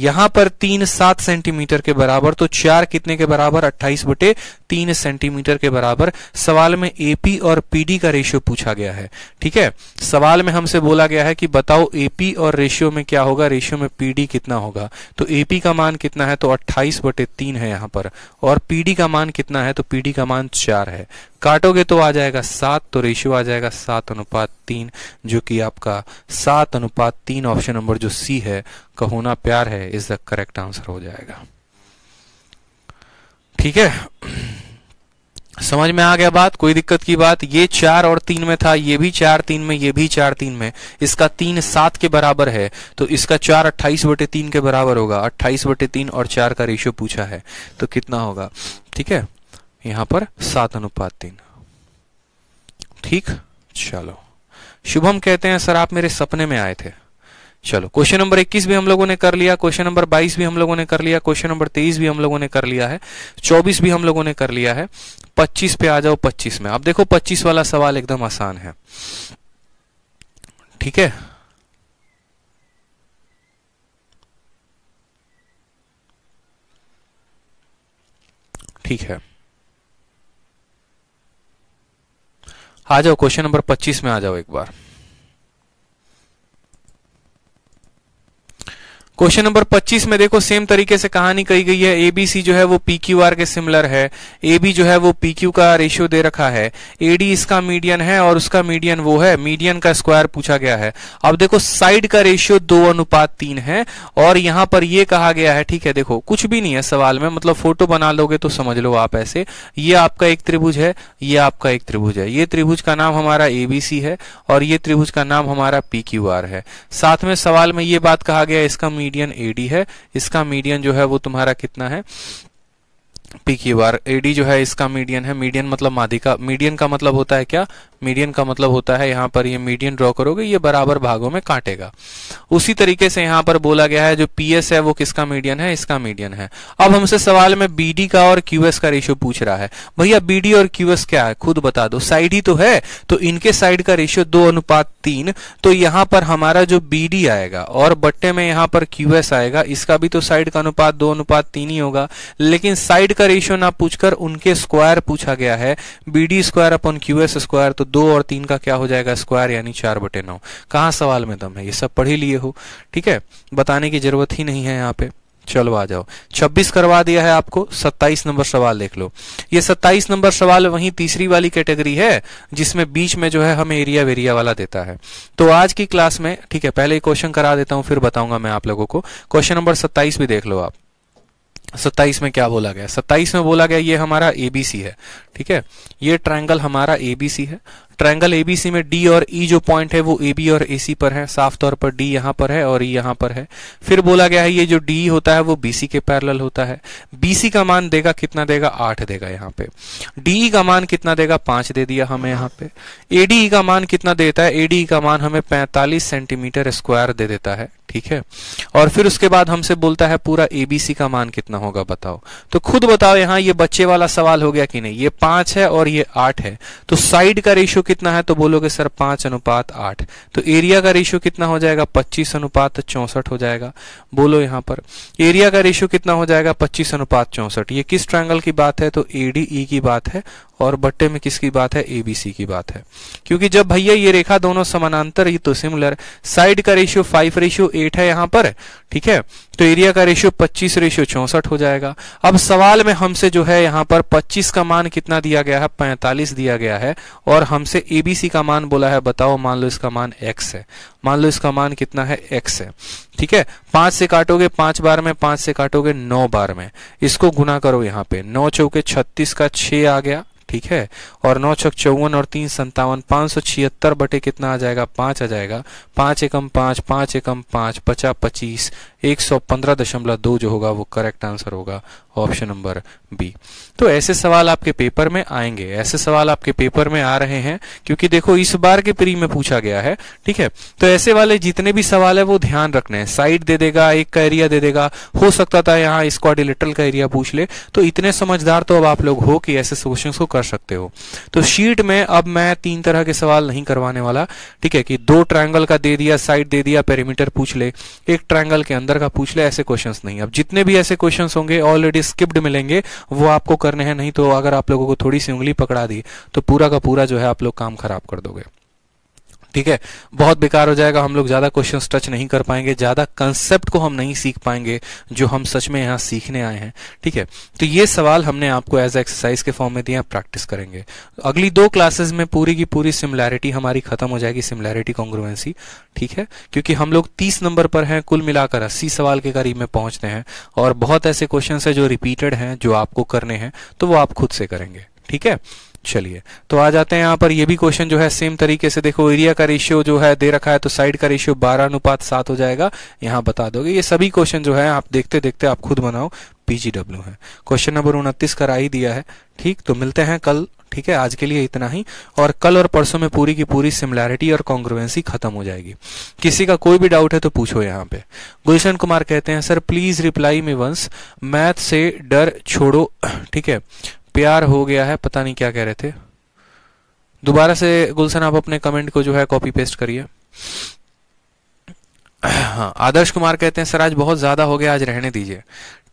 यहां पर तीन सात सेंटीमीटर के बराबर तो चार कितने के बराबर अट्ठाईस बटे तीन सेंटीमीटर के बराबर सवाल में एपी और पीडी का रेशियो पूछा गया है ठीक है सवाल में हमसे बोला गया है कि बताओ एपी और रेशियो में क्या होगा रेशियो में पीडी कितना होगा तो एपी का मान कितना है तो 28 बटे तीन है यहाँ पर और पीडी का मान कितना है तो पीडी का मान चार है काटोगे तो आ जाएगा सात तो रेशियो आ जाएगा सात अनुपात तीन जो कि आपका सात अनुपात तीन ऑप्शन नंबर जो सी है कहोना प्यार है इज द करेक्ट आंसर हो जाएगा ठीक है समझ में आ गया बात कोई दिक्कत की बात ये चार और तीन में था ये भी चार तीन में ये भी चार तीन में इसका तीन सात के बराबर है तो इसका चार अट्ठाईस बटे तीन के बराबर होगा अट्ठाईस बटे तीन और चार का रेशियो पूछा है तो कितना होगा ठीक है यहां पर सात अनुपात तीन ठीक चलो शुभम कहते हैं सर आप मेरे सपने में आए थे चलो क्वेश्चन नंबर 21 भी हम लोगों ने कर लिया क्वेश्चन नंबर 22 भी हम लोगों ने कर लिया क्वेश्चन नंबर 23 भी हम लोगों ने कर लिया है 24 भी हम लोगों ने कर लिया है 25 पे आ जाओ 25 में आप देखो 25 वाला सवाल एकदम आसान है ठीक है ठीक है आ जाओ क्वेश्चन नंबर 25 में आ जाओ एक बार क्वेश्चन नंबर 25 में देखो सेम तरीके से कहानी कही गई है एबीसी जो है वो पी क्यू आर के सिमिलर है ए बी जो है वो पी क्यू का रेशियो दे रखा है डी इसका मीडियन है और उसका मीडियन वो है मीडियन का स्क्वायर पूछा गया है अब देखो साइड का रेशियो दो अनुपात तीन है और यहां पर ये कहा गया है ठीक है देखो कुछ भी नहीं है सवाल में मतलब फोटो बना लोगे तो समझ लो आप ऐसे ये आपका एक त्रिभुज है ये आपका एक त्रिभुज है ये त्रिभुज का नाम हमारा एबीसी है और ये त्रिभुज का नाम हमारा पी क्यू आर है साथ में सवाल में ये बात कहा गया इसका मीडियन एडी है इसका मीडियन जो है वो तुम्हारा कितना है पी क्यू आर एडी जो है इसका मीडियन है मीडियन मतलब माधिका मीडियन का मतलब होता है क्या मीडियन का मतलब होता है यहाँ पर ये मीडियन ड्रॉ करोगे ये बराबर भागों में काटेगा उसी तरीके से यहाँ पर बोला गया है जो पीएस है वो किसका मीडियन है इसका मीडियन है अब हमसे सवाल में बीडी का और क्यूएस का रेशियो पूछ रहा है भैया बीडी और क्यूएस क्या है खुद बता दो साइड ही तो है तो इनके साइड का रेशियो दो अनुपात तीन तो यहाँ पर हमारा जो बीडी आएगा और बट्टे में यहाँ पर क्यूएस आएगा इसका भी तो साइड का अनुपात दो अनुपात तीन ही होगा लेकिन साइड का रेशियो ना पूछकर उनके स्क्वायर पूछा गया है BD square upon QS square तो दो और तीन का क्या हो जाएगा स्क्वायर यानी चार बटे नौ कहाँ सवाल में दम है ये सब पढ़ ही लिए हो ठीक है बताने की जरूरत ही नहीं है यहाँ पे चलो आ जाओ 26 करवा दिया है आपको 27 नंबर सवाल देख लो ये 27 नंबर सवाल वही तीसरी वाली कैटेगरी है जिसमें बीच में जो है हमें एरिया वेरिया वाला देता है तो आज की क्लास में ठीक है पहले क्वेश्चन करा देता हूं फिर बताऊंगा मैं आप लोगों को क्वेश्चन नंबर 27 भी देख लो आप सत्ताईस में क्या बोला गया सत्ताईस में बोला गया ये हमारा एबीसी है ठीक है ये ट्रायंगल हमारा एबीसी है ट्रायंगल एबीसी में डी और ई e जो पॉइंट है वो ए बी और ए सी पर है साफ तौर पर डी यहाँ पर है और ई e यहाँ पर है फिर बोला गया है ये जो डी e होता है वो बीसी के पैरल होता है बीसी का मान देगा कितना देगा आठ देगा यहाँ पे डी e का मान कितना देगा पांच दे दिया हमें यहाँ पे एडीई e का मान कितना देता है एडी का मान हमें पैंतालीस सेंटीमीटर स्क्वायर दे देता है ठीक है और फिर उसके बाद हमसे बोलता है पूरा एबीसी का मान कितना होगा बताओ तो खुद बताओ यहाँ ये बच्चे वाला सवाल हो गया कि नहीं ये पांच है और ये आठ है तो साइड का रेशियो कितना है तो बोलोगे सर पांच अनुपात आठ तो एरिया का रेशियो कितना हो जाएगा पच्चीस अनुपात चौसठ हो जाएगा बोलो यहां पर एरिया का रेशियो कितना हो जाएगा पच्चीस अनुपात चौसठ ये किस ट्राइंगल की बात है तो एडीई e की बात है और बट्टे में किसकी बात है एबीसी की बात है क्योंकि जब भैया ये रेखा दोनों समानांतर ही तो सिमिलर साइड का रेशियो फाइव रेशियो एट है यहां पर ठीक है तो एरिया का रेशियो पच्चीस रेशियो चौसठ हो जाएगा अब सवाल में हमसे जो है यहाँ पर पच्चीस का मान कितना दिया गया है पैंतालीस दिया गया है और हमसे एबीसी का मान बोला है बताओ मान लो इसका मान एक्स है मान लो इसका मान कितना है एक्स है ठीक है पांच से काटोगे पांच बार में पांच से काटोगे नौ बार में इसको गुना करो यहाँ पे नौ चौके छत्तीस का छ आ गया ठीक है और नौ छक चौवन और तीन संतावन पांच सौ छिहत्तर बटे कितना आ जाएगा पांच आ जाएगा पांच एकम पांच पांच एकम पांच पचा पच्चीस 115.2 जो होगा वो करेक्ट आंसर होगा ऑप्शन नंबर बी तो ऐसे सवाल आपके पेपर में आएंगे ऐसे सवाल आपके पेपर में आ रहे हैं क्योंकि देखो इस बार के प्री में पूछा गया है ठीक है तो ऐसे वाले जितने भी सवाल है वो ध्यान रखने हैं साइड दे देगा एक का एरिया दे देगा हो सकता था यहाँ स्क्वाडिलेटरल का एरिया पूछ ले तो इतने समझदार तो अब आप लोग हो कि ऐसे क्वेश्चन को कर सकते हो तो शीट में अब मैं तीन तरह के सवाल नहीं करवाने वाला ठीक है कि दो ट्राइंगल का दे दिया साइड दे दिया पेरीमीटर पूछ ले एक ट्राइंगल के अंदर प्रकार का पूछ ले ऐसे क्वेश्चंस नहीं अब जितने भी ऐसे क्वेश्चंस होंगे ऑलरेडी स्किप्ड मिलेंगे वो आपको करने हैं नहीं तो अगर आप लोगों को थोड़ी सी उंगली पकड़ा दी तो पूरा का पूरा जो है आप लोग काम खराब कर दोगे ठीक है बहुत बेकार हो जाएगा हम लोग ज़्यादा क्वेश्चन टच नहीं कर पाएंगे ज़्यादा कंसेप्ट को हम नहीं सीख पाएंगे जो हम सच में यहाँ सीखने आए हैं ठीक है तो ये सवाल हमने आपको एज एक्सरसाइज के फॉर्म में दिया प्रैक्टिस करेंगे अगली दो क्लासेस में पूरी की पूरी सिमिलैरिटी हमारी खत्म हो जाएगी सिमिलैरिटी कॉन्ग्रुएंसी ठीक है क्योंकि हम लोग तीस नंबर पर है कुल मिलाकर अस्सी सवाल के करीब में पहुंचते हैं और बहुत ऐसे क्वेश्चन है जो रिपीटेड है जो आपको करने हैं तो वो आप खुद से करेंगे ठीक है चलिए तो आ जाते हैं यहाँ पर ये भी क्वेश्चन जो है सेम तरीके से देखो एरिया का रेशियो जो है दे रखा है तो साइड का रेशियो बारह अनुपात सात हो जाएगा यहाँ बता दोगे ये सभी क्वेश्चन जो है आप देखते देखते आप खुद बनाओ पीजीडब्ल्यू है क्वेश्चन नंबर उनतीस करा ही दिया है ठीक तो मिलते हैं कल ठीक है आज के लिए इतना ही और कल और परसों में पूरी की पूरी सिमिलैरिटी और कॉन्ग्रुवेंसी खत्म हो जाएगी किसी का कोई भी डाउट है तो पूछो यहाँ पे गुलशन कुमार कहते हैं sir please reply me once math से डर छोड़ो ठीक है प्यार हो गया है पता नहीं क्या कह रहे थे दोबारा से गुलशन आप अपने कमेंट को जो है कॉपी पेस्ट करिए हाँ आदर्श कुमार कहते हैं सर आज बहुत ज़्यादा हो गया आज रहने दीजिए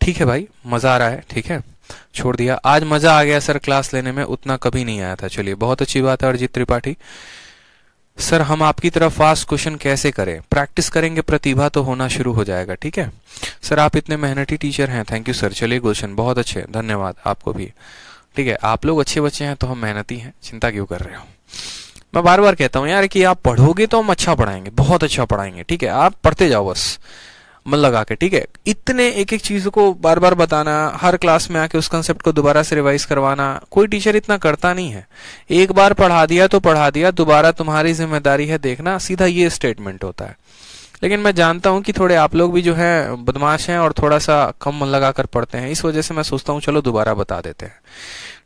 ठीक है भाई मज़ा आ रहा है ठीक है छोड़ दिया आज मज़ा आ गया सर क्लास लेने में उतना कभी नहीं आया था चलिए बहुत अच्छी बात है अरजीत त्रिपाठी सर हम आपकी तरफ फास्ट क्वेश्चन कैसे करें प्रैक्टिस करेंगे प्रतिभा तो होना शुरू हो जाएगा ठीक है सर आप इतने मेहनती टीचर हैं थैंक यू सर चलिए गुलशन बहुत अच्छे धन्यवाद आपको भी ठीक है आप लोग अच्छे बच्चे हैं तो हम मेहनती हैं चिंता क्यों कर रहे हो मैं बार बार कहता हूँ यार कि आप पढ़ोगे तो हम अच्छा पढ़ाएंगे बहुत अच्छा पढ़ाएंगे ठीक है आप पढ़ते जाओ बस मन लगा के ठीक है इतने एक एक चीज को बार बार बताना हर क्लास में आके उस कंसेप्ट को दोबारा से रिवाइज करवाना कोई टीचर इतना करता नहीं है एक बार पढ़ा दिया तो पढ़ा दिया दोबारा तुम्हारी जिम्मेदारी है देखना सीधा ये स्टेटमेंट होता है लेकिन मैं जानता हूँ कि थोड़े आप लोग भी जो है बदमाश हैं और थोड़ा सा कम मन लगा कर पढ़ते हैं इस वजह से मैं सोचता हूँ चलो दोबारा बता देते हैं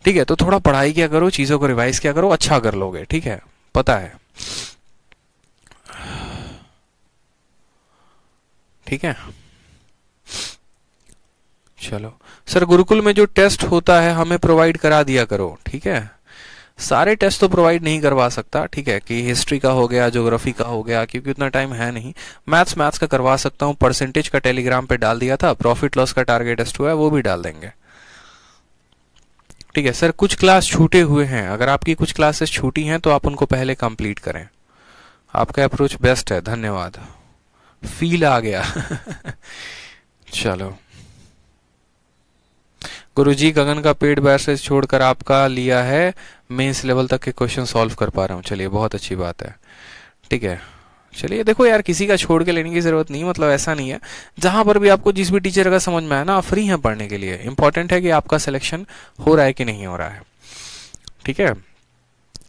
ठीक है तो थोड़ा पढ़ाई क्या करो चीज़ों को रिवाइज क्या करो अच्छा कर लोगे ठीक है पता है ठीक है चलो सर गुरुकुल में जो टेस्ट होता है हमें प्रोवाइड करा दिया करो ठीक है सारे टेस्ट तो प्रोवाइड नहीं करवा सकता ठीक है कि हिस्ट्री का हो गया ज्योग्राफी का हो गया क्योंकि उतना टाइम है नहीं मैथ्स मैथ्स का करवा सकता हूँ परसेंटेज का टेलीग्राम पे डाल दिया था प्रॉफिट लॉस का टारगेट टेस्ट हुआ है वो भी डाल देंगे ठीक है सर कुछ क्लास छूटे हुए हैं अगर आपकी कुछ क्लासेस छूटी हैं तो आप उनको पहले कंप्लीट करें आपका अप्रोच बेस्ट है धन्यवाद फील आ गया चलो गुरुजी गगन का पेड बैर से छोड़कर आपका लिया है मेंस लेवल तक के क्वेश्चन सॉल्व कर पा रहा हूँ चलिए बहुत अच्छी बात है ठीक है चलिए देखो यार किसी का छोड़ के लेने की ज़रूरत नहीं मतलब ऐसा नहीं है जहां पर भी आपको जिस भी टीचर का समझ में आया ना आप फ्री हैं पढ़ने के लिए इंपॉर्टेंट है कि आपका सिलेक्शन हो रहा है कि नहीं हो रहा है ठीक है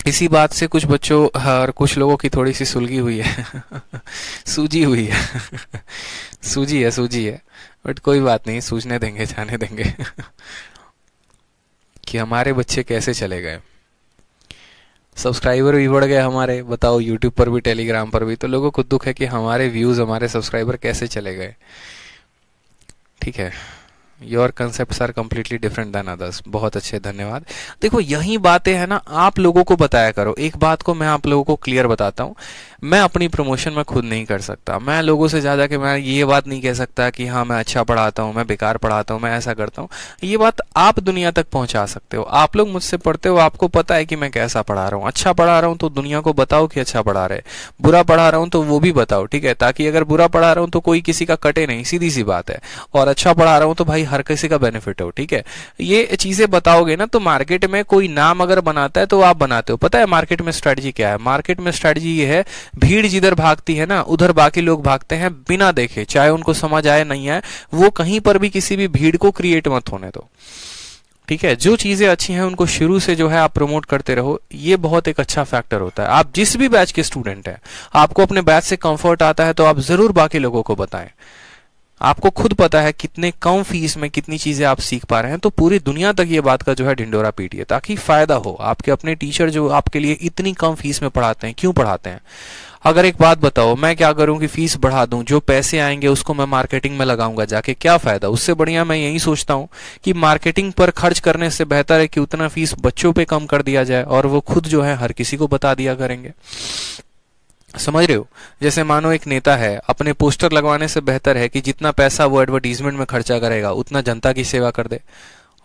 इसी बात से कुछ बच्चों और कुछ लोगों की थोड़ी सी सुलगी हुई है सूजी हुई है सूजी है सूजी है बट कोई बात नहीं सूझने देंगे जाने देंगे कि हमारे बच्चे कैसे चले गए सब्सक्राइबर भी बढ़ गए हमारे बताओ यूट्यूब पर भी टेलीग्राम पर भी तो लोगों को दुख है कि हमारे व्यूज़ हमारे सब्सक्राइबर कैसे चले गए ठीक है your concept are completely different than others बहुत अच्छे धन्यवाद देखो यही बातें हैं ना आप लोगों को बताया करो एक बात को मैं आप लोगों को क्लियर बताता हूँ मैं अपनी प्रमोशन में खुद नहीं कर सकता मैं लोगों से ज़्यादा कि मैं ये बात नहीं कह सकता कि हाँ मैं अच्छा पढ़ाता हूँ मैं बेकार पढ़ाता हूँ मैं ऐसा करता हूँ ये बात आप दुनिया तक पहुंचा सकते हो आप लोग मुझसे पढ़ते हो आपको पता है कि मैं कैसा पढ़ा रहा हूँ अच्छा पढ़ा रहा हूँ तो दुनिया को बताओ कि अच्छा पढ़ा रहे बुरा पढ़ा रहा हूँ तो वो भी बताओ ठीक है ताकि अगर बुरा पढ़ा रहा हूँ तो कोई किसी का कटे नहीं सीधी सी बात है और अच्छा पढ़ा रहा हूँ तो भाई हर किसी का बेनिफिट हो ठीक है ये चीजें बताओगे ना तो मार्केट में कोई नाम अगर बनाता है तो आप बनाते हो पता है मार्केट में स्ट्रेटजी क्या है मार्केट में स्ट्रेटजी ये है भीड़ जिधर भागती है ना उधर बाकी लोग भागते हैं बिना देखे चाहे उनको समझ आए नहीं आए वो कहीं पर भी किसी भी भीड़ को क्रिएट मत होने दो ठीक है जो चीजें अच्छी हैं उनको शुरू से जो है आप प्रमोट करते रहो ये बहुत एक अच्छा फैक्टर होता है आप जिस भी बैच के स्टूडेंट हैं आपको अपने बैच से कंफर्ट आता है तो आप जरूर बाकी लोगों को बताएं आपको खुद पता है कितने कम फीस में कितनी चीजें आप सीख पा रहे हैं तो पूरी दुनिया तक ये बात का जो है ढिंडोरा पीटिए ताकि फायदा हो आपके अपने टीचर जो आपके लिए इतनी कम फीस में पढ़ाते हैं क्यों पढ़ाते हैं अगर एक बात बताओ मैं क्या करूं कि फीस बढ़ा दूं जो पैसे आएंगे उसको मैं मार्केटिंग में लगाऊंगा जाके क्या फायदा उससे बढ़िया मैं यही सोचता हूं कि मार्केटिंग पर खर्च करने से बेहतर है कि उतना फीस बच्चों पे कम कर दिया जाए और वो खुद जो है हर किसी को बता दिया करेंगे समझ रहे हो जैसे मानो एक नेता है अपने पोस्टर लगवाने से बेहतर है कि जितना पैसा वो एडवर्टीजमेंट में खर्चा करेगा उतना जनता की सेवा कर दे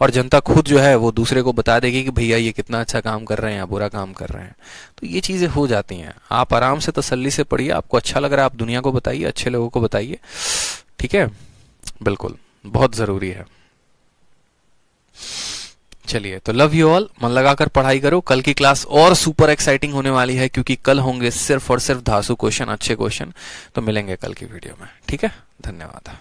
और जनता खुद जो है वो दूसरे को बता देगी कि भैया ये कितना अच्छा काम कर रहे हैं या बुरा काम कर रहे हैं तो ये चीज़ें हो जाती हैं आप आराम से तसल्ली से पढ़िए आपको अच्छा लग रहा है आप दुनिया को बताइए अच्छे लोगों को बताइए ठीक है बिल्कुल बहुत ज़रूरी है चलिए तो लव यू ऑल मन लगाकर पढ़ाई करो कल की क्लास और सुपर एक्साइटिंग होने वाली है क्योंकि कल होंगे सिर्फ और सिर्फ धासु क्वेश्चन अच्छे क्वेश्चन तो मिलेंगे कल की वीडियो में ठीक है धन्यवाद